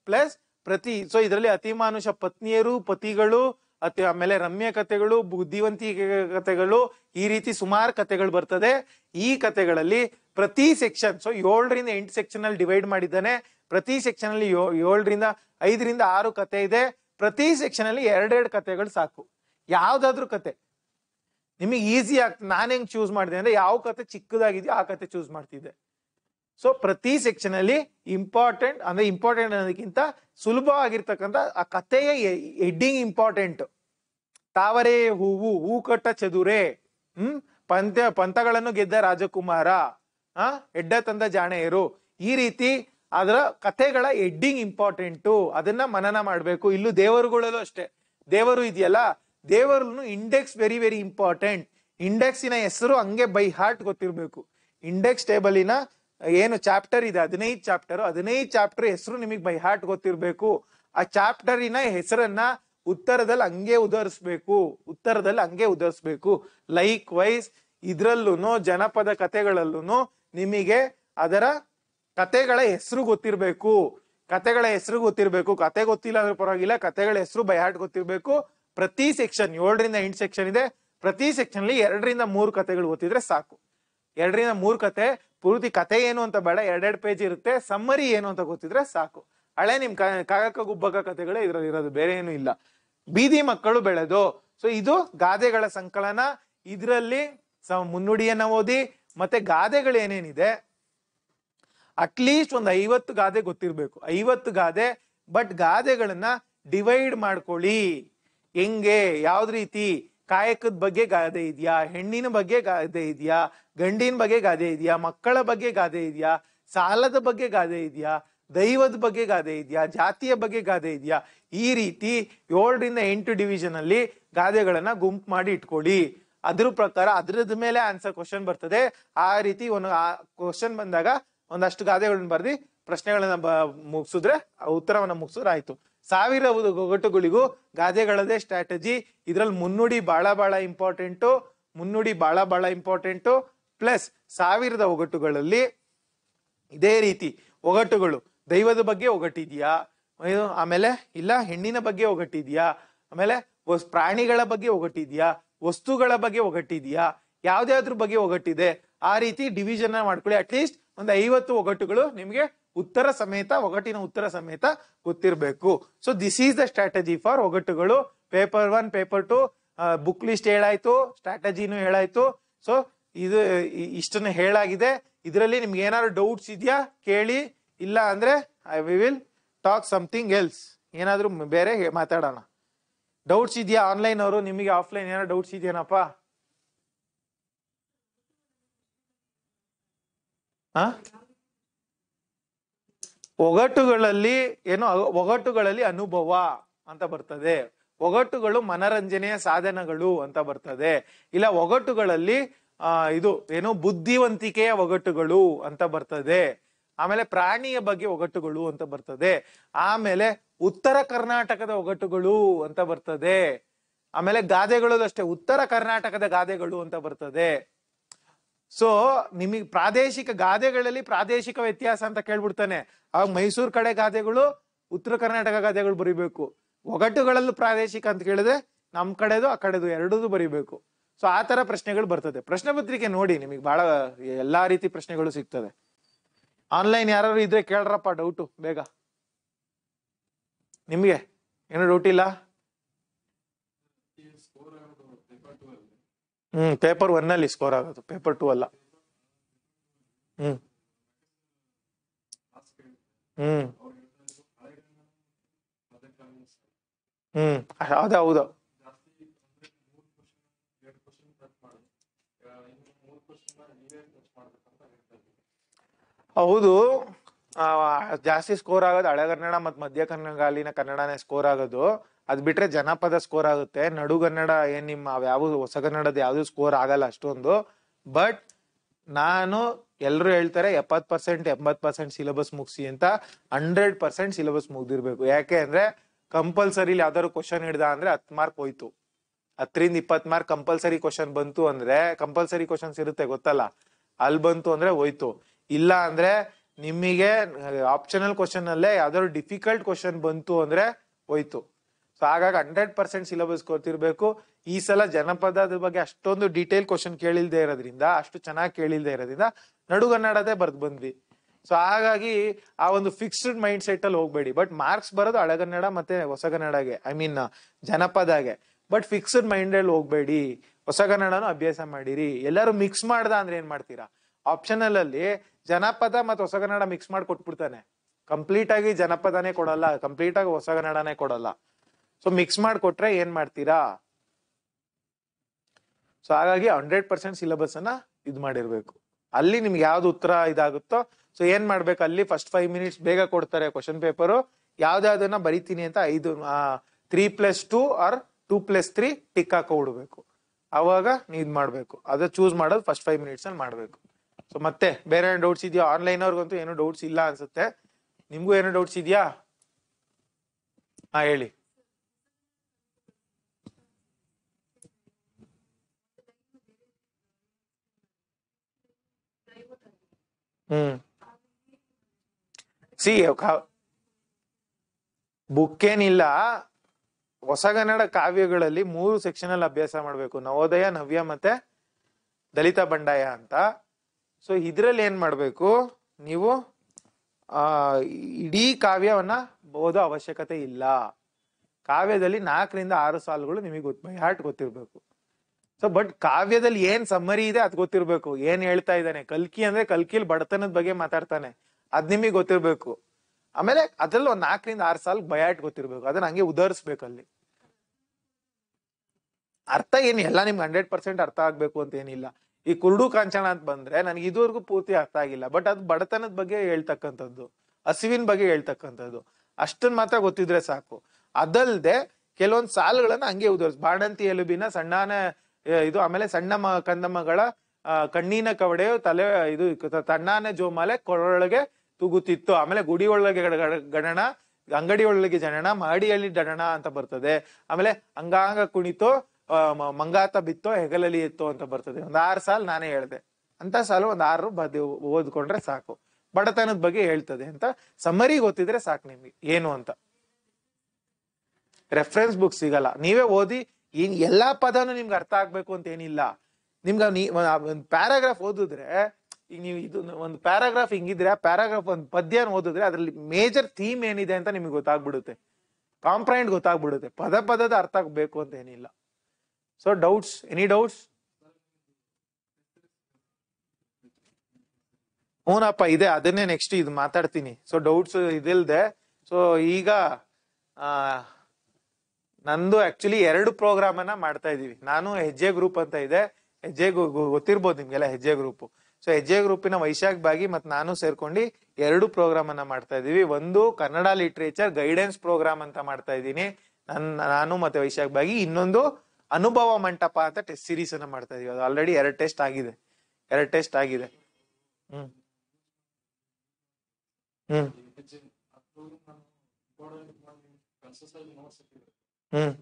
[SPEAKER 1] ಪ್ಲಸ್ ಪ್ರತಿ ಸೊ ಇದರಲ್ಲಿ ಅತಿಮಾನುಷ ಪತ್ನಿಯರು ಪತಿಗಳು ಅತಿ ಆಮೇಲೆ ರಮ್ಯ ಕಥೆಗಳು ಬುದ್ಧಿವಂತಿಕೆ ಕಥೆಗಳು ಈ ರೀತಿ ಸುಮಾರು ಕಥೆಗಳು ಬರ್ತದೆ ಈ ಕಥೆಗಳಲ್ಲಿ ಪ್ರತಿ ಸೆಕ್ಷನ್ ಸೊ ಏಳರಿಂದ ಎಂಟು ಸೆಕ್ಷನ್ ಅಲ್ಲಿ ಡಿವೈಡ್ ಮಾಡಿದ್ದಾನೆ ಪ್ರತಿ ಸೆಕ್ಷನ್ ಅಲ್ಲಿ ಏಳರಿಂದ ಐದರಿಂದ ಆರು ಕತೆ ಇದೆ ಪ್ರತಿ ಸೆಕ್ಷನ್ ಅಲ್ಲಿ ಎರಡೆರಡು ಕತೆಗಳು ಸಾಕು ಯಾವ್ದಾದ್ರು ಕತೆ ನಿಮಗೆ ಈಸಿ ಆಗ್ತದೆ ನಾನು ಹೆಂಗೆ ಚೂಸ್ ಮಾಡಿದೆ ಅಂದ್ರೆ ಯಾವ ಕತೆ ಚಿಕ್ಕದಾಗಿದೆಯೋ ಆ ಕತೆ ಚೂಸ್ ಮಾಡ್ತಿದ್ದೆ ಸೊ ಪ್ರತಿ ಸೆಕ್ಷನ್ ಅಲ್ಲಿ ಇಂಪಾರ್ಟೆಂಟ್ ಅಂದ್ರೆ ಇಂಪಾರ್ಟೆಂಟ್ ಅನ್ನೋದಕ್ಕಿಂತ ಸುಲಭವಾಗಿರ್ತಕ್ಕಂಥ ಆ ಕಥೆಯ ಹೆಡ್ಡಿಂಗ್ ಇಂಪಾರ್ಟೆಂಟ್ ತಾವರೆ ಹೂವು ಹೂ ಕಟ್ಟ ಚದುರೆ ಹ್ಮ್ ಪಂಥ ಪಂಥಗಳನ್ನು ಗೆದ್ದ ರಾಜಕುಮಾರ ಆ ಎಡ್ಡ ತಂದ ಜಾಣೆಯರು ಈ ರೀತಿ ಅದರ ಕಥೆಗಳ ಎಡ್ಡಿಂಗ್ ಇಂಪಾರ್ಟೆಂಟು ಅದನ್ನ ಮನನ ಮಾಡಬೇಕು ಇಲ್ಲೂ ದೇವರುಗಳಲ್ಲೂ ಅಷ್ಟೇ ದೇವರು ಇದೆಯಲ್ಲ ದೇವರನ್ನು ಇಂಡೆಕ್ಸ್ ವೆರಿ ವೆರಿ ಇಂಪಾರ್ಟೆಂಟ್ ಇಂಡೆಕ್ಸಿನ ಹೆಸರು ಹಂಗೆ ಬೈ ಹಾರ್ಟ್ ಗೊತ್ತಿರಬೇಕು ಇಂಡೆಕ್ಸ್ ಟೇಬಲಿನ ಏನು ಚಾಪ್ಟರ್ ಇದೆ ಹದಿನೈದು ಚಾಪ್ಟರ್ ಹದಿನೈದು ಚಾಪ್ಟರ್ ಹೆಸರು ನಿಮಗೆ ಬೈ ಹಾರ್ಟ್ ಗೊತ್ತಿರಬೇಕು ಆ ಚಾಪ್ಟರಿನ ಹೆಸರನ್ನ ಉತ್ತರದಲ್ಲಿ ಹಂಗೆ ಉದರ್ಸ್ಬೇಕು ಉತ್ತರದಲ್ಲಿ ಹಂಗೆ ಉದರ್ಸ್ಬೇಕು ಲೈಕ್ ವೈಸ್ ಇದ್ರಲ್ಲೂ ಜನಪದ ಕಥೆಗಳಲ್ಲೂ ನಿಮಗೆ ಅದರ ಕತೆಗಳ ಹೆಸರು ಗೊತ್ತಿರಬೇಕು ಕತೆಗಳ ಹೆಸರು ಗೊತ್ತಿರಬೇಕು ಕತೆ ಗೊತ್ತಿಲ್ಲ ಅಂದ್ರೆ ಪರವಾಗಿಲ್ಲ ಕತೆಗಳ ಹೆಸರು ಬಯಾಟ್ ಗೊತ್ತಿರಬೇಕು ಪ್ರತಿ ಸೆಕ್ಷನ್ ಏಳರಿಂದ ಎಂಟು ಸೆಕ್ಷನ್ ಇದೆ ಪ್ರತಿ ಸೆಕ್ಷನ್ ಅಲ್ಲಿ ಎರಡರಿಂದ ಮೂರು ಕತೆಗಳು ಗೊತ್ತಿದ್ರೆ ಸಾಕು ಎರಡರಿಂದ ಮೂರು ಕತೆ ಪೂರ್ತಿ ಕತೆ ಏನು ಅಂತ ಬೇಡ ಎರಡೆರಡು ಪೇಜ್ ಇರುತ್ತೆ ಸಮ್ಮರಿ ಏನು ಅಂತ ಗೊತ್ತಿದ್ರೆ ಸಾಕು ಹಳೆ ನಿಮ್ ಕಾಗಕ ಗುಬ್ಬಕ ಕತೆಗಳು ಇದರಲ್ಲಿ ಇರೋದು ಬೇರೆ ಏನು ಇಲ್ಲ ಬೀದಿ ಮಕ್ಕಳು ಬೆಳೆದು ಸೊ ಇದು ಗಾದೆಗಳ ಸಂಕಲನ ಇದರಲ್ಲಿ ಮುನ್ನುಡಿಯನ್ನ ಓದಿ ಮತ್ತೆ ಗಾದೆಗಳು ಏನೇನಿದೆ ಅಟ್ಲೀಸ್ಟ್ ಒಂದು ಐವತ್ತು ಗಾದೆ ಗೊತ್ತಿರಬೇಕು ಐವತ್ತು ಗಾದೆ ಬಟ್ ಗಾದೆಗಳನ್ನ ಡಿವೈಡ್ ಮಾಡ್ಕೊಳ್ಳಿ ಹೆಂಗೆ ಯಾವ್ದ್ ರೀತಿ ಕಾಯಕದ ಬಗ್ಗೆ ಗಾದೆ ಇದೆಯಾ ಹೆಣ್ಣಿನ ಬಗ್ಗೆ ಗಾದೆ ಇದೆಯಾ ಗಂಡಿನ ಬಗ್ಗೆ ಗಾದೆ ಇದೆಯಾ ಮಕ್ಕಳ ಬಗ್ಗೆ ಗಾದೆ ಇದೆಯಾ ಸಾಲದ ಬಗ್ಗೆ ಗಾದೆ ಇದೆಯಾ ದೈವದ ಬಗ್ಗೆ ಗಾದೆ ಇದೆಯಾ ಜಾತಿಯ ಬಗ್ಗೆ ಗಾದೆ ಇದೆಯಾ ಈ ರೀತಿ ಏಳರಿಂದ ಎಂಟು ಡಿವಿಷನ್ ಅಲ್ಲಿ ಗಾದೆಗಳನ್ನ ಗುಂಪು ಮಾಡಿ ಇಟ್ಕೊಳ್ಳಿ ಅದ್ರ ಪ್ರಕಾರ ಅದ್ರದ ಮೇಲೆ ಆನ್ಸರ್ ಕ್ವಶನ್ ಬರ್ತದೆ ಆ ರೀತಿ ಒಂದು ಕ್ವಶನ್ ಬಂದಾಗ ಒಂದಷ್ಟು ಗಾದೆಗಳನ್ನ ಬರ್ದಿ ಪ್ರಶ್ನೆಗಳನ್ನ ಮುಗಿಸಿದ್ರೆ ಉತ್ತರವನ್ನ ಮುಗಿಸಿದ್ರೆ ಆಯ್ತು ಸಾವಿರ ಒಗಟುಗಳಿಗೂ ಗಾದೆಗಳದೇ ಸ್ಟ್ರಾಟಜಿ ಇದ್ರಲ್ಲಿ ಮುನ್ನುಡಿ ಬಹಳ ಬಹಳ ಇಂಪಾರ್ಟೆಂಟು ಮುನ್ನುಡಿ ಬಹಳ ಬಹಳ ಇಂಪಾರ್ಟೆಂಟು ಪ್ಲಸ್ ಸಾವಿರದ ಒಗಟುಗಳಲ್ಲಿ ಇದೇ ರೀತಿ ಒಗಟುಗಳು ದೈವದ ಬಗ್ಗೆ ಒಗಟಿದ್ಯಾ ಆಮೇಲೆ ಇಲ್ಲ ಹೆಣ್ಣಿನ ಬಗ್ಗೆ ಒಗಟಿದ್ಯಾ ಆಮೇಲೆ ಪ್ರಾಣಿಗಳ ಬಗ್ಗೆ ಒಗಟಿದ್ಯಾ ವಸ್ತುಗಳ ಬಗ್ಗೆ ಒಗಟಿದ್ಯಾ ಯಾವ್ದಾದ್ರ ಬಗ್ಗೆ ಒಗಟಿದೆ ಆ ರೀತಿ ಡಿವಿಜನ್ ಮಾಡ್ಕೊಳ್ಳಿ ಅಟ್ಲೀಸ್ಟ್ ಒಂದು ಐವತ್ತು ಒಗಟುಗಳು ನಿಮಗೆ ಉತ್ತರ ಸಮೇತ ಒಗಟಿನ ಉತ್ತರ ಸಮೇತ ಗೊತ್ತಿರಬೇಕು so this is the strategy for ಒಗಟುಗಳು paper one paper two book list ಹೇಳಾಯ್ತು ಸ್ಟ್ರಾಟಜಿನೂ ಹೇಳಾಯ್ತು ಸೊ ಇದು ಇಷ್ಟನ್ನು ಹೇಳಾಗಿದೆ ಇದರಲ್ಲಿ ನಿಮ್ಗೆ ಏನಾದ್ರು ಡೌಟ್ಸ್ ಇದೆಯಾ ಕೇಳಿ ಇಲ್ಲ ಅಂದ್ರೆ I we will talk something else ಏನಾದರೂ ಬೇರೆ ಮಾತಾಡೋಣ ಡೌಟ್ಸ್ ಇದೆಯಾ ಆನ್ಲೈನ್ ಅವರು ನಿಮಗೆ ಆಫ್ಲೈನ್ ಏನಾದ್ರು ಡೌಟ್ಸ್ ಇದೆಯೇನಪ್ಪ ಒಗಟುಗಳಲ್ಲಿ ಏನು ಒಗಟುಗಳಲ್ಲಿ ಅನುಭವ ಅಂತ ಬರ್ತದೆ ಒಗಟುಗಳು ಮನರಂಜನೆಯ ಸಾಧನಗಳು ಅಂತ ಬರ್ತದೆ ಇಲ್ಲ ಒಗಟುಗಳಲ್ಲಿ ಇದು ಏನು ಬುದ್ಧಿವಂತಿಕೆಯ ಒಗಟುಗಳು ಅಂತ ಬರ್ತದೆ ಆಮೇಲೆ ಪ್ರಾಣಿಯ ಬಗ್ಗೆ ಒಗಟುಗಳು ಅಂತ ಬರ್ತದೆ ಆಮೇಲೆ ಉತ್ತರ ಕರ್ನಾಟಕದ ಒಗಟುಗಳು ಅಂತ ಬರ್ತದೆ ಆಮೇಲೆ ಗಾದೆಗಳು ಅಷ್ಟೇ ಉತ್ತರ ಕರ್ನಾಟಕದ ಗಾದೆಗಳು ಅಂತ ಬರ್ತದೆ ಸೊ ನಿಮಗೆ ಪ್ರಾದೇಶಿಕ ಗಾದೆಗಳಲ್ಲಿ ಪ್ರಾದೇಶಿಕ ವ್ಯತ್ಯಾಸ ಅಂತ ಕೇಳ್ಬಿಡ್ತಾನೆ ಆ ಮೈಸೂರು ಕಡೆ ಗಾದೆಗಳು ಉತ್ತರ ಕರ್ನಾಟಕ ಗಾದೆಗಳು ಬರಿಬೇಕು ಒಗಟುಗಳಲ್ಲೂ ಪ್ರಾದೇಶಿಕ ಅಂತ ಕೇಳಿದ್ರೆ ನಮ್ಮ ಕಡೆದು ಆ ಕಡೆದು ಎರಡೂ ಬರಿಬೇಕು ಸೊ ಆ ತರ ಪ್ರಶ್ನೆಗಳು ಬರ್ತದೆ ಪ್ರಶ್ನೆ ಪತ್ರಿಕೆ ನೋಡಿ ನಿಮಗೆ ಬಹಳ ಎಲ್ಲಾ ರೀತಿ ಪ್ರಶ್ನೆಗಳು ಸಿಗ್ತದೆ ಆನ್ಲೈನ್ ಯಾರು ಇದ್ರೆ ಕೇಳ್ರಪ್ಪ ಡೌಟು ಬೇಗ ನಿಮ್ಗೆ ಏನು ಡೌಟ್ ಇಲ್ಲ ಹ್ಮ್ ಪೇಪರ್ ಒನ್ ಅಲ್ಲಿ ಸ್ಕೋರ್ ಆಗೋದು ಪೇಪರ್ ಟೂ ಅಲ್ಲ ಹ್ಮ್ ಹ್ಮ್ ಹ್ಮ್ ಅದೇ ಹೌದು ಹೌದು ಜಾಸ್ತಿ ಸ್ಕೋರ್ ಆಗೋದು ಹಳೆ ಕನ್ನಡ ಮತ್ತು ಮಧ್ಯ ಕನ್ನಡ ಕನ್ನಡನೇ ಸ್ಕೋರ್ ಆಗೋದು ಅದ್ ಬಿಟ್ರೆ ಜನಪದ ಸ್ಕೋರ್ ಆಗುತ್ತೆ ನಡುಗನ್ನಡ ಏನ್ ನಿಮ್ಮ ಯಾವ್ದು ಹೊಸಗನ್ನಡದ ಯಾವ್ದು ಸ್ಕೋರ್ ಆಗಲ್ಲ ಅಷ್ಟೊಂದು ಬಟ್ ನಾನು ಎಲ್ಲರೂ ಹೇಳ್ತಾರೆ ಎಪ್ಪತ್ ಪರ್ಸೆಂಟ್ ಎಂಬತ್ ಪರ್ಸೆಂಟ್ ಸಿಲೆಬಸ್ ಮುಗಿಸಿ ಅಂತ ಹಂಡ್ರೆಡ್ ಪರ್ಸೆಂಟ್ ಸಿಲೆಬಸ್ ಮುಗ್ದಿರ್ಬೇಕು ಯಾಕೆ ಅಂದ್ರೆ ಕಂಪಲ್ಸರಿಲಿ ಯಾವ್ದಾದ್ರು ಕ್ವಶನ್ ಹಿಡ್ದ ಅಂದ್ರೆ ಹತ್ತು ಮಾರ್ಕ್ ಹೋಯ್ತು ಹತ್ತರಿಂದ ಇಪ್ಪತ್ ಮಾರ್ಕ್ ಕಂಪಲ್ಸರಿ ಕ್ವಶನ್ ಬಂತು ಅಂದ್ರೆ ಕಂಪಲ್ಸರಿ ಕ್ವಶನ್ಸ್ ಇರುತ್ತೆ ಗೊತ್ತಲ್ಲ ಅಲ್ಲಿ ಬಂತು ಅಂದ್ರೆ ಹೋಯ್ತು ಇಲ್ಲ ಅಂದ್ರೆ ನಿಮಗೆ ಆಪ್ಷನಲ್ ಕ್ವಶನ್ ಅಲ್ಲೇ ಯಾವ್ದಾದ್ರು ಡಿಫಿಕಲ್ಟ್ ಕ್ವಶನ್ ಬಂತು ಅಂದ್ರೆ ಹೋಯ್ತು ಸೊ ಹಾಗಾಗಿ ಹಂಡ್ರೆಡ್ ಪರ್ಸೆಂಟ್ ಸಿಲೆಬಸ್ ಕೊರ್ತಿರ್ಬೇಕು ಈ ಸಲ ಜನಪದದ ಬಗ್ಗೆ ಅಷ್ಟೊಂದು ಡೀಟೇಲ್ ಕ್ವಶನ್ ಕೇಳಿಲ್ದೇ ಇರೋದ್ರಿಂದ ಅಷ್ಟು ಚೆನ್ನಾಗಿ ಕೇಳಿಲ್ದೇ ಇರೋದ್ರಿಂದ ನಡುಗನ್ನಡದೇ ಬರ್ದು ಬಂದ್ವಿ ಸೊ ಹಾಗಾಗಿ ಆ ಒಂದು ಫಿಕ್ಸ್ಡ್ ಮೈಂಡ್ ಸೆಟ್ ಅಲ್ಲಿ ಹೋಗ್ಬೇಡಿ ಬಟ್ ಮಾರ್ಕ್ಸ್ ಬರೋದು ಹಳೆಗನ್ನಡ ಮತ್ತೆ ಹೊಸಗನ್ನಡಗೆ ಐ ಮೀನ್ ಜನಪದಾಗೆ ಬಟ್ ಫಿಕ್ಸ್ಡ್ ಮೈಂಡ್ ಅಲ್ಲಿ ಹೋಗ್ಬೇಡಿ ಹೊಸಗನ್ನಡನು ಅಭ್ಯಾಸ ಮಾಡಿರಿ ಎಲ್ಲರೂ ಮಿಕ್ಸ್ ಮಾಡ್ದ ಅಂದ್ರೆ ಏನ್ ಮಾಡ್ತೀರಾ ಆಪ್ಷನಲ್ ಅಲ್ಲಿ ಜನಪದ ಮತ್ತೆ ಹೊಸಗನ್ನಡ ಮಿಕ್ಸ್ ಮಾಡಿ ಕೊಟ್ಬಿಡ್ತಾನೆ ಕಂಪ್ಲೀಟ್ ಆಗಿ ಜನಪದನೇ ಕೊಡಲ್ಲ ಕಂಪ್ಲೀಟ್ ಆಗಿ ಹೊಸಗನ್ನಡನೇ ಕೊಡಲ್ಲ ಸೊ ಮಿಕ್ಸ್ ಮಾಡಿಕೊಟ್ರೆ ಏನ್ ಮಾಡ್ತೀರಾ ಸೊ ಹಾಗಾಗಿ ಹಂಡ್ರೆಡ್ ಪರ್ಸೆಂಟ್ ಸಿಲೆಬಸ್ ಅನ್ನ ಇದು ಮಾಡಿರ್ಬೇಕು ಅಲ್ಲಿ ನಿಮ್ಗೆ ಯಾವ್ದು ಉತ್ತರ ಇದಾಗುತ್ತೋ ಸೊ ಏನ್ ಮಾಡ್ಬೇಕು ಅಲ್ಲಿ ಫಸ್ಟ್ ಫೈವ್ ಮಿನಿಟ್ಸ್ ಬೇಗ ಕೊಡ್ತಾರೆ ಕ್ವಶನ್ ಪೇಪರ್ ಯಾವ್ದಾವ್ದನ್ನ ಬರಿತೀನಿ ಅಂತ ಐದು three plus two or two plus three tick ಹುಡ್ಬೇಕು ಅವಾಗ ನೀ ಇದ್ ಮಾಡಬೇಕು ಅದ ಚೂಸ್ ಮಾಡೋದು ಫಸ್ಟ್ ಫೈವ್ ಮಿನಿಟ್ಸ್ ಅಲ್ಲಿ ಮಾಡಬೇಕು ಸೊ ಮತ್ತೆ ಬೇರೆ ಏನೋ ಡೌಟ್ಸ್ ಇದೆಯಾ ಆನ್ಲೈನ್ ಅವ್ರಿಗಂತೂ ಏನು ಡೌಟ್ಸ್ ಇಲ್ಲ ಅನ್ಸುತ್ತೆ ನಿಮ್ಗೂ ಏನೋ ಡೌಟ್ಸ್ ಇದೆಯಾ ಹಾ ಹೇಳಿ ಹ್ಮ್ ಸಿ ಬುಕ್ಕೇನಿಲ್ಲ ಹೊಸಗನ್ನಡ ಕಾವ್ಯಗಳಲ್ಲಿ ಮೂರು ಸೆಕ್ಷನ್ ಅಲ್ಲಿ ಅಭ್ಯಾಸ ಮಾಡಬೇಕು ನವೋದಯ ನವ್ಯ ಮತ್ತೆ ದಲಿತ ಬಂಡಾಯ ಅಂತ ಸೊ ಇದ್ರಲ್ಲಿ ಏನ್ ಮಾಡಬೇಕು ನೀವು ಆ ಇಡೀ ಕಾವ್ಯವನ್ನ ಓದೋ ಅವಶ್ಯಕತೆ ಇಲ್ಲ ಕಾವ್ಯದಲ್ಲಿ ನಾಲ್ಕರಿಂದ ಆರು ಸಾಲುಗಳು ನಿಮಗೆ ಗೊತ್ತ ಹಾರ್ಟ್ ಗೊತ್ತಿರಬೇಕು ಸೊ ಬಟ್ ಕಾವ್ಯದಲ್ಲಿ ಏನ್ ಸಮ್ಮರಿ ಇದೆ ಅದ್ ಗೊತ್ತಿರ್ಬೇಕು ಏನ್ ಹೇಳ್ತಾ ಇದ್ದಾನೆ ಕಲ್ಕಿ ಅಂದ್ರೆ ಕಲ್ಕಿಲ್ ಬಡತನದ ಬಗ್ಗೆ ಮಾತಾಡ್ತಾನೆ ಅದ್ ನಿಮಗೆ ಗೊತ್ತಿರ್ಬೇಕು ಆಮೇಲೆ ಅದ್ರಲ್ಲಿ ಒಂದ್ ನಾಲ್ಕರಿಂದ ಆರ್ ಸಾಲ್ ಬಯಾಟ್ ಗೊತ್ತಿರ್ಬೇಕು ಅದನ್ನ ಹಂಗೆ ಉದರ್ಸ್ಬೇಕು ಅಲ್ಲಿ ಅರ್ಥ ಏನ್ ಎಲ್ಲ ನಿಮ್ಗೆ ಹಂಡ್ರೆಡ್ ಪರ್ಸೆಂಟ್ ಅರ್ಥ ಆಗ್ಬೇಕು ಅಂತ ಏನಿಲ್ಲ ಈ ಕುರುಡು ಕಾಂಚನ ಅಂತ ಬಂದ್ರೆ ನನಗೆ ಇದುವರೆಗೂ ಪೂರ್ತಿ ಅರ್ಥ ಆಗಿಲ್ಲ ಬಟ್ ಅದು ಬಡತನದ ಬಗ್ಗೆ ಹೇಳ್ತಕ್ಕಂಥದ್ದು ಹಸಿವಿನ ಬಗ್ಗೆ ಹೇಳ್ತಕ್ಕಂಥದ್ದು ಅಷ್ಟನ್ ಮಾತ್ರ ಗೊತ್ತಿದ್ರೆ ಸಾಕು ಅದಲ್ದೆ ಕೆಲವೊಂದು ಸಾಲುಗಳನ್ನ ಹಂಗೆ ಉದರ್ಸ್ ಬಾಣಂತಿ ಎಲುಬಿನ ಸಣ್ಣಾನ ಇದು ಆಮೇಲೆ ಸಣ್ಣ ಮ ಕಂದಮ್ಮಗಳ ಕಣ್ಣಿನ ಕವಡೆಯು ತಲೆ ಇದು ತಣ್ಣಾನೆ ಜೋಮಾಲೆ ಕೊರೊಳಗೆ ತೂಗುತ್ತಿತ್ತು ಆಮೇಲೆ ಗುಡಿ ಒಳಗೆ ಗಣನ ಅಂಗಡಿ ಒಳಗೆ ಜನಣ ಮಹಡಿಯಲ್ಲಿ ಡಣನ ಅಂತ ಬರ್ತದೆ ಆಮೇಲೆ ಅಂಗಾಂಗ ಕುಣಿತೋ ಮಂಗಾತ ಬಿತ್ತೋ ಹೆಗಲಲ್ಲಿ ಎತ್ತೋ ಅಂತ ಬರ್ತದೆ ಒಂದ್ ಆರು ಸಾಲ್ ನಾನೇ ಹೇಳ್ದೆ ಅಂತ ಸಾಲು ಒಂದ್ ಆರು ಬದಿ ಓದ್ಕೊಂಡ್ರೆ ಸಾಕು ಬಡತನದ ಬಗ್ಗೆ ಹೇಳ್ತದೆ ಅಂತ ಸಮ್ಮರಿ ಗೊತ್ತಿದ್ರೆ ಸಾಕು ನಿಮ್ಗೆ ಏನು ಅಂತ ರೆಫರೆನ್ಸ್ ಬುಕ್ ಸಿಗಲ್ಲ ನೀವೇ ಓದಿ ಏನ್ ಎಲ್ಲಾ ಪದನೂ ನಿಮ್ಗೆ ಅರ್ಥ ಆಗ್ಬೇಕು ಅಂತ ಏನಿಲ್ಲ ನಿಮ್ಗೆ ಒಂದು ಪ್ಯಾರಾಗ್ರಾಫ್ ಓದಿದ್ರೆ ಈಗ ನೀವು ಇದು ಒಂದು ಪ್ಯಾರಾಗ್ರಾಫ್ ಹಿಂಗಿದ್ರೆ ಪ್ಯಾರಾಗ್ರಾಫ್ ಒಂದು ಪದ್ಯ ಓದಿದ್ರೆ ಅದರಲ್ಲಿ ಮೇಜರ್ ಥೀಮ್ ಏನಿದೆ ಅಂತ ನಿಮ್ಗೆ ಗೊತ್ತಾಗ್ಬಿಡುತ್ತೆ ಕಾಂಪ್ರೈಂಡ್ ಗೊತ್ತಾಗ್ಬಿಡುತ್ತೆ ಪದ ಪದದ ಅರ್ಥ ಆಗಬೇಕು ಅಂತ ಏನಿಲ್ಲ ಸೊ ಡೌಟ್ಸ್ ಎನಿ ಡೌಟ್ಸ್ ಹೂನಪ್ಪ ಇದೆ ಅದನ್ನೇ ನೆಕ್ಸ್ಟ್ ಇದು ಮಾತಾಡ್ತೀನಿ ಸೊ ಡೌಟ್ಸ್ ಇದಿಲ್ದೆ ಸೊ ಈಗ ನಂದು ಆಕ್ಚುಲಿ ಎರಡು ಪ್ರೋಗ್ರಾಮ್ ಅನ್ನ ಮಾಡ್ತಾ ಇದೀವಿ ನಾನು ಹೆಜ್ಜೆ ಗ್ರೂಪ್ ಅಂತ ಇದೆ ಹೆಜ್ಜೆ ಗೊತ್ತಿರ್ಬೋದು ನಿಮ್ಗೆಲ್ಲ ಹೆಜ್ಜೆ ಗ್ರೂಪ್ ಸೊ ಹೆಜ್ಜೆ ಗ್ರೂಪಿನ ವೈಶಾಖ್ ಬಾಗಿ ಮತ್ತು ನಾನು ಸೇರ್ಕೊಂಡು ಎರಡು ಪ್ರೋಗ್ರಾಮ್ ಅನ್ನ ಮಾಡ್ತಾ ಇದೀವಿ ಒಂದು ಕನ್ನಡ ಲಿಟ್ರೇಚರ್ ಗೈಡೆನ್ಸ್ ಪ್ರೋಗ್ರಾಮ್ ಅಂತ ಮಾಡ್ತಾ ಇದ್ದೀನಿ ನನ್ನ ನಾನು ಮತ್ತೆ ವೈಶಾಖ್ ಬಾಗಿ ಇನ್ನೊಂದು ಅನುಭವ ಮಂಟಪ ಅಂತ ಟೆಸ್ಟ್ ಸೀರೀಸ್ ಅನ್ನ ಮಾಡ್ತಾ ಇದೀವಿ ಅದು ಆಲ್ರೆಡಿ ಎರಡು ಟೆಸ್ಟ್ ಆಗಿದೆ ಎರಡು ಟೆಸ್ಟ್ ಆಗಿದೆ ಹ್ಮ್ ಹ್ಮ್ ಹ್ಮ್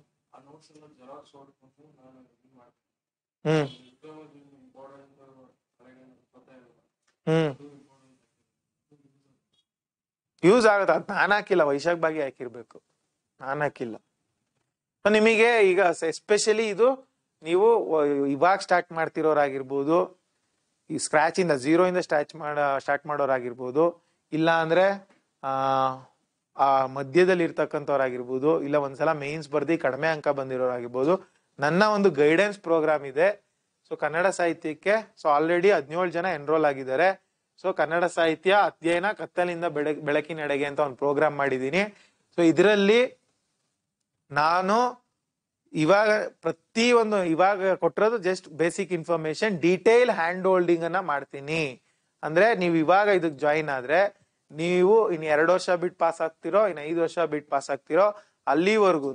[SPEAKER 1] ಯೂಸ್ ಆಗುತ್ತೆ ಅದು ನಾನು ಹಾಕಿಲ್ಲ ವೈಶಾಖ್ ಬಾಗಿ ಹಾಕಿರ್ಬೇಕು ನಾನು ಹಾಕಿಲ್ಲ ನಿಮಗೆ ಈಗ ಎಸ್ಪೆಷಲಿ ಇದು ನೀವು ಇವಾಗ ಸ್ಟಾರ್ಟ್ ಮಾಡ್ತಿರೋರಾಗಿರ್ಬೋದು ಈ ಜೀರೋ ಇಂದ ಸ್ಟ್ರಾಚ್ ಮಾಡ ಸ್ಟಾರ್ಟ್ ಮಾಡೋರಾಗಿರ್ಬೋದು ಇಲ್ಲ ಆ ಆ ಮಧ್ಯದಲ್ಲಿ ಇರ್ತಕ್ಕಂಥವ್ರಾಗಿರ್ಬೋದು ಇಲ್ಲ ಒಂದ್ಸಲ ಮೇನ್ಸ್ ಬರ್ದಿ ಕಡಿಮೆ ಅಂಕ ಬಂದಿರೋರಾಗಿರ್ಬೋದು ನನ್ನ ಒಂದು ಗೈಡೆನ್ಸ್ ಪ್ರೋಗ್ರಾಮ್ ಇದೆ ಸೊ ಕನ್ನಡ ಸಾಹಿತ್ಯಕ್ಕೆ ಸೊ ಆಲ್ರೆಡಿ ಹದಿನೇಳು ಜನ ಎನ್ರೋಲ್ ಆಗಿದ್ದಾರೆ ಸೊ ಕನ್ನಡ ಸಾಹಿತ್ಯ ಅಧ್ಯಯನ ಕತ್ತಲಿಂದ ಬೆಳ ಬೆಳಕಿನೆಡೆಗೆ ಅಂತ ಒಂದು ಪ್ರೋಗ್ರಾಮ್ ಮಾಡಿದ್ದೀನಿ ಸೊ ಇದರಲ್ಲಿ ನಾನು ಇವಾಗ ಪ್ರತಿ ಒಂದು ಇವಾಗ ಕೊಟ್ಟಿರೋದು just basic information detail hand holding ಅನ್ನ ಮಾಡ್ತೀನಿ ಅಂದ್ರೆ ನೀವು ಇವಾಗ ಇದಕ್ಕೆ ಜಾಯಿನ್ ಆದ್ರೆ ನೀವು ಇನ್ ಎರಡು ವರ್ಷ ಬಿಟ್ಟು ಪಾಸ್ ಆಗ್ತಿರೋ ಇನ್ ಐದು ವರ್ಷ ಬಿಟ್ಟು ಪಾಸ್ ಆಗ್ತಿರೋ ಅಲ್ಲಿವರೆಗೂ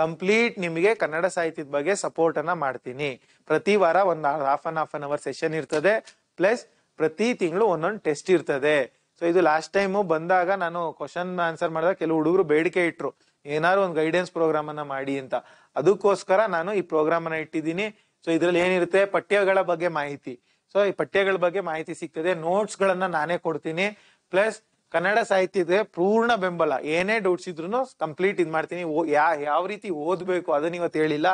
[SPEAKER 1] ಕಂಪ್ಲೀಟ್ ನಿಮಗೆ ಕನ್ನಡ ಸಾಹಿತ್ಯದ ಬಗ್ಗೆ ಸಪೋರ್ಟ್ ಅನ್ನ ಮಾಡ್ತೀನಿ ಪ್ರತಿ ವಾರ ಒಂದು half an half an hour session ಇರ್ತದೆ ಪ್ಲಸ್ ಪ್ರತಿ ತಿಂಗಳು ಒಂದೊಂದು ಟೆಸ್ಟ್ ಇರ್ತದೆ ಸೊ ಇದು ಲಾಸ್ಟ್ ಟೈಮು ಬಂದಾಗ ನಾನು ಕ್ವಶನ್ ಆನ್ಸರ್ ಮಾಡಿದಾಗ ಕೆಲವು ಹುಡುಗರು ಬೇಡಿಕೆ ಇಟ್ರು ಏನಾದ್ರು ಒಂದು ಗೈಡೆನ್ಸ್ ಪ್ರೋಗ್ರಾಮ್ ಅನ್ನ ಮಾಡಿ ಅಂತ ಅದಕ್ಕೋಸ್ಕರ ನಾನು ಈ ಪ್ರೋಗ್ರಾಮ್ ಅನ್ನ ಇಟ್ಟಿದ್ದೀನಿ ಸೊ ಇದ್ರಲ್ಲಿ ಏನಿರುತ್ತೆ ಪಠ್ಯಗಳ ಬಗ್ಗೆ ಮಾಹಿತಿ ಸೊ ಈ ಪಠ್ಯಗಳ ಬಗ್ಗೆ ಮಾಹಿತಿ ಸಿಗ್ತದೆ ನೋಟ್ಸ್ ಗಳನ್ನ ನಾನೇ ಕೊಡ್ತೀನಿ ಪ್ಲಸ್ ಕನ್ನಡ ಸಾಹಿತ್ಯದ ಪೂರ್ಣ ಬೆಂಬಲ ಏನೇ ಡೌಟ್ಸ್ ಇದ್ರು ಕಂಪ್ಲೀಟ್ ಇದ್ ಮಾಡ್ತೀನಿ ಯಾವ ರೀತಿ ಓದ್ಬೇಕು ಅದನ್ನ ಇವತ್ತು ಹೇಳಿಲ್ಲ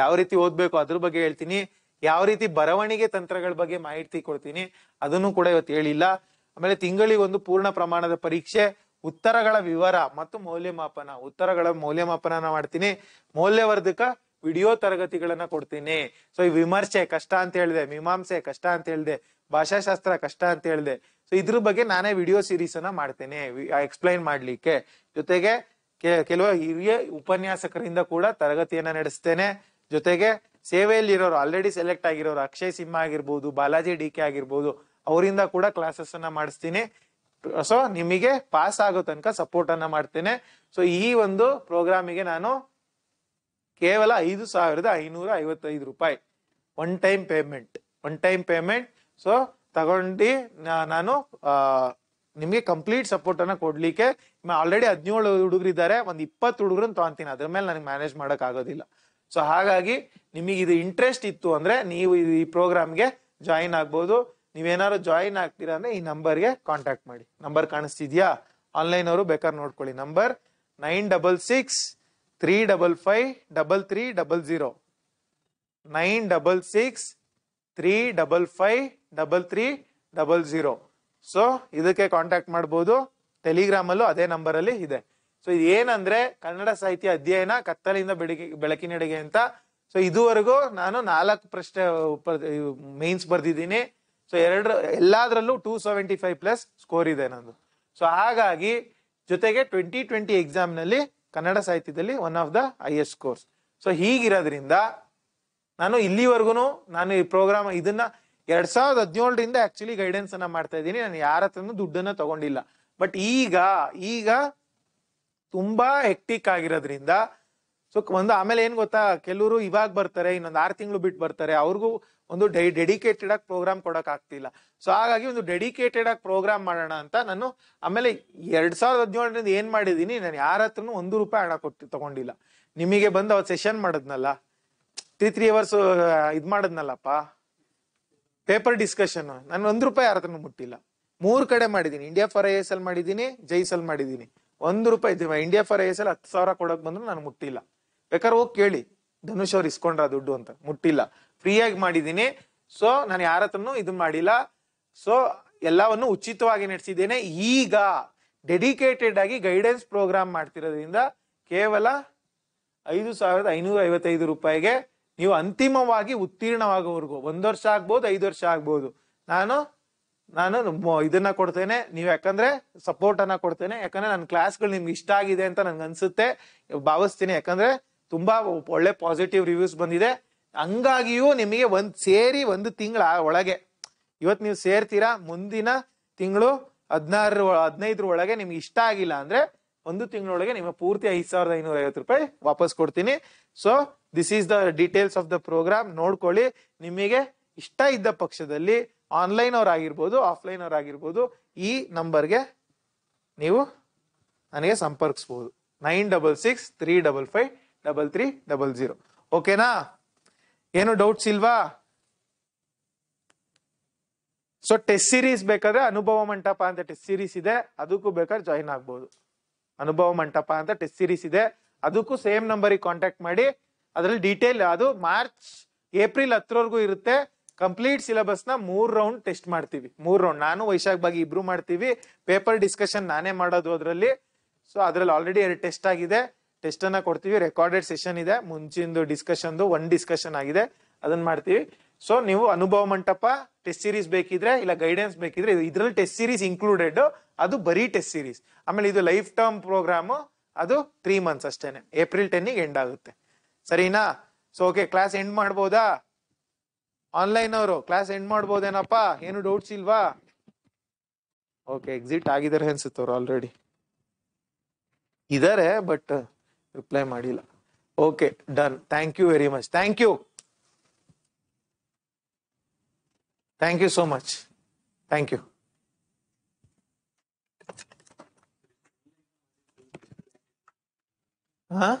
[SPEAKER 1] ಯಾವ ರೀತಿ ಓದ್ಬೇಕು ಅದ್ರ ಬಗ್ಗೆ ಹೇಳ್ತೀನಿ ಯಾವ ರೀತಿ ಬರವಣಿಗೆ ತಂತ್ರಗಳ ಬಗ್ಗೆ ಮಾಹಿತಿ ಕೊಡ್ತೀನಿ ಅದನ್ನು ಕೂಡ ಇವತ್ತು ಹೇಳಿಲ್ಲ ಆಮೇಲೆ ತಿಂಗಳಿಗೊಂದು ಪೂರ್ಣ ಪ್ರಮಾಣದ ಪರೀಕ್ಷೆ ಉತ್ತರಗಳ ವಿವರ ಮತ್ತು ಮೌಲ್ಯಮಾಪನ ಉತ್ತರಗಳ ಮೌಲ್ಯಮಾಪನ ಮಾಡ್ತೀನಿ ಮೌಲ್ಯವರ್ಧಕ ವಿಡಿಯೋ ತರಗತಿಗಳನ್ನ ಕೊಡ್ತೀನಿ ಸೊ ಈ ವಿಮರ್ಶೆ ಕಷ್ಟ ಅಂತ ಹೇಳಿದೆ ಮೀಮಾಂಸೆ ಕಷ್ಟ ಅಂತ ಹೇಳಿದೆ ಭಾಷಾಶಾಸ್ತ್ರ ಕಷ್ಟ ಅಂತ ಹೇಳಿದೆ ಸೊ ಇದ್ರ ಬಗ್ಗೆ ನಾನೇ ವಿಡಿಯೋ ಸೀರೀಸ್ ಅನ್ನ ಮಾಡ್ತೇನೆ ಎಕ್ಸ್ಪ್ಲೈನ್ ಮಾಡ್ಲಿಕ್ಕೆ ಜೊತೆಗೆ ಕೆಲವು ಹಿರಿಯ ಉಪನ್ಯಾಸಕರಿಂದ ಕೂಡ ತರಗತಿಯನ್ನ ನಡೆಸ್ತೇನೆ ಜೊತೆಗೆ ಸೇವೆಯಲ್ಲಿ ಇರೋರು ಆಲ್ರೆಡಿ ಸೆಲೆಕ್ಟ್ ಆಗಿರೋರು ಅಕ್ಷಯ್ ಸಿಂಹ ಆಗಿರ್ಬೋದು ಬಾಲಾಜಿ ಡಿ ಕೆ ಆಗಿರ್ಬೋದು ಅವರಿಂದ ಕೂಡ ಕ್ಲಾಸಸ್ ಅನ್ನ ಮಾಡಿಸ್ತೀನಿ ಸೊ ನಿಮಗೆ ಪಾಸ್ ಆಗೋ ತನಕ ಸಪೋರ್ಟ್ ಅನ್ನ ಮಾಡ್ತೇನೆ ಸೊ ಈ ಒಂದು ಪ್ರೋಗ್ರಾಮಿಗೆ ನಾನು ಕೇವಲ ಐದು ಸಾವಿರದ ಐನೂರ ಐವತ್ತೈದು ರೂಪಾಯಿ one time payment one time payment so ತಗೊಂಡು ನಾನು ನಿಮಗೆ ಕಂಪ್ಲೀಟ್ ಸಪೋರ್ಟ್ ಅನ್ನ ಕೊಡ್ಲಿಕ್ಕೆ ಆಲ್ರೆಡಿ ಹದಿನೇಳು ಇದ್ದಾರೆ ಒಂದು ಇಪ್ಪತ್ತು ಹುಡುಗರನ್ನ ತೊಗೊಂತೀನಿ ಅದ್ರ ಮೇಲೆ ನನಗೆ ಮ್ಯಾನೇಜ್ ಮಾಡಕ್ ಆಗೋದಿಲ್ಲ ಸೊ ಹಾಗಾಗಿ ನಿಮಗೆ ಇದು ಇಂಟ್ರೆಸ್ಟ್ ಇತ್ತು ಅಂದ್ರೆ ನೀವು ಈ ಪ್ರೋಗ್ರಾಮ್ಗೆ ಜಾಯಿನ್ ಆಗ್ಬೋದು ನೀವೇನಾದ್ರು ಜಾಯಿನ್ ಆಗ್ತೀರಾ ಅಂದ್ರೆ ಈ ನಂಬರ್ಗೆ ಕಾಂಟ್ಯಾಕ್ಟ್ ಮಾಡಿ ನಂಬರ್ ಕಾಣಿಸ್ತಿದ್ಯಾ ಆನ್ಲೈನ್ ಅವರು ಬೇಕಾದ್ರೆ ನೋಡ್ಕೊಳ್ಳಿ number nine double six three double five double three double zero nine double six three double five double three double zero so ಇದಕ್ಕೆ ಕಾಂಟ್ಯಾಕ್ಟ್ ಮಾಡ್ಬೋದು ಟೆಲಿಗ್ರಾಮಲ್ಲೂ ಅದೇ ನಂಬರಲ್ಲಿ ಇದೆ ಸೊ ಇದು ಏನಂದ್ರೆ ಕನ್ನಡ ಸಾಹಿತ್ಯ ಅಧ್ಯಯನ ಕತ್ತಲಿಂದ ಬೆಳಗ್ಗೆ ಬೆಳಕಿನೆಡೆಗೆ ಅಂತ ಸೊ ಇದುವರೆಗೂ ನಾನು ನಾಲ್ಕು ಪ್ರಶ್ನೆ ಮೇನ್ಸ್ ಬರ್ದಿದ್ದೀನಿ ಸೊ ಎರಡು ಎಲ್ಲಾದ್ರಲ್ಲೂ two seventy five plus score ಇದೆ ನಂದು ಸೊ ಹಾಗಾಗಿ ಜೊತೆಗೆ ಟ್ವೆಂಟಿ ಟ್ವೆಂಟಿ ಎಕ್ಸಾಮ್ನಲ್ಲಿ ಕನ್ನಡ ಸಾಹಿತ್ಯದಲ್ಲಿ one of the highest scores so ಹೀಗಿರೋದ್ರಿಂದ ನಾನು ಇಲ್ಲಿವರೆಗೂ ನಾನು ಈ ಪ್ರೋಗ್ರಾಮ್ ಇದನ್ನ ಎರಡ್ ಸಾವಿರದ ಹದಿನೇಳರಿಂದ ಆಕ್ಚುಲಿ ಗೈಡೆನ್ಸ್ ಅನ್ನ ಮಾಡ್ತಾ ಇದ್ದೀನಿ ನಾನು ಯಾರ ಹತ್ರನೂ ದುಡ್ಡನ್ನ ತಗೊಂಡಿಲ್ಲ ಬಟ್ ಈಗ ಈಗ ತುಂಬಾ ಹೆಕ್ಟಿಕ್ ಆಗಿರೋದ್ರಿಂದ ಸೊ ಒಂದು ಆಮೇಲೆ ಏನ್ ಗೊತ್ತಾ ಕೆಲವರು ಇವಾಗ ಬರ್ತಾರೆ ಇನ್ನೊಂದು ಆರು ತಿಂಗಳು ಬಿಟ್ಟು ಬರ್ತಾರೆ ಅವ್ರಿಗೂ ಒಂದು ಡೆಡಿಕೇಟೆಡ್ ಆಗಿ ಪ್ರೋಗ್ರಾಮ್ ಕೊಡಕ್ ಆಗ್ತಿಲ್ಲ ಸೊ ಹಾಗಾಗಿ ಒಂದು ಡೆಡಿಕೇಟೆಡ್ ಆಗಿ ಪ್ರೋಗ್ರಾಮ್ ಮಾಡೋಣ ಅಂತ ನಾನು ಆಮೇಲೆ ಎರಡ್ ಸಾವಿರದ ಹದಿನೇಳರಿಂದ ಏನ್ ಮಾಡಿದೀನಿ ನಾನು ಯಾರ ಹತ್ರನೂ ಒಂದು ರೂಪಾಯಿ ಹಣ ಕೊಟ್ಟು ತಗೊಂಡಿಲ್ಲ ನಿಮಗೆ ಬಂದು ಅವತ್ತು ಸೆಷನ್ ಮಾಡಿದ್ನಲ್ಲ ತ್ರೀ ತ್ರೀ ಅವರ್ಸ್ ಇದ್ ಮಾಡಿದ್ನಲ್ಲಪ್ಪ ಪೇಪರ್ ಡಿಸ್ಕಷನ್ ನಾನು ಒಂದ್ ರೂಪಾಯಿ ಯಾರ ಮುಟ್ಟಿಲ್ಲ ಮೂರು ಕಡೆ ಮಾಡಿದೀನಿ ಇಂಡಿಯಾ ಫಾರ್ ಐ ಎಸ್ ಅಲ್ಲಿ ಮಾಡಿದೀನಿ ಸಲ್ ಮಾಡಿದೀನಿ ಒಂದು ರೂಪಾಯಿ India for I S L ಹತ್ತು ಸಾವಿರ ಕೊಡಕ್ ಬಂದ್ರು ನಾನು ಮುಟ್ಟಿಲ್ಲ ಬೇಕಾದ್ರೆ ಹೋಗಿ ಕೇಳಿ ಧನುಷ್ ಅವ್ರು ಇಸ್ಕೊಂಡ್ರ ದುಡ್ಡು ಅಂತ ಮುಟ್ಟಿಲ್ಲ ಫ್ರೀಯಾಗಿ ಮಾಡಿದೀನಿ ಸೊ ನಾನು ಯಾರ ಹತ್ರನು ಇದು ಮಾಡಿಲ್ಲ ಸೊ ಎಲ್ಲವನ್ನು ಉಚಿತವಾಗಿ ನಡೆಸಿದ್ದೇನೆ ಈಗ ಡೆಡಿಕೇಟೆಡ್ ಆಗಿ ಗೈಡೆನ್ಸ್ ಪ್ರೋಗ್ರಾಮ್ ಮಾಡ್ತಿರೋದ್ರಿಂದ ಕೇವಲ ಐದು ಸಾವಿರದ ಐನೂರ ಐವತ್ತೈದು ರೂಪಾಯಿಗೆ ನೀವು ಅಂತಿಮವಾಗಿ ಉತ್ತೀರ್ಣವಾಗೋವರೆಗೂ ಒಂದು ವರ್ಷ ಆಗ್ಬೋದು ಐದು ವರ್ಷ ಆಗ್ಬೋದು ನಾನು ನಾನು ಇದನ್ನ ಕೊಡ್ತೇನೆ ನೀವು ಯಾಕಂದ್ರೆ ಸಪೋರ್ಟ್ ಅನ್ನ ಕೊಡ್ತೇನೆ ಯಾಕಂದ್ರೆ ನನ್ನ ಕ್ಲಾಸ್ಗಳು ನಿಮ್ಗೆ ಇಷ್ಟ ಆಗಿದೆ ಅಂತ ನನ್ಗೆ ಅನ್ಸುತ್ತೆ ಭಾವಿಸ್ತೀನಿ ಯಾಕಂದ್ರೆ ತುಂಬಾ ಒಳ್ಳೆ ಪಾಸಿಟಿವ್ ರಿವ್ಯೂಸ್ ಬಂದಿದೆ ಹಂಗಾಗಿಯೂ ನಿಮಗೆ ಒಂದ್ ಸೇರಿ ಒಂದು ತಿಂಗಳ ಒಳಗೆ ಇವತ್ತು ನೀವು ಸೇರ್ತೀರಾ ಮುಂದಿನ ತಿಂಗಳು ಹದಿನಾರು ಹದಿನೈದರ ಒಳಗೆ ನಿಮ್ಗೆ ಇಷ್ಟ ಆಗಿಲ್ಲ ಅಂದ್ರೆ ಒಂದು ತಿಂಗಳೊಳಗೆ ನಿಮ್ಮ ಪೂರ್ತಿ ಐದು ಸಾವಿರದ ಐನೂರ ಐವತ್ತು ರೂಪಾಯಿ ವಾಪಸ್ ಕೊಡ್ತೀನಿ so this is the details of the program ನೋಡ್ಕೊಳ್ಳಿ ನಿಮಗೆ ಇಷ್ಟ ಇದ್ದ ಪಕ್ಷದಲ್ಲಿ ಆನ್ಲೈನ್ ಅವ್ರ ಆಗಿರ್ಬೋದು ಆಫ್ಲೈನ್ ಅವ್ರ ಆಗಿರ್ಬೋದು ಈ ನಂಬರ್ಗೆ ನೀವು ನನಗೆ ಸಂಪರ್ಕಿಸ್ಬೋದು nine double six three double five double three double zero ಓಕೆನಾ ಏನು ಡೌಟ್ಸ್ ಇಲ್ವಾ ಸೊ ಟೆಸ್ಟ್ ಸೀರೀಸ್ ಬೇಕಾದ್ರೆ ಅನುಭವ ಮಂಟಪ ಅಂತ ಟೆಸ್ಟ್ ಸೀರೀಸ್ ಇದೆ ಅದಕ್ಕೂ ಬೇಕಾದ್ರೆ ಜಾಯಿನ್ ಆಗ್ಬೋದು ಅನುಭವ ಮಂಟಪ ಅಂತ ಟೆಸ್ಟ್ ಸಿರೀಸ್ ಇದೆ ಅದಕ್ಕೂ ಸೇಮ್ ನಂಬರಿಗೆ ಕಾಂಟ್ಯಾಕ್ಟ್ ಮಾಡಿ ಅದರಲ್ಲಿ ಡೀಟೇಲ್ ಅದು ಮಾರ್ಚ್ ಏಪ್ರಿಲ್ ಹತ್ತರವರೆಗೂ ಇರುತ್ತೆ ಕಂಪ್ಲೀಟ್ ನ ಮೂರ್ ರೌಂಡ್ ಟೆಸ್ಟ್ ಮಾಡ್ತೀವಿ ಮೂರ್ ರೌಂಡ್ ನಾನು ವೈಶಾಖ್ ಬಾಗಿ ಇಬ್ರು ಮಾಡ್ತೀವಿ ಪೇಪರ್ ಡಿಸ್ಕಷನ್ ನಾನೇ ಮಾಡೋದು ಅದರಲ್ಲಿ ಸೊ ಅದರಲ್ಲಿ ಆಲ್ರೆಡಿ ಎರಡು ಟೆಸ್ಟ್ ಆಗಿದೆ ಟೆಸ್ಟ್ ಅನ್ನ ಕೊಡ್ತೀವಿ ರೆಕಾರ್ಡೆಡ್ ಸೆಷನ್ ಇದೆ ಮುಂಚಿಂದು ಡಿಸ್ಕಷನ್ದು ಒನ್ ಡಿಸ್ಕಷನ್ ಆಗಿದೆ ಅದನ್ನ ಮಾಡ್ತೀವಿ ಸೊ ನೀವು ಅನುಭವ ಮಂಟಪ ಟೆಸ್ಟ್ ಸೀರೀಸ್ ಬೇಕಿದ್ರೆ ಇಲ್ಲ ಗೈಡೆನ್ಸ್ ಬೇಕಿದ್ರೆ ಇದರಲ್ಲಿ ಟೆಸ್ಟ್ ಸೀರೀಸ್ ಇನ್ಕ್ಲೂಡೆಡ್ ಅದು ಬರೀ ಟೆಸ್ಟ್ ಸೀರೀಸ್ ಆಮೇಲೆ ಇದು ಲೈಫ್ ಟರ್ಮ್ ಪ್ರೋಗ್ರಾಮು ಅದು ತ್ರೀ ಮಂತ್ಸ್ ಅಷ್ಟೇನೆ ಏಪ್ರಿಲ್ ಟೆನ್ನಿಗೆ ಎಂಡ್ ಆಗುತ್ತೆ ಸರಿನಾ ಸೊ ಓಕೆ ಕ್ಲಾಸ್ ಎಂಡ್ ಮಾಡ್ಬೋದಾ ಆನ್ಲೈನ್ ಅವರು ಕ್ಲಾಸ್ ಎಂಡ್ ಮಾಡ್ಬೋದೇನಪ್ಪ ಏನು ಡೌಟ್ಸ್ ಇಲ್ವಾ ಓಕೆ ಎಕ್ಸಿಟ್ ಆಗಿದ್ದಾರೆ ಅವ್ರು ಆಲ್ರೆಡಿ ಇದಾರೆ ಬಟ್ ರಿಪ್ಲೈ ಮಾಡಿಲ್ಲ okay done thank you very much thank you Thank you so much. Thank you. Huh?